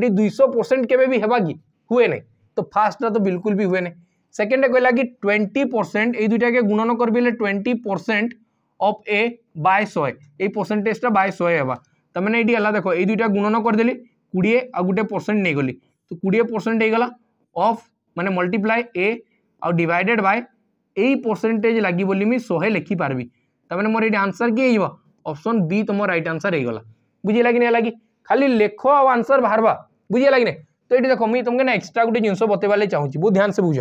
ଏଠି ଦୁଇଶହ ପରସେଣ୍ଟ କେବେ ବି ହେବା କି ହୁଏ ନାହିଁ ତ ଫାର୍ଷ୍ଟଟା ତ ବିଲକୁଲ ବି ହୁଏ ନାହିଁ सेकेंड कहला कि ट्वेंटी परसेंट ये दुईटा के गुणन कर twenty percent of A by शहे ये परसेंटेजटा बै शहे हे तुम ये देख य दुईटा गुणन करदे कोड़े आ गोटे परसेंट नहीं गली तो कोड़े परसेंट हो गला अफ मैंने मल्टीप्लाय ए आवैडेड बाय यसेंटेज लगे मुझे शहे लिखिपारि तमें मोर ये आंसर किए हो अपसन बी तुम रईट आंसर हो गला बुझेगा कि नहीं है खाली लेख आंसर बाहर बुझे कि नहीं तो ये देख मुझे तुमको ना एक्सट्रा गोटे जिनस बतेबा चाहिए बहुत ध्यान से बुझ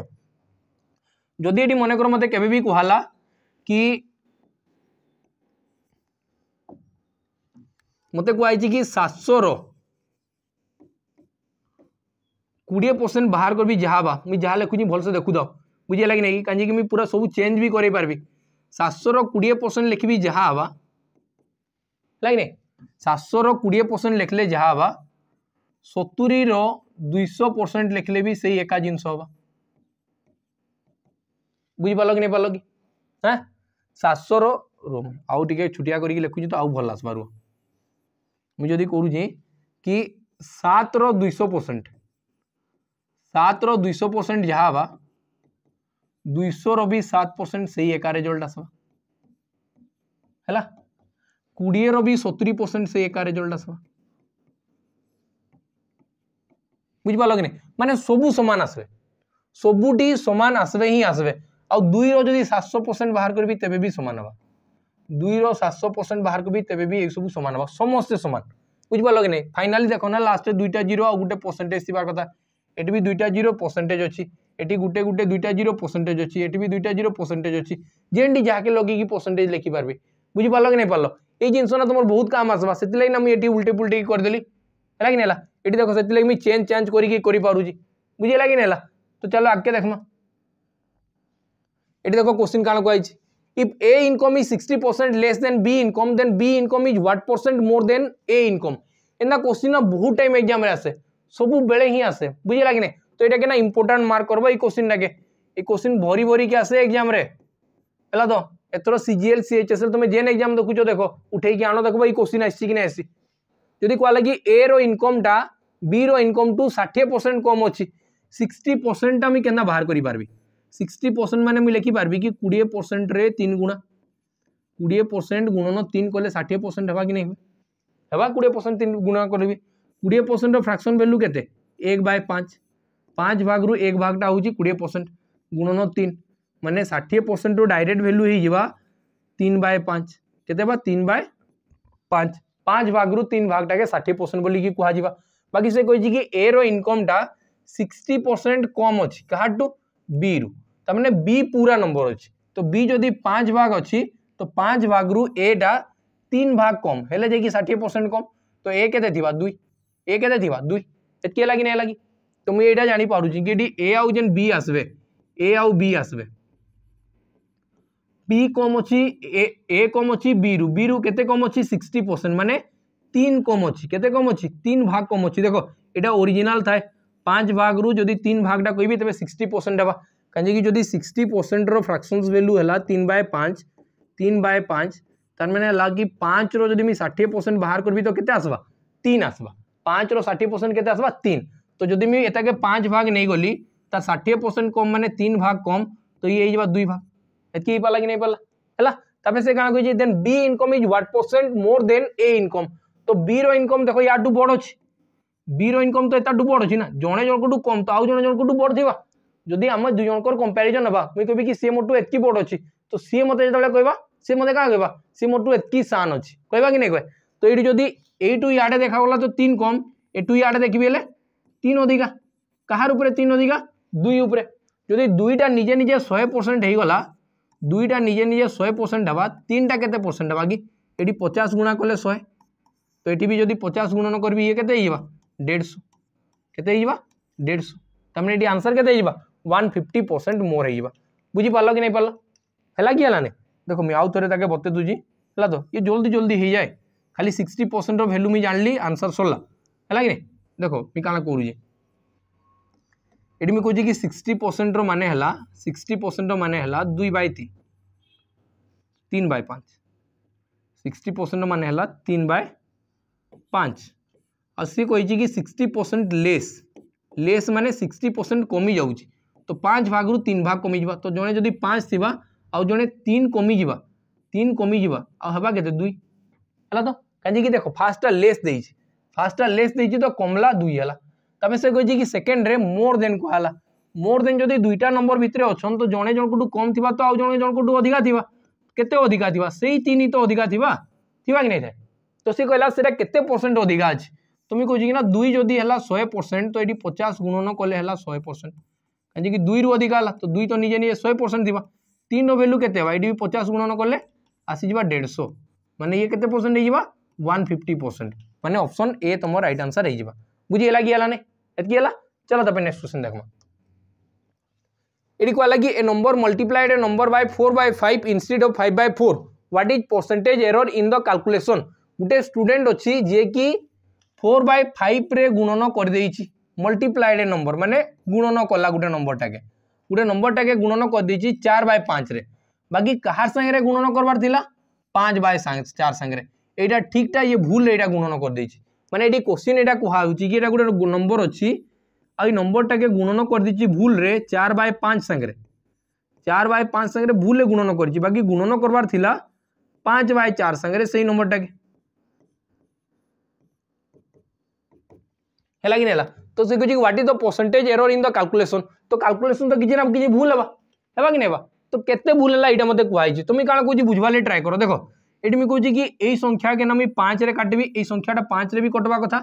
जदि ये मन कर मत के कहला कि मत कह सतर कोड़े परसेंट बाहर कर भी जहाँ बा मुझे जहाँ लिखुची भलसे देखुद बुझेगा कि नहीं कहीं पूरा सब चेंज भी कर पारि सतर कोड़े परसेंट लिखी जहाँ हाँ लगे ना सतर कोड़े परसेंट लिखले जहाँ हाँ सतुरी रुश परसेंट लिखले भी सही एका जिनस हाँ बुझिपाल कि नहीं पार कि सतर आउ टे छुटिया करेखुच तो आल आसपार रुआ मुझे यदि करूँ कि सात रुईश परसेंट सात रुईश परसेंट जहाँ हवा दुईश भी सात परसेंट से ही एका रेजल्ट आसवा है कोड़े भी सतुरी परसेंट से एका रेजल्ट आसवा बुझिपार कि नहीं मानने सब सामान आसवे सबुटी सामान आसवे ही आसवे आई रो रि सात परसेंट बाहर करी तेबी सामान हवा दुईर सातश परसेंट बाहर को भी तेरे भी सब सामान हम समस्ते सामान बुझे लगे ना फाइनाली देख ना लास्ट दुईटा जीरो आ गए परसेंटेज थी कथा एट भी दुईटा जीरो परसेंटेज अच्छी ये गोटे गोटे दुईटा जीरो परसेंटेज अच्छी ये भी दुईटा जीरो परसेंटेज अच्छी जेनटी जहाँके लगे परसेंटेज लिखिपारे बुझिपार कि नहीं पार्ल ये जिनस ना तुम बहुत काम आसवा से मुझे उल्टे पुल्टे करदेली है कि नहीं ये देख से मुझे चेंज चेंज करपारे बुझे कि नहीं तो चलो आगे देखमा ये देख क्वेश्चन कौन कह if A income is 60% less than B income, then B income is what percent more than A income? ଏନ୍ତା କୋଶ୍ଚିନ୍ ବହୁତ ଟାଇମ୍ ଏକ୍ଜାମ୍ରେ ଆସେ ସବୁବେଳେ ହିଁ ଆସେ ବୁଝିଲା କି ନାହିଁ ତ ଏଇଟା କେନା ଇମ୍ପୋର୍ଟାଣ୍ଟ ମାର୍କ କରବ ଏଇ କୋଶ୍ଚିନ୍ଟାକେ ଏଇ କୋଶ୍ଚିନ୍ ଭରି ଭରିକି ଆସେ ଏକ୍ଜାମ୍ରେ ହେଲା ତ ଏଥର C G L C H S L ତୁମେ ଯେନ୍ ଏକ୍ଜାମ୍ ଦେଖୁଛ ଦେଖ ଉଠେଇକି ଆଣ ଦେଖିବ ଏଇ କୋଶ୍ଚିନ୍ ଆସିଛି କି ନାହିଁ ଆସିଛି ଯଦି କୁହାଗଲା କି ଏର ଇନକମ୍ଟା ବିର ଇନକମ୍ଠୁ ଷାଠିଏ ପରସେଣ୍ଟ କମ୍ ଅଛି ସିକ୍ସଟି ପରସେଣ୍ଟଟା ମୁଇଁ କେନ୍ତା ବାହାର କରିପାରିବି सिक्सटी परसेंट मैंने मुझे लिखिपारि कि कोड़े परसेंट रन गुणा कोड़े परसेंट गुणन तीन कले षाठी परसेंट हाँ कि नहीं हाँ कोड़े परसेंट तीन गुण करी कोड़े परसेंट फ्राक्शन भैल्यू के एक बाय पाँच पाँच भाग रु एक भागटा हूँ कोड़े परसेंट गुणन तीन मानने षाठी परसेंट रु डायरेक्ट भैल्यू हो जा बाय पाँच केते तीन बाय पाँच पाँच भाग रु तीन भागटा के षाठी परसेंट बोल कह बाकी से कही कि ए रनकमटा सिक्सटी परसेंट कम अच्छी क्या बी रू तमें बी पूरा नंबर अच्छे तो बी जदि पाँच भाग अच्छी तो पाँच भाग रु एटा तीन भाग कम है जैक षाठी परसेंट कम तो ए के दुई ए के दुई इतक है कि नहीं तो मुझे यहाँ पार कि ए आउ जेन बी आसवे ए आउ बी आसवे बी कम अच्छी ए कम अच्छी बी रु बी रु के कम अच्छी सिक्सटी परसेंट मानने तीन कम अच्छी केम अच्छी तीन भाग कम अच्छी देख ये ओरिजिनाल थाए पाँच भाग रु जदि तीन भागटा कह सिक्सटी परसेंट हाँ कहीं जो सिक्सटी परसेंट रक्सन्स भैल्यू है तीन बाय पाँच तीन बाय पाँच तार मैंने कि पाँच रि षाठी परसेंट बाहर करी तो कैसे आसवा तीन आसवा पाँच रठी परसेंट के आसवा तीन तो जदि मुझे ये पाँच भाग नहीं गली तो षाठी परसेंट कम मैंने तीन भाग कम तो ये दुई भाग एत की पाला कि नहीं पाला है से कह कही than income is what percent more than A income तो बी रनकम देख या बड़ अच्छे बी रनकम तो यू बड़ अच्छी ना जड़े जन कम तो आउ जन जन बड़ थी ଯଦି ଆମ ଦୁଇଜଣଙ୍କର କମ୍ପାରିଜନ୍ ହେବା ମୁଇଁ କହିବି କି ସିଏ ମୋଠୁ ଏତିକି ବଡ଼ ଅଛି ତ ସିଏ ମୋତେ ଯେତେବେଳେ କହିବା ସିଏ ମୋତେ କାହା କହିବା ସିଏ ମୋଠୁ ଏତିକି ସାନ୍ ଅଛି କହିବା କି ନାହିଁ କହିବା ତ ଏଇଠି ଯଦି ଏଇଠୁ ଇଆଡ଼େ ଦେଖାଗଲା ତ ତିନି କମ୍ ଏଠୁ ଇଆଡ଼େ ଦେଖିବି ହେଲେ তিন অধিকা কাহার উপরে তিন অধিকা দুই উপরে যদি দুইটা নিজে নিজে শহে পরসেন্ট হয়ে গলা দুইটা নিজে নিজে শহে পরসেন্ট হবা তিনটা কেতে পরসেন্ট হবা কি এটি পচাশ গুণা কলে শহে তো এটি বি যদি পচাশ গুণন করবি ইয়ে কেতে হয়ে যা দেড়শো কেতে হয়ে যা দেড়শো তার মানে এটি আনসার কেতে হয়ে যা वन फिफ्टी परसेंट मोर हो बुझीपाल कि नहीं पार है कि हलाने देखो मुझे आउ थे बते दूजी है तो ये जल्दी जल्दी हो जाए खाली सिक्सटी परसेंट रैल्यू मुझे ली आंसर सरला है कि नहीं देखो मुझे क्या कौन ये मुझे कि सिक्सटी परसेंट रान है सिक्सटी परसेंट मान है दुई बै तीन तीन बै पाँच सिक्सटी परसेंट मान है तीन बै पाँच आ सी कही कि सिक्सटी परसेंट लेस लेस मान सिक्सटी परसेंट कमी जाऊँगी તો પાંચ ભાગરૂ તીન ભાગ કମିଯିବା તો જଣେ ଯଦି ପାଞ୍ଚ ଥିବା ଆଉ ଜଣେ ତିନି କମିଯିବା ତିନି କମିଯିବା ଆଉ ହେବା କେତେ ଦୁଇ ହେଲା ତ କାହିଁକି ଦେଖ ଫାର୍ଷ୍ଟଟା ଲେସ୍ ଦେଇଛି ଫାର୍ଷ୍ଟଟା ଲେସ୍ ଦେଇଛି ତ କମଲା ଦୁଇ ହେଲା ତାପରେ ସେ କହିଛି କି ସେକେଣ୍ଡରେ ମୋର୍ ଦେନ୍ କୁହାହେଲା ମୋର୍ ଦେନ୍ ଯଦି ଦୁଇଟା ନମ୍ବର ଭିତରେ ଅଛନ୍ ତ ଜଣେ ଜଣଙ୍କଠୁ କମ୍ ଥିବା ତ ଆଉ ଜଣେ ଜଣଙ୍କଠୁ ଅଧିକା ଥିବା କେତେ ଅଧିକା ଥିବା ସେଇ ତିନି ତ ଅଧିକା ଥିବା ଥିବା କି ନାଇଁଥାଏ ତ ସେ କହିଲା ସେଇଟା କେତେ ପରସେଣ୍ଟ ଅଧିକା ଅଛି তুমি କହୁছি କି ନା ଦୁଇ ଯଦି ହେଲା ଶହେ ପରସେଣ୍ଟ ତ ଏଠି ପଚାଶ ଗୁଣନ କଲେ ହେଲା ଶହେ ପରସେଣ୍ଟ कहीं दुई रु अधिक है तो दुई तो निजे निजे शहे परसेंट थी तीन रैल्यू के पचास गुणन कले आसीज डेढ़ सौ मैंने ये कैसे परसेंट हो फिफ्टी परसेंट मैंने अप्सन ए तुम रईट आनसर हो बुझे लगी गला है चलो तो नेक्स्ट क्वेश्चन देख ये कह लगी a number multiplied number by four by five instead of five by four what is percentage error in the calculation गोटे स्टूडेन्ट अच्छी जी कि फोर बै फाइव गुणन करदे मल्टीप्लाएड ए नंबर मानने गुणन कला गोटे नंबर टाके गोटे नंबर टाके गुणन करदे चार बै पाँच बाकी कार सागर गुणन करवार पाँच बै चार सागर यहाँ ठीकटा ये भूल यहाँ गुणन करदे मैंने ये क्वेश्चन यहाँ कहुच कि गोटे नंबर अच्छी आई नंबर टाके गुणन करदे भूल चार बै पाँच सागर चार बै पाँच सागर भूल गुणन कर बाकी गुणन करवार पाँच बै चार सागर से नंबर टाके है कि नहीं तो से कुछ what is the percentage error in the calculation तो कैलकुलेशन तो किसी ना कि भूल हवा हेबा कि नहीं तो कैसे भूल है यहाँ मतलब कहुई तुम कौन कौन बुझवाले ट्राए कर देख ये मुझे कहूँ कि संख्या के ना मुझे पाँच काटबी ये संख्याटा पाँच भी कटवा कथा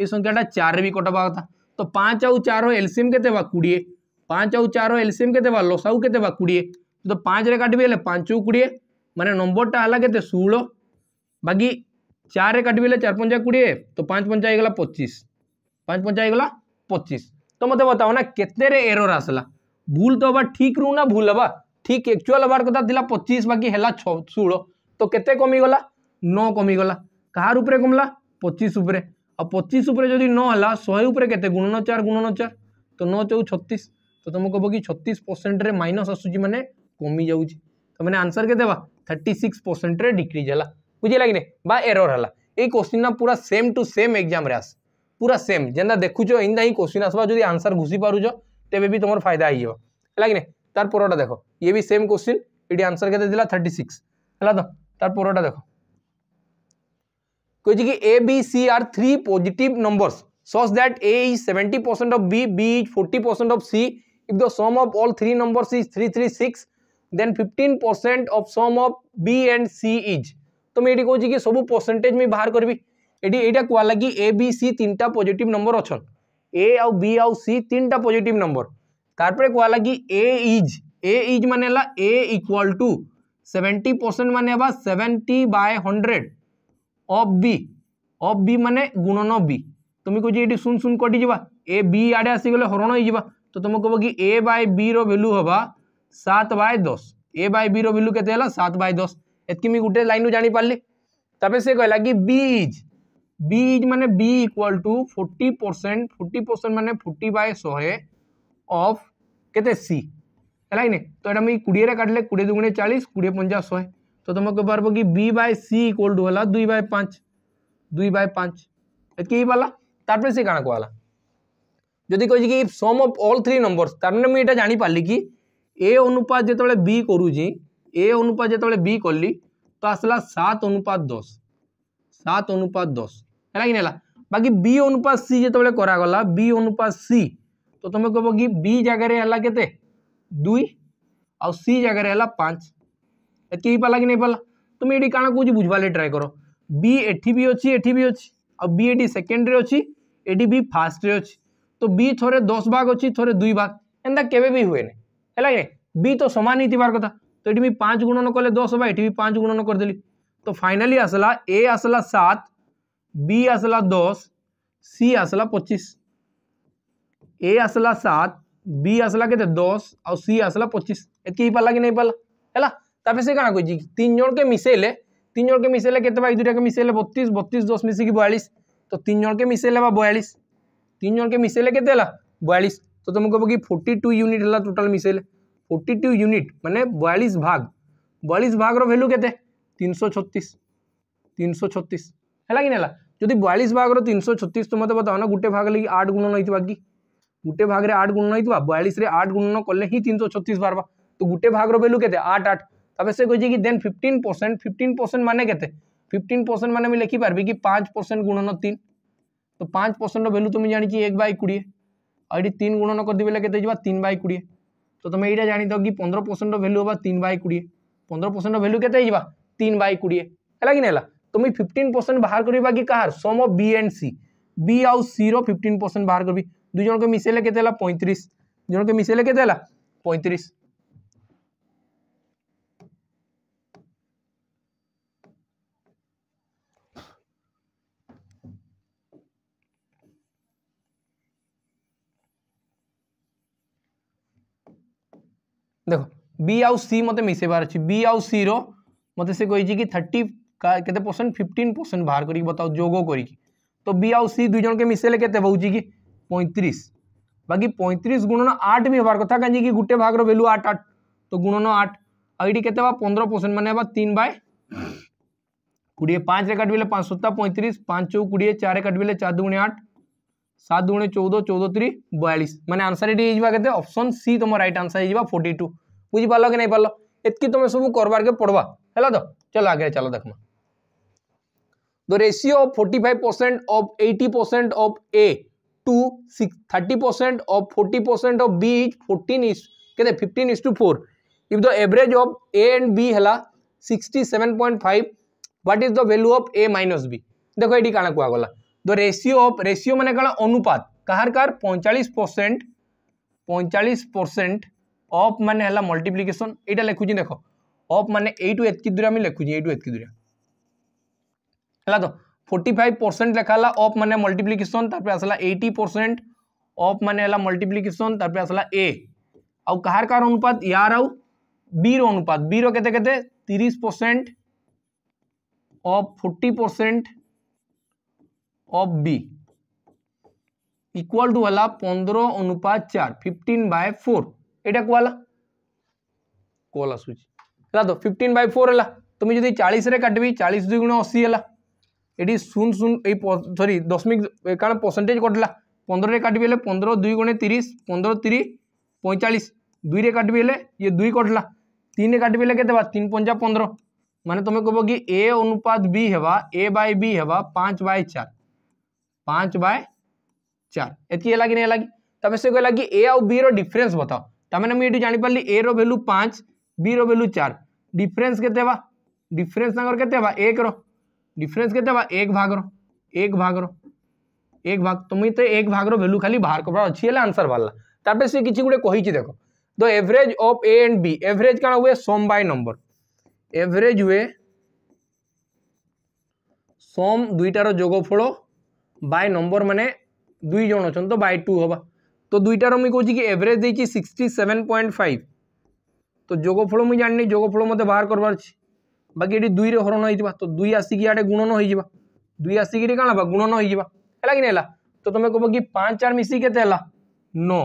ये संख्याटा चार भी कटवा कथा तो पाँच आउ चार एलसीएम के कोड़े पाँच आउ चार एलसीएम के लसाऊ के कोड़े तो पाँच काटबी पांच कोड़े मानने नंबरटा है के षोह बाकी चार काटबी चार पंचा कोड़े तो पाँच पंचा हो पचिश पाँच पंचा गला पच्चीस तो मत बताओ ना केते रे एरर आसला भूल तो हवा ठीक रू ना भूल हाँ ठीक एक्चुअल हबार कथा दिला पच्चीस बाकी है षोल तो केते कमिगला नौ कमिगला कार उपरे कमला पच्चीस उपरे आ पच्चीस उपरे जदि नला शहे उपरे केते गुणन चार गुणन चार तो नौ चौ छत्तीस तो तुम तो कह कि छत्तीस परसेंट रे माइनस आसूची मैंने कमी जाऊँ तो मैंने आंसर के देवा थर्टी सिक्स परसेंट रे डिक्रीज है बुझे लगे बा एरर है ये क्वेश्चन पूरा सेम टू सेम एग्जाम आस पूरा सेम जेनता देखुच इंदा ही क्वेश्चन आसवा जो आंसर घुसी पार तेरे भी तुम फायदा हो है तार परटा देख ये भी सेम क्वेश्चन ये आंसर के थर्टी सिक्स है तो तार पर देख कह A B C are three positive numbers such that a of B is forty percent of C if the sum of all three numbers is three three six then 15% percent of sum of B and C is तुम ये कहे कि सब percentage मुझे बाहर करी এটি এইটা কুয়া লাগি এ বি সি তিনটা পজিটিভ নম্বর অছন এ আউ বি আউ সি তিনটা পজিটিভ নম্বর তারপরে কুয়া লাগি এ ইজ এ ইজ মানে হল A equal to seventy percent মানে হবা seventy by hundred of B of B মানে গুণন বি তুমি কହୁଛି এটি শুন শুন কটি যা এ বি আড়ে আসিগলে হরণ হয়ে যা তো তুমি কব কি এ বাই বি রু হবা সাত বাই দশ এ বাই বি রু কেতে হল সাত বাই দশ এতকি মুই গোটে লাইন জাঁপারি তাপরে সে কহিলা কি বি ইজ बी माने B equal to 40 percent forty percent मान फोर्टी बै शहे अफ के सी है तो यहाँ कोड़े काटले कोड़े दुगुणे चालीस कोड़े पंचा शहे तो तुम कह पार कि B by C equal to है दुई बै पाँच दुई बै पाँच इतक पार्ला तपे सी कण कहला जदि कह sum of all three number तारे मुझे यहाँ कि ए अनुपात जो बी करूँ ए अनुपात जो बी कली तो आसला सात अनुपात दस सात अनुपात दस है कि बाकी बी अनुपात सी जो करगला बी अनुपात सी तो तुम्हें कह कि बी जगार केत दुई आ सी जगार पाँच एतक ही पाला कि नहीं पाला तुम ये कण कौज बुझा लगे ट्राए कर बी एटी भी अच्छी एटी भी अच्छी आई एटी सेकेंड्रे अच्छी एटी भी फास्ट्रे अच्छी तो बी थे दस भाग अच्छी थोड़े दुई भाग एंता के हुए ना है बी तो सामान ही थार कथ तो ये भी पाँच गुणन कले दस हाँ ये भी पाँच गुणन करदेली तो फाइनाली आसला ए आसला सात बी आसला दस सी आसला पचीस ए आसला सात बी आसला के दस और सी आसला पचीस एत ही पाला कि नहीं पाला है तापर से क्या कही तीन जन के मिसेले तीन जन के मिसेले के दुटा के मिसेले बतीस बतीस दस मिसिक बयालीस तो तीन जन के मिसेले बा बयालीस तीन जन के मिसेले के बयालीस तो तुम कह कि फोर्टी टू यूनिट है टोटाल मिसेले फोर्टी टू यूनिट मैंने बयालीस भाग बयालीस भाग रैल्यू के तीन सौ छत्तीस तीन सौ छत्तीस है कि नहीं जदि बयालीस भाग रीन सौ छत्तीस तो मत बताओ ना गोटे भाग लगे आठ गुणन होता कि गोटे भाग में आठ गुणन होता बयालीस आठ गुणन कले ही तीन सौ छत्तीस बाहर तो गोटे भाग रैल्यू के आठ आठ तब से कहे कि then fifteen percent fifteen percent मैंने केिफ्टन परसेंट मैंने भी लिखी पार्बी कि पाँच परसेंट गुणन तीन तो पाँच परसेंट रैल्यू तुम्हें जान एक बै कोड़े और तीन गुणन करदे बोले केन बै कोड़े तो तुम यहाँ जानी कि पंद्रह परसेंट रैल्यू हाँ तीन बै कोड़े पंद्रह परसेंट रैल्यू के तीन बै कोड़े है कि नहीं तुम्हें फिफ्टीन परसेंट बाहर करवा कि कह sum B and C B आउ सी रिफ्टन परसेंट बाहर करी दुज को मिसेले के पैंतीस दुजन के मिसेले के पैंतीस देख बी आउ सी मत मिसेबार बी आउ सी रो मत से कही थर्टी कते परसेंट फिफ्टीन परसेंट बाहर करके बताओ जोग करी तो बी आउ सी दुई के मिसेले के पैंतीस बाकी पैंतीस गुणन आठ भी हमार कथा कहीं गोटे भाग रैल्यू आठ आठ तो गुणन आठ आई के पंद्रह परसेंट मैंने तीन बाय कोड़े पाँच काट पाँच सत्ता पैंतीस पाँच कोड़े चार काट चार दुणी आठ सात दुणी चौदह चौदह तीन बयालीस मैंने आंसर ये कहते अप्सन सी तुम रईट आनसर हो फोर्टी टू बुझ पार्ल कि नहीं पार्ल एत तुम सब करवार के है तो चलो आगे चल देखमा the ratio of percent of A of A to 30% of 40% of B is 14 is कहते 15 is to 4 if the and of A and B हला 67.5 what is the value of A minus B देखो ये कण कह the ratio of ratio मैंने कौन अनुपात कहार कार पैंचाश परसेंट पैंचाश परसेंट अफ मान मल्टीप्लिकेसन यहाँ लिखुची देख अफ मान यू एत दूरी लिखुची यू एत दूरी है तो फोर्टी फाइव परसेंट लिखाला अफ मान मल्टीप्लिकेसन तर आसला एट्टी परसेंट अफ मान मल्टीप्लिकेसन तर आसला ए आउ कहार कार अनुपात यार आउ बी अनुपात बी रे तीस percent of forty percent of B equal to है पंद्रह अनुपात चार फिफ्टन बै फोर यटा कहला कल आसूच तो फिफ्टन बै फोर है तुम्हें जी चालीस काटबी चालीस दुई अशी है ये शून शून यरी दशमिक कारण परसेंटेज कटला पंद्रह काटबी हेल्ला पंद्रह दुई गुणे तीस पंद्रह तीस पैंतालीस दुई काटबी ये दुई कटला तीन काटबी हेल्ले के तीन पंचा पंद्रह मान तुम्हें कह कि ए अनुपात बी हवा ए बाय बी हवा पाँच बाय चार पाँच बाय चार ये कि नहीं लगी तब से कहला कि ए आउ बी रिफरेन्स बताओ तमें ये ये जापरि ए रैल्यू पाँच बी रैल्यू चार डिफरेन्स के डिफरेन्स एक डिफरेंस के बाद एक भाग रो एक भाग रो एक भाग तुम्हें तो, तो एक भाग रो वैल्यू खाली बाहर को अच्छी है आंसर बाहर तापर से किसी गोटे कही देख the average of A and B average कौन हुए सम बाय नंबर एवरेज हुए सम दुईटार जोगफल बाय नंबर मैंने दुई जन अच्छा तो बाय टू हवा तो दुईटार मुझे कौन कि एवरेज देखिए सिक्सटी सेवेन पॉइंट फाइव तो जोगफल मुझे जानी जोगफल मत बाहर करवा अच्छी बाकी ये दुई ररण হয়ে तो दुई आसिक আড়ে গুণন হয়ে দুই আসিকি কাণ হবা গুণন হয়ে হল কি না तो তুমি कह कि पाँच চার মিশি के नौ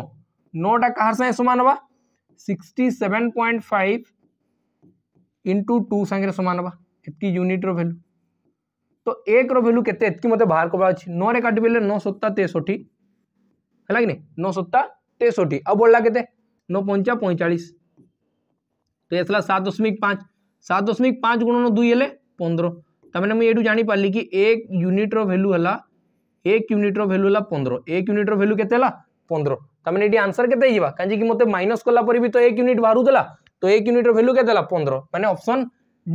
नौटा कह सा सामान हाँ sixty seven point five into two सागर सामान हाँ एतकी यूनिट रैल्यू तो एक रैल्यू के मतलब बाहर करवा अछि रे काटि सत्ता तेसठी है कि नहीं नौ सत्ता तेसठी आ बढ़ला के नौ पंचा पैंचाश तो दशमिक पाँच सात दशमिक पाँच गुणन दुई हेले पंद्र ताने तो मुझे जानी पारि कि एक यूनिट्र भैल्यू है एक यूनिट्र भैल्यू है पंद्रह एक यूनिट्र भैल्यू के पंद्रह तमें तो ये आंसर के कहीं मत माइनस कलापर भी तो एक यूनिट बाहर बाहूला तो एक यूनिट्र भैल्यू के पंद्रह मैंने अप्सन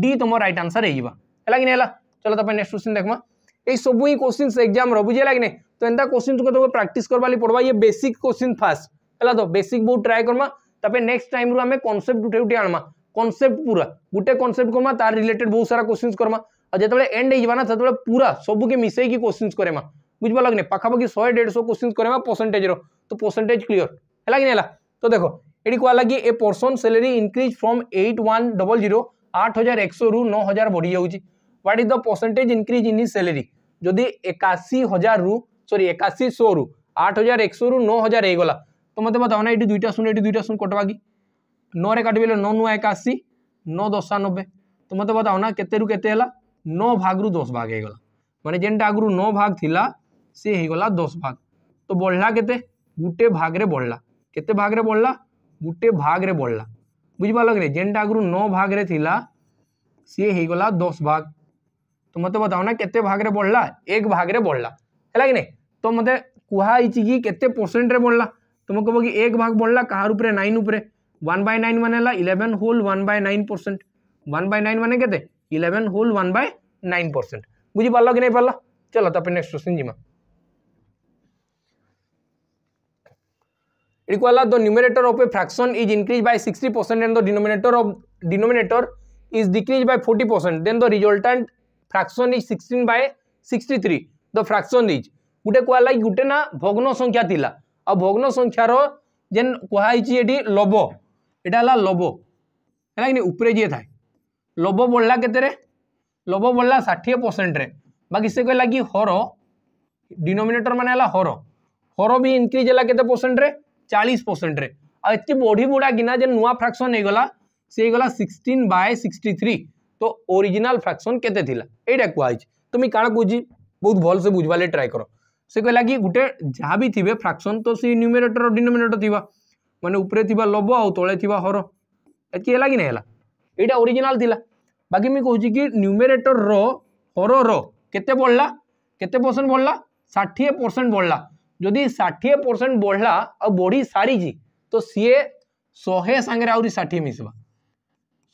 डी तुम रईट आंसर है कि नहीं चलो तो नेक्स्ट क्वेश्चन देखा ये सब ही क्वेश्चन एक्जाम बुझे कि नहीं तो एंता क्वेश्चन को तुम प्राक्ट करवा पड़वा ये बेसिक क्वेश्चन फास्ट है तो बेसिक बहुत ट्राए करमा तापे नेक्स्ट टाइम रू आम कनसेप्ट उठे उठे आनमा कनसेप्ट पूरा गोटे कनसेप्ट करमा तार रिलेटेड बहुत सारा क्वेश्चन करमा और जिते एंड होना से पूरा सबके मिसई क्वेश्चन करमा बुझा लगे पाखापाखी शहे डेढ़ सौ क्वेश्चन करमा परसेंटेज तो परसेंटेज क्लीयर है कि नहीं तो देख ये कहला कि a person salary increase from eight one double zero आठ हजार एक सौ रु नौ हजार बढ़ी जाऊँगी what is the percentage increase in salary जदि एकाशी हजार रु सरी एकाशी सौ रु आठ हजार एक सौ रु नौ हजार हो गला तो मत बताओ ना ये दुईटा शून्य ये दुईटा शून्य कटवा की नौ रे काटबेले नौ नुआ एकाशी नौ दशानबे नब्बे तो मत बताओ ना केते रु केते हला नौ भाग रु दस भाग होगा मैंने जेनटा आगु नौ भाग थिला से होगा दस भाग तो बढ़ला के गोटे भाग रे बढ़ला केते भाग रे बढ़ला गोटे भाग रे बढ़ला बुझिपाल लगे जेनटा आगु नौ भाग रे थिला से होगा दस भाग तो मत बताओ ना के भाग रे बढ़ला एक भाग रे बढ़ला है कि नहीं तो मत कहते परसेंट रे बढ़ला तुम कह कि एक भाग बढ़ला कहार रूप नाइन उपरे वन बाय नाइन बनेला eleven whole one by nine percent one by nine मैंने के eleven whole one by nine percent बुझी पार्ल कि नहीं पार्ल चलो तापर नेक्स्ट क्वेश्चन जीमा it equal the numerator of a fraction is increased by 60% and the denominator of denominator is decreased by 40% then the resultant fraction is 16 by 63 the fraction is गुटे कहला गुटे ना भग्न संख्या थिला आ भग्न संख्यार जेन कहै छी एडी लब এটা হল লোভ ହେଲା କି ଉପରେ ଯିଏ ଥାଏ ଲୋଭ ବଢ଼ିଲା କେତେରେ ଲୋଭ ବଢ଼ିଲା ଷାଠିଏ ପରସେଣ୍ଟରେ ବାକି ସେ କହିଲା କି ହର ଡିନୋମିନେଟର ମାନେ ହେଲା ହର ହର ବି ଇନକ୍ରିଜ୍ ହେଲା କେତେ ପରସେଣ୍ଟରେ ଚାଳିଶ ପରସେଣ୍ଟରେ ଆଉ ଏତେ ବଢ଼ି ବୁଢ଼ା କିନା ଯେ ନୂଆ ଫ୍ରାକ୍ସନ୍ ହେଇଗଲା ସେ ହେଇଗଲା ସିକ୍ସଟିନ୍ ବାଏ ସିକ୍ସଟି ଥ୍ରୀ ତ ଓରିଜିନାଲ ଫ୍ରାକ୍ସନ୍ କେତେ ଥିଲା ଏଇଟା କୁହାହେଇଛି ତୁମେ କାଣା କହୁଛି ବହୁତ ଭଲସେ ବୁଝବାର୍ ଲାଗି ଟ୍ରାଏ କର ସେ କହିଲା କି ଗୋଟେ ଯାହା ବି ଥିବେ ଫ୍ରାକ୍ସନ୍ ତ ସେ ନ୍ୟୁମିନେଟର ଡିନୋମିନେଟର ଥିବା मानने उपरे लब आ तले हर ये कि ना यहाँ ओरिजिनाल थी बाकी मुझे कहूँ कि न्यूमेरेटर रर रत बढ़ला केत परसेंट बढ़ला षाठी परसेंट बढ़ला जदि षाठी परसेंट बढ़ला आ बढ़ी सारी तो सीए शहे सागर आहरी षाठी मिसवा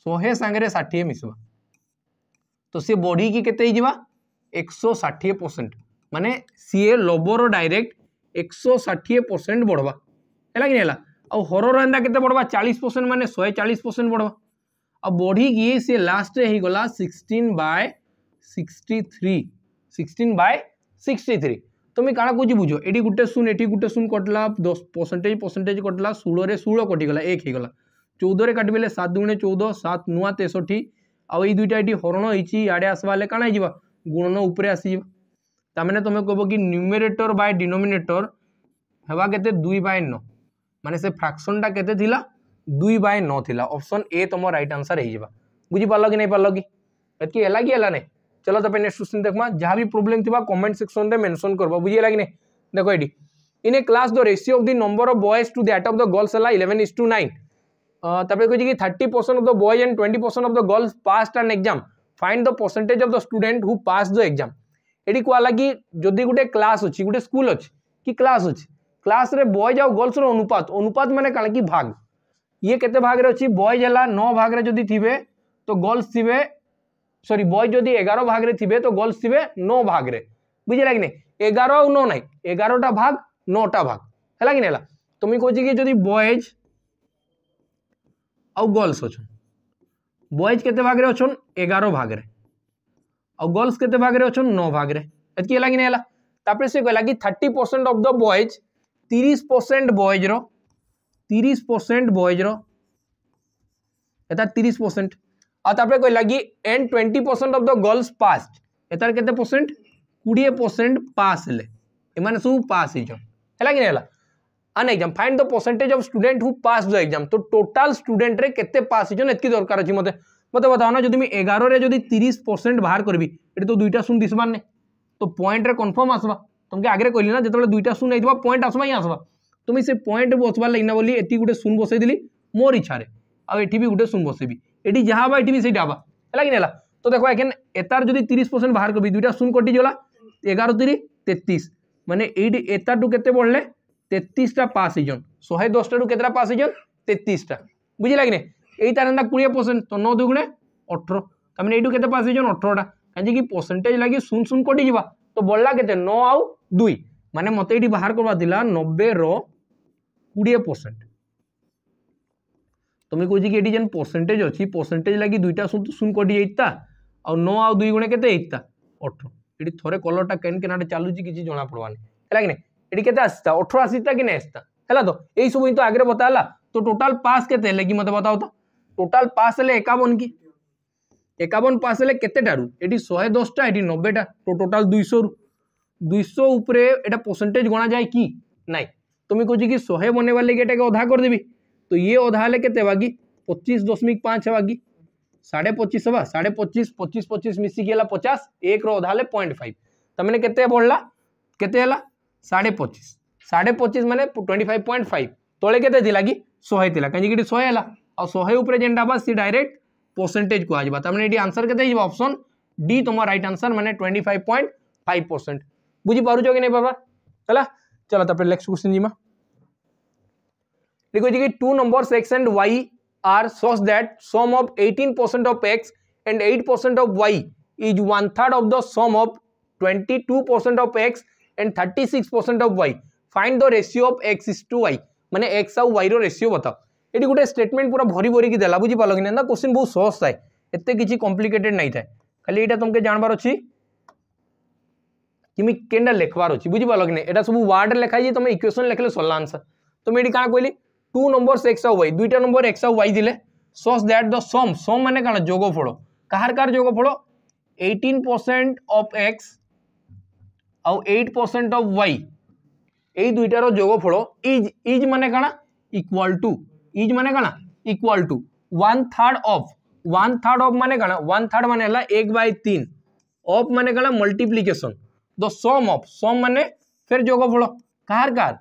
शहे सागर षाठी मिसवा तो सी बढ़ी के एक सौ षाठी परसेंट मानने सीए लबर डायरेक्ट एक सौ परसेंट बढ़वा है कि नहीं है हर रहा के बढ़वा चालीस परसेंट मान शहे चालीस परसेंट बढ़वा आ बढ़ी सी लास्टे गला sixteen by sixty three sixteen by sixty three तुम्हें क्या कौच बुझ ये गोटे शून्य शून कटला दस परसेंटेज परसेंटेज कटला षोह षोह कटिगला एक होगा चौदह काट बेले सात दुणे चौदह सात नुआ तेसठी आई दुईटा ये हरण होड़े आसवा कण गुणन उपरे आसमें तुम्हें कह कि न्यूमेरेटर बाय डिनोमेटर है दुई बै नौ মানে से फ्राक्शन टा के दुई बाय ন अप्सन ए तुम रईट রাইট हो হয়ে যা বুঝিপার কি নাইপার কি है चलो तो नेक्स्ट क्वेश्चन देखा जहाँ भी प्रोब्लेम थी कमेंट सेक्शन में मेनसन कर बुझे कि नहीं देख ये in a class the ratio of the number of boys to that of the girls है इलेवेन इज टू नाइन तापर कहे कि thirty percent of the boys and twenty percent of the girls pass and exam find the percentage of the student who pass the exam ये कहला कि जदि गोटे class अच्छी गोटे स्कूल अच्छे कि क्लास अच्छे क्लास रे बॉयज आ गर्ल्स रो अनुपात अनुपात माने काण कि भाग ये केते भाग रे अछि बॉयज हला 9 भाग रे जदि थिबे तो गर्ल्स थिबे सॉरी बॉयज जदि 11 भाग रे थिबे तो गर्ल्स थिबे 9 भाग रे बुझिला कि 11 आ 9 नै 11 टा भाग 9 टा भाग हला कि नै हला তুমি কোচি কি যদি বয়েজ আউ গার্লস অছন বয়েজ কেতে ভাগরে অছন 11 भाग रे ভাগরে আউ গার্লস কেতে ভাগরে অছন 9 भाग ভাগরে এতকি লাগি নেলা तापर से कहला कि 30% ऑफ द बॉयज तीस परसेंट बयज रिश परसेंट बयज रहा तीस परसेंट आपर कहला कि and twenty percent of the girls pass यार केसेंट कोड़े परसेंट पास इन्हें सब पास है and exam find the percentage of student who pass the exam तो टोटल स्टूडेंट रे केते पास इतनी दरकार अच्छे मतलब मतलब बताओना जब एगार जब तीस परसेंट बाहर करी तो दुईटा शून दिशा नहीं तो पॉइंट कनफर्म आसवा तुमको आगे कहली ना जो दुईटा शून्य होता पॉइंट आसवा ही आसवा तुम्हें से पॉइंट बसवार लगना बोली एति गोटे शून बसईदी मोर इच्छा आठ भी गोटे सुन बसेबी ये जहाँ हाँ ये सहीटा हाँ है कि नहीं तो देख आज एतार जो तीस परसेंट बाहर करी दुईटा शून कटिगला एगार तीस तेतीस मैंने ये एतारू के बढ़ले तेतीसटा पास हो शहे दस टू के पास हो तेतीसटा बुझेगा कि नहीं तार एंटा कोड़े परसेंट तो नौ दुगुणे अठर तमें यू के पास हो अठरटा कहीं परसेंटेज लगे सुन शून कटिजा तो बढ़ला के नौ दुई मान मत ये बाहर करवा दिला नब्बे रोड़े परसेंट तुम्हें कह ची जेन परसेंटेज अच्छी परसेंटेज लगे दुईटा सुन कटिता आउ नौ आउ दुई गुणे के अठर ये थे कलर टा कैन कैन चलू किसी जना पड़वानी है कि नहीं अठर आसता कि नहीं आसता तो यही सब तो आगे बताला तो टोटाल पास के कि मत बताओ तो टोटाल पास है एकवन कि एकवन पास है कतेटारू ये शहे दस टाइम नब्बे तो टोटाल दुई रू दुश परसेंटेज गणा जाए कि ना तुम्हें कि शहे बनवा लगे ये अधा करदेवि तो ये अधा हेल्ले के बागि पचीस दशमिक पाँच है बागि साढ़े पचीस हाँ साढ़े पचीस पचीस पचीस मिसिकी है पचास एक रधा हेल्ला पॉइंट फाइव तमें के बढ़ला केढ़े पचीस साढ़े पचीस मैंने ट्वेंटी फाइव पॉइंट फाइव तले के लगे शहे थी कहीं शहे है शहे उपरे जेनटा हाँ सी डायरेक्ट परसेंटेज कहुआ तमें ये आंसर के अपसन डी तुम रईट आंसर मैंने twenty five point five percent बुझी कि नहीं बाबा है चलो तप नेक्स्ट क्वेश्चन जीमा देखो जी two number x and y are such that sum of eighteen percent of x and eight percent of y is one third of the sum of two percent of x and six percent of y find the ratio of x is to y मैंने x आउ y ratio बताओ ये गोटे statement पूरा भरी भरिकी देला बुझी कि ना क्वेश्चन बहुत सहज थाए एत किसी कम्प्लिकेटेड नहीं था खाली यहाँ तुमको जानवर अच्छी किमी के लिखवार अच्छे बुझीपाल कि नहीं सब वार्ड लिखाई तुम इक्वेशन लिखले सरल आंसर तो ये क्या कहली टू नंबर एक्स आउ वाई दुईटा नंबर एक्स आउ वाई दिले such that the sum sum मैंने कौन जोगफल कहार कहार जोगफल एटीन परसेंट अफ एक्स आउ एट परसेंट अफ वाई यही दुईटार जोगफल इज इज मैंने कौन इक्वाल टू इज मैंने कौन equal to one third of one third of मैंने कौन वन थार्ड मैंने एक बै तीन अफ मैंने कौन multiplication the sum of sum माने फिर जोगफल कहार कहार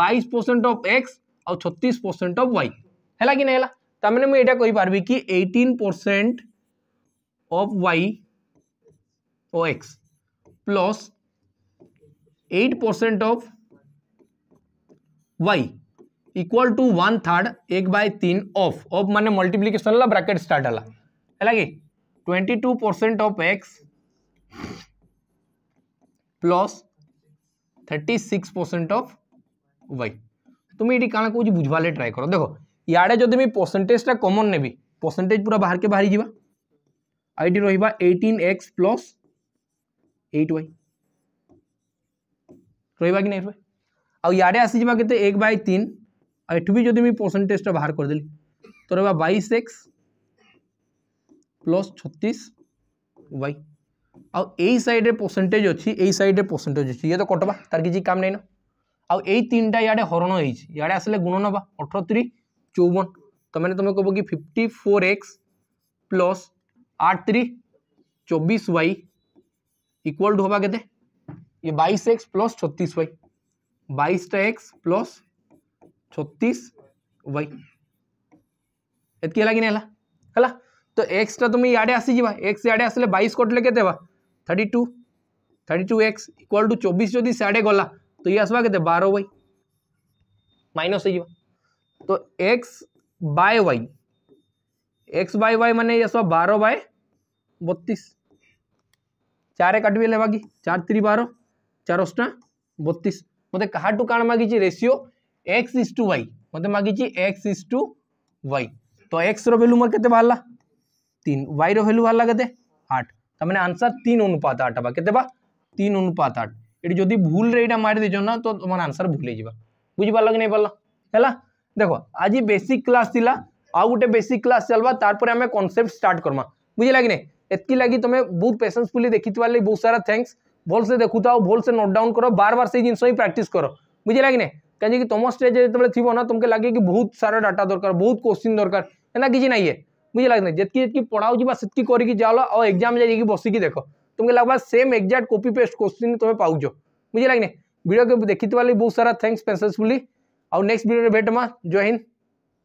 बैश परसेंट अफ एक्स आउ छतीस परसेंट अफ वाई है कि नहीं ताने मुझे कही कहीपरि कि एटीन परसेंट अफ वाई ओ x plus eight percent of y equal to one third एक बै तीन अफ अफ मान मल्टीप्लिकेसन ब्राकेट स्टार्ट है कि twenty two percent of x plus thirty six percent of y तुम्हें ये कण कौन बुझा ट्राए कर देख इे जब परसेंटेजा कमन ने परसेंटेज पूरा बाहर के बाहरी जावा आई रहा eighteen x plus eight y रही आड़े आसी जावा के एक बै तीन आठ भी जब परसेंटेजा बाहर करदे तो रहा बैश एक्स प्लस छत्तीस वाई आई सैड परसेंटेज अच्छी सैड्रे परसेंटेज अच्छी ये तो कटवा तार किसी काम नहीं ना तीन टाइम इे हरण होड़े आसे गुण नवा अठती चौवन तो मैंने तुम्हें कहो कि फिफ्टी फोर एक्स प्लस आठ त्री चौबीस वाई इक्वाल टू हाँ के बैश एक्स प्लस छत्तीस वाई बैशा एक्स प्लस छत्तीस वाई एत है कि नहीं है तो एक्सटा तुम इे आसीज एक्स इे आसे बैश कटले के thirty two thirty two x equal to चौबीस जो साढ़े गला तो ये आसवा के बार वाई माइनस हो तो x by y x by y मैंने ये सब बाय बतीस चार काटबी बाकी चार त्री बार चार अस्टा बतीस मत क्या कण मागी ratio x is to y मत मागी एक्स इज टू वाई तो एक्स रैल्यू मोर के बाहर तीन वाई रैल्यू बाहर के आठ तमें तो आंसर तीन अनुपात आठ हाँ के तीन अनुपात आठ ये जो भूल मारिदे ना तो तुम आंसर भूल बुझी बुझीपाल कि नहीं पार है देख आज बेसिक क्लास था आउ गोटे बेसिक क्लास चलवा तारे आम कनसेप्ट स्टार्ट करमा बुझेगा ना नहीं लगी तुम्हें बहुत पेसेंसफुल देखी थी बहुत सारा थैंक्स भल से देखु था भल से नोट डाउन करो बार बार से जिन ही प्राक्ट कर बुझेगा लगे ना कहीं तुम स्टेज जो थी ना तुमको लगे कि बहुत सारा डाटा दरकार बहुत क्वेश्चन दरकार है ना कि नहीं है मुझे लगता जितकी जितकी पढ़ाऊ सेतकी करके जाओ और एग्जाम जाइए बसिकी देख तुमको लगवा same exact copy paste question तुम पाच लगे ना भिडियो देखी तो बहुत सारा थैंक्स पेसेसफुली आउ नेक्स्ट भिडियो भेटमा जय हिंद